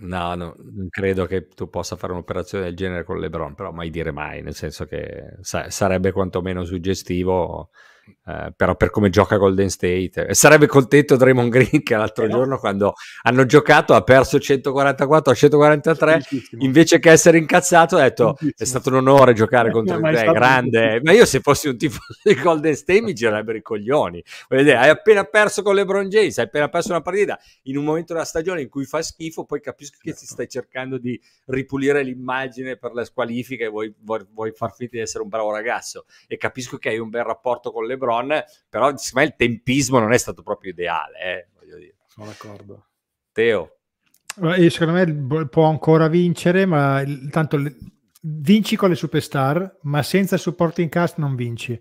No, no, non credo che tu possa fare un'operazione del genere con LeBron, però mai dire mai, nel senso che sa- sarebbe quantomeno suggestivo eh, però per come gioca Golden State. Eh, sarebbe contento Draymond Green che l'altro eh no. giorno quando hanno giocato ha perso 144 a 143, invece che essere incazzato ha detto è stato un onore giocare eh, contro te, grande. Ma io se fossi un tifoso di Golden State mi girerebbero i coglioni. dire, hai appena perso con LeBron James, hai appena perso una partita in un momento della stagione in cui fa schifo, poi capisco che certo. ti stai cercando di ripulire l'immagine per le squalifiche e vuoi, vuoi, vuoi far finta di essere un bravo ragazzo e capisco che hai un bel rapporto con LeBron LeBron, però secondo me il tempismo non è stato proprio ideale, eh, voglio dire. Sono d'accordo. Teo. Beh, secondo me può ancora vincere, ma tanto vinci con le superstar, ma senza supporting cast non vinci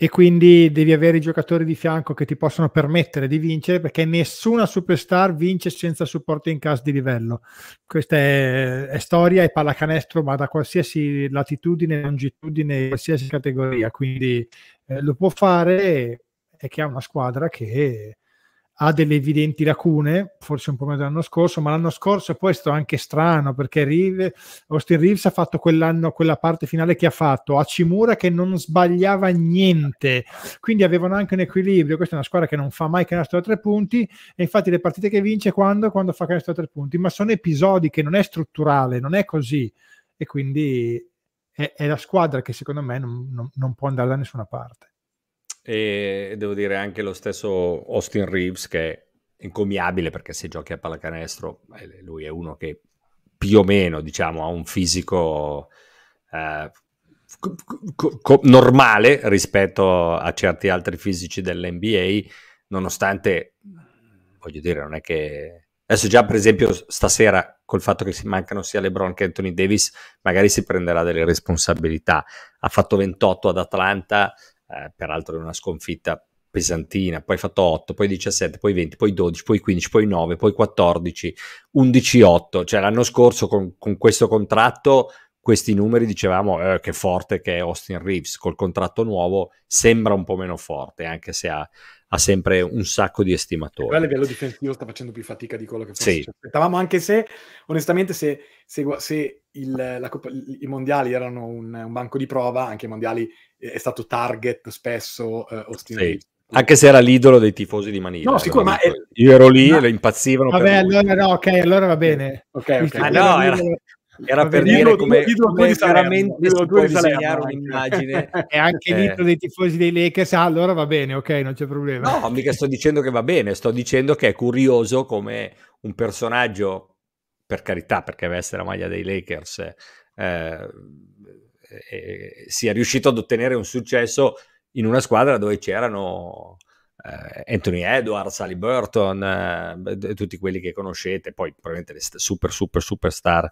e quindi devi avere i giocatori di fianco che ti possono permettere di vincere perché nessuna superstar vince senza supporto in cast di livello. Questa è, è storia e pallacanestro, ma da qualsiasi latitudine, longitudine, qualsiasi categoria. Quindi eh, lo può fare e che ha una squadra che ha delle evidenti lacune, forse un po' meno dell'anno scorso, ma l'anno scorso è stato anche strano perché Reeve, Austin Reeves ha fatto quell'anno, quella parte finale che ha fatto, a Cimura che non sbagliava niente, quindi avevano anche un equilibrio, questa è una squadra che non fa mai canestro da tre punti e infatti le partite che vince quando? Quando fa canestro da tre punti, ma sono episodi che non è strutturale, non è così e quindi è, è la squadra che secondo me non, non, non può andare da nessuna parte. E devo dire anche lo stesso Austin Reeves che è incommiabile perché se giochi a pallacanestro eh, lui è uno che più o meno diciamo ha un fisico eh, normale rispetto a certi altri fisici dell'NBA nonostante voglio dire non è che adesso già per esempio stasera col fatto che si mancano sia LeBron che Anthony Davis magari si prenderà delle responsabilità ha fatto 28 ad Atlanta eh, peraltro è una sconfitta pesantina, poi ha fatto 8, poi 17, poi 20, poi 12, poi 15, poi 9, poi 14, 11, 8, cioè l'anno scorso con, con questo contratto questi numeri dicevamo eh, che forte che è Austin Reeves, col contratto nuovo sembra un po' meno forte, anche se ha ha sempre un sacco di estimatori. a livello difensivo sta facendo più fatica di quello che sì. ci aspettavamo, anche se onestamente se, se, se il, Coppa, i mondiali erano un, un, banco di prova, anche i mondiali eh, è stato target spesso eh, ostinato. Sì. Anche se era l'idolo dei tifosi di Manila. No, sicuro, ma è... Io ero lì ma... e impazzivano. Vabbè, allora no, ok, allora va bene. Ok, ok. Ah, no, era... Era per dire come, come veramente si può disegnare un'immagine. E anche l'intro eh. dei tifosi dei Lakers, ah, allora va bene, ok, non c'è problema. No, mica sto dicendo che va bene, sto dicendo che è curioso come un personaggio, per carità, perché veste la maglia dei Lakers, eh, eh, eh, sia riuscito ad ottenere un successo in una squadra dove c'erano... Eh, Anthony Edwards, Ali Burton, eh, tutti quelli che conoscete, poi probabilmente le super, super, superstar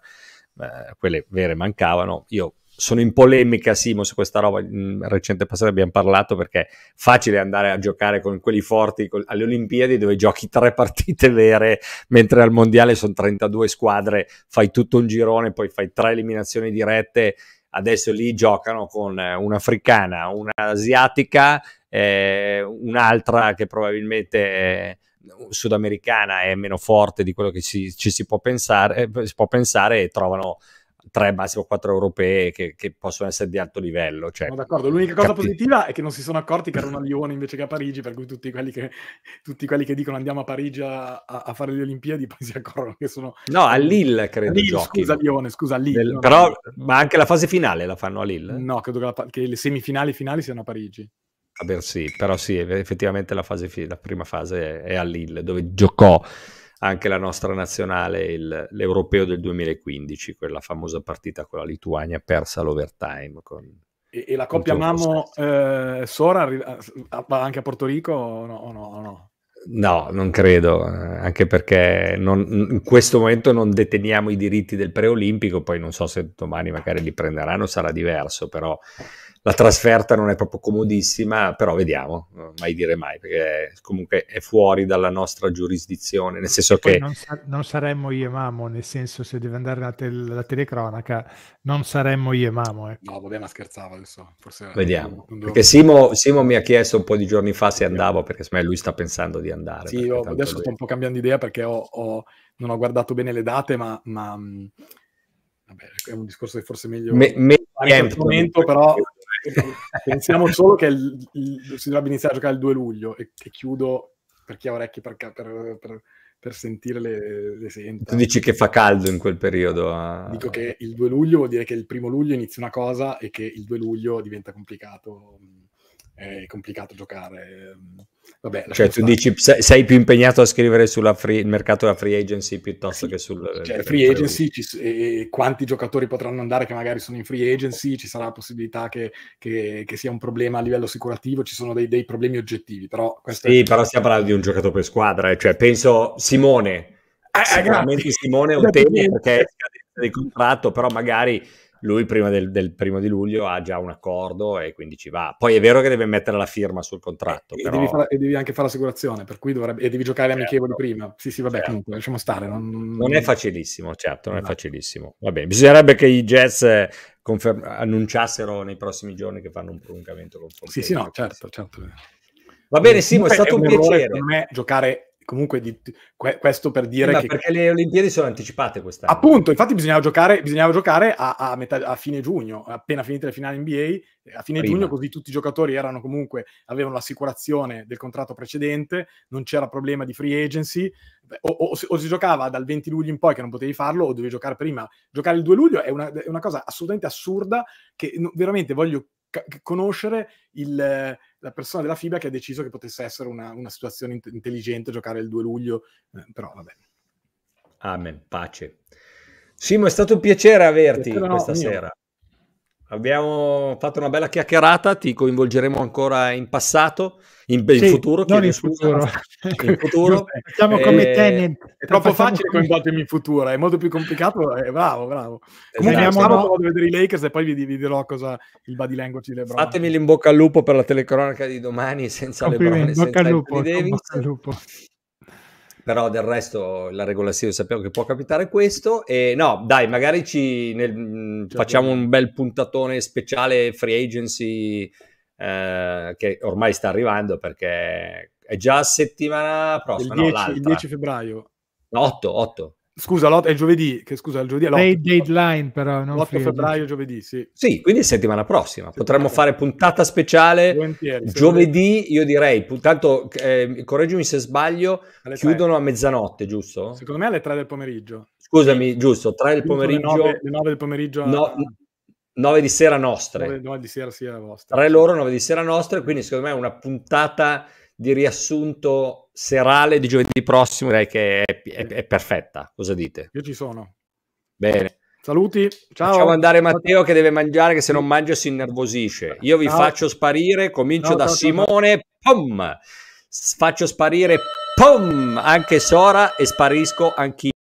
eh, quelle vere mancavano. Io sono in polemica, Simo, su questa roba. In recente passato abbiamo parlato perché è facile andare a giocare con quelli forti con, alle Olimpiadi dove giochi tre partite vere, mentre al Mondiale sono 32 squadre, fai tutto un girone, poi fai tre eliminazioni dirette. Adesso lì giocano con eh, un'africana, un'asiatica, eh, un'altra che probabilmente eh, sudamericana è meno forte di quello che ci, ci si, può pensare, eh, si può pensare e trovano tre, massimo quattro europee che, che, possono essere di alto livello. Cioè, no, d'accordo. L'unica cosa capi... positiva è che non si sono accorti che erano a Lione invece che a Parigi, per cui tutti quelli che, tutti quelli che dicono andiamo a Parigi a, a, fare le Olimpiadi poi si accorgono che sono... No, a Lille credo Lille, Scusa Lione, scusa Lille. Del... Però, ma anche la fase finale la fanno a Lille? No, credo che, la, che le semifinali finali siano a Parigi. Vabbè, sì, però sì, effettivamente la, fase, la prima fase è, a Lille, dove giocò anche la nostra nazionale, il, l'europeo del 2015, quella famosa partita con la Lituania persa all'overtime. Con, e, e, la coppia Mammo eh, Sora ah, ah, va anche a Porto Rico o no? no, no? No, non credo, eh, anche perché non, in questo momento non deteniamo i diritti del preolimpico, poi non so se domani magari li prenderanno, sarà diverso, però la trasferta non è proprio comodissima, però vediamo, mai dire mai, perché comunque è fuori dalla nostra giurisdizione, nel senso che... Non, sa- non, saremmo io e Mamo, nel senso se deve andare la, te- la telecronaca, non saremmo io e Mamo. Ecco. No, vabbè, ma scherzavo adesso, forse... Vediamo, non, non perché Simo, Simo, mi ha chiesto un po' di giorni fa se andavo, perché secondo lui sta pensando di andare. Sì, io adesso lui... sto un po' cambiando idea perché ho, ho, non ho guardato bene le date, ma... ma... Mm, vabbè, è un discorso che forse è meglio... Me, me- momento, però Pensiamo solo che il, il, si dovrebbe iniziare a giocare il 2 luglio e, e chiudo per chi ha orecchie per, per, per, per sentire le, le senta. Tu dici che fa caldo in quel periodo. Ah. Dico che il 2 luglio vuol dire che il primo luglio inizia una cosa e che il 2 luglio diventa complicato è complicato giocare. Ehm, vabbè, cioè, tu dici sei più impegnato a scrivere sul mercato della free agency piuttosto sì, che sul cioè, free agency ci, e quanti giocatori potranno andare che magari sono in free agency ci sarà la possibilità che, che, che sia un problema a livello assicurativo ci sono dei, dei problemi oggettivi però sì però stiamo parlando di un giocatore per squadra eh. cioè penso Simone eh, eh sicuramente grazie. Simone è un tema perché è scadenza di contratto però magari lui prima del, del, primo di luglio ha già un accordo e quindi ci va. Poi è vero che deve mettere la firma sul contratto. E, però... devi, far, e devi, anche fare l'assicurazione, per cui dovrebbe, e devi giocare certo. amichevoli prima. Sì, sì, vabbè, certo. comunque, lasciamo stare. Non, non è facilissimo, certo, non no. è esatto. facilissimo. Vabbè, bisognerebbe che i Jazz eh, confer- annunciassero nei prossimi giorni che fanno un prolungamento con Sì, sì, no, certo, certo. Va bene, Simo, è stato un, un piacere. Per me giocare comunque di, que, questo per dire eh, che... perché le Olimpiadi sono anticipate quest'anno. Appunto, infatti bisognava giocare, bisognava giocare a, a, metà, a, fine giugno, appena finite le finali NBA, eh, a fine Prima. giugno così tutti i giocatori erano comunque, avevano l'assicurazione del contratto precedente, non c'era problema di free agency, o, o, o, si giocava dal 20 luglio in poi che non potevi farlo o dovevi giocare prima. Giocare il 2 luglio è una, è una cosa assolutamente assurda che no, veramente voglio conoscere il, la persona della FIBA che ha deciso che potesse essere una, una situazione in- intelligente giocare il 2 luglio, eh, però vabbè. Amen, pace. Simo, è stato un piacere averti piacere, no, questa mio. Abbiamo fatto una bella chiacchierata, ti coinvolgeremo ancora in passato, in, in sì, futuro. Non in futuro. in futuro. Facciamo eh, come Tenant. È troppo facile coinvolgermi in futuro, è molto più complicato. Eh, bravo, bravo. Esatto. Comunque esatto, andiamo no? a vedere i Lakers e poi vi, vi, dirò cosa il body language di Lebron. Fatemi l'in bocca al lupo per la telecronaca di domani senza Lebron e senza lupo, Davis. Bocca al lupo però del resto la regolazione sappiamo che può capitare questo e no dai magari ci nel, mm, facciamo un bel puntatone speciale free agency eh, che ormai sta arrivando perché è già settimana prossima il 10, no, il 10 febbraio 8, 8 Scusa, lot- è giovedì, che scusa, il giovedì è l'8. deadline però, non 8 febbraio, giovedì, sì. Sì, quindi settimana prossima. Potremmo fare puntata speciale Volentieri, giovedì, io direi, tanto, eh, correggimi se sbaglio, alle chiudono 3. a mezzanotte, giusto? Secondo me alle 3 del pomeriggio. Scusami, sì. giusto, 3 del pomeriggio. Le 9, le 9 del pomeriggio. A... 9 di sera nostre. 9, 9 di sera sia vostra. 3 loro, 9 di sera nostre, quindi secondo me è una puntata di riassunto serale di giovedì prossimo direi che è, è, è perfetta. Cosa dite? Io ci sono. Bene. Saluti, ciao. Facciamo andare Matteo che deve mangiare, che se non mangia si innervosisce. Io vi ciao. faccio sparire, comincio ciao, da ciao, Simone, pom! Faccio sparire, pom! Anche Sora e sparisco anch'io.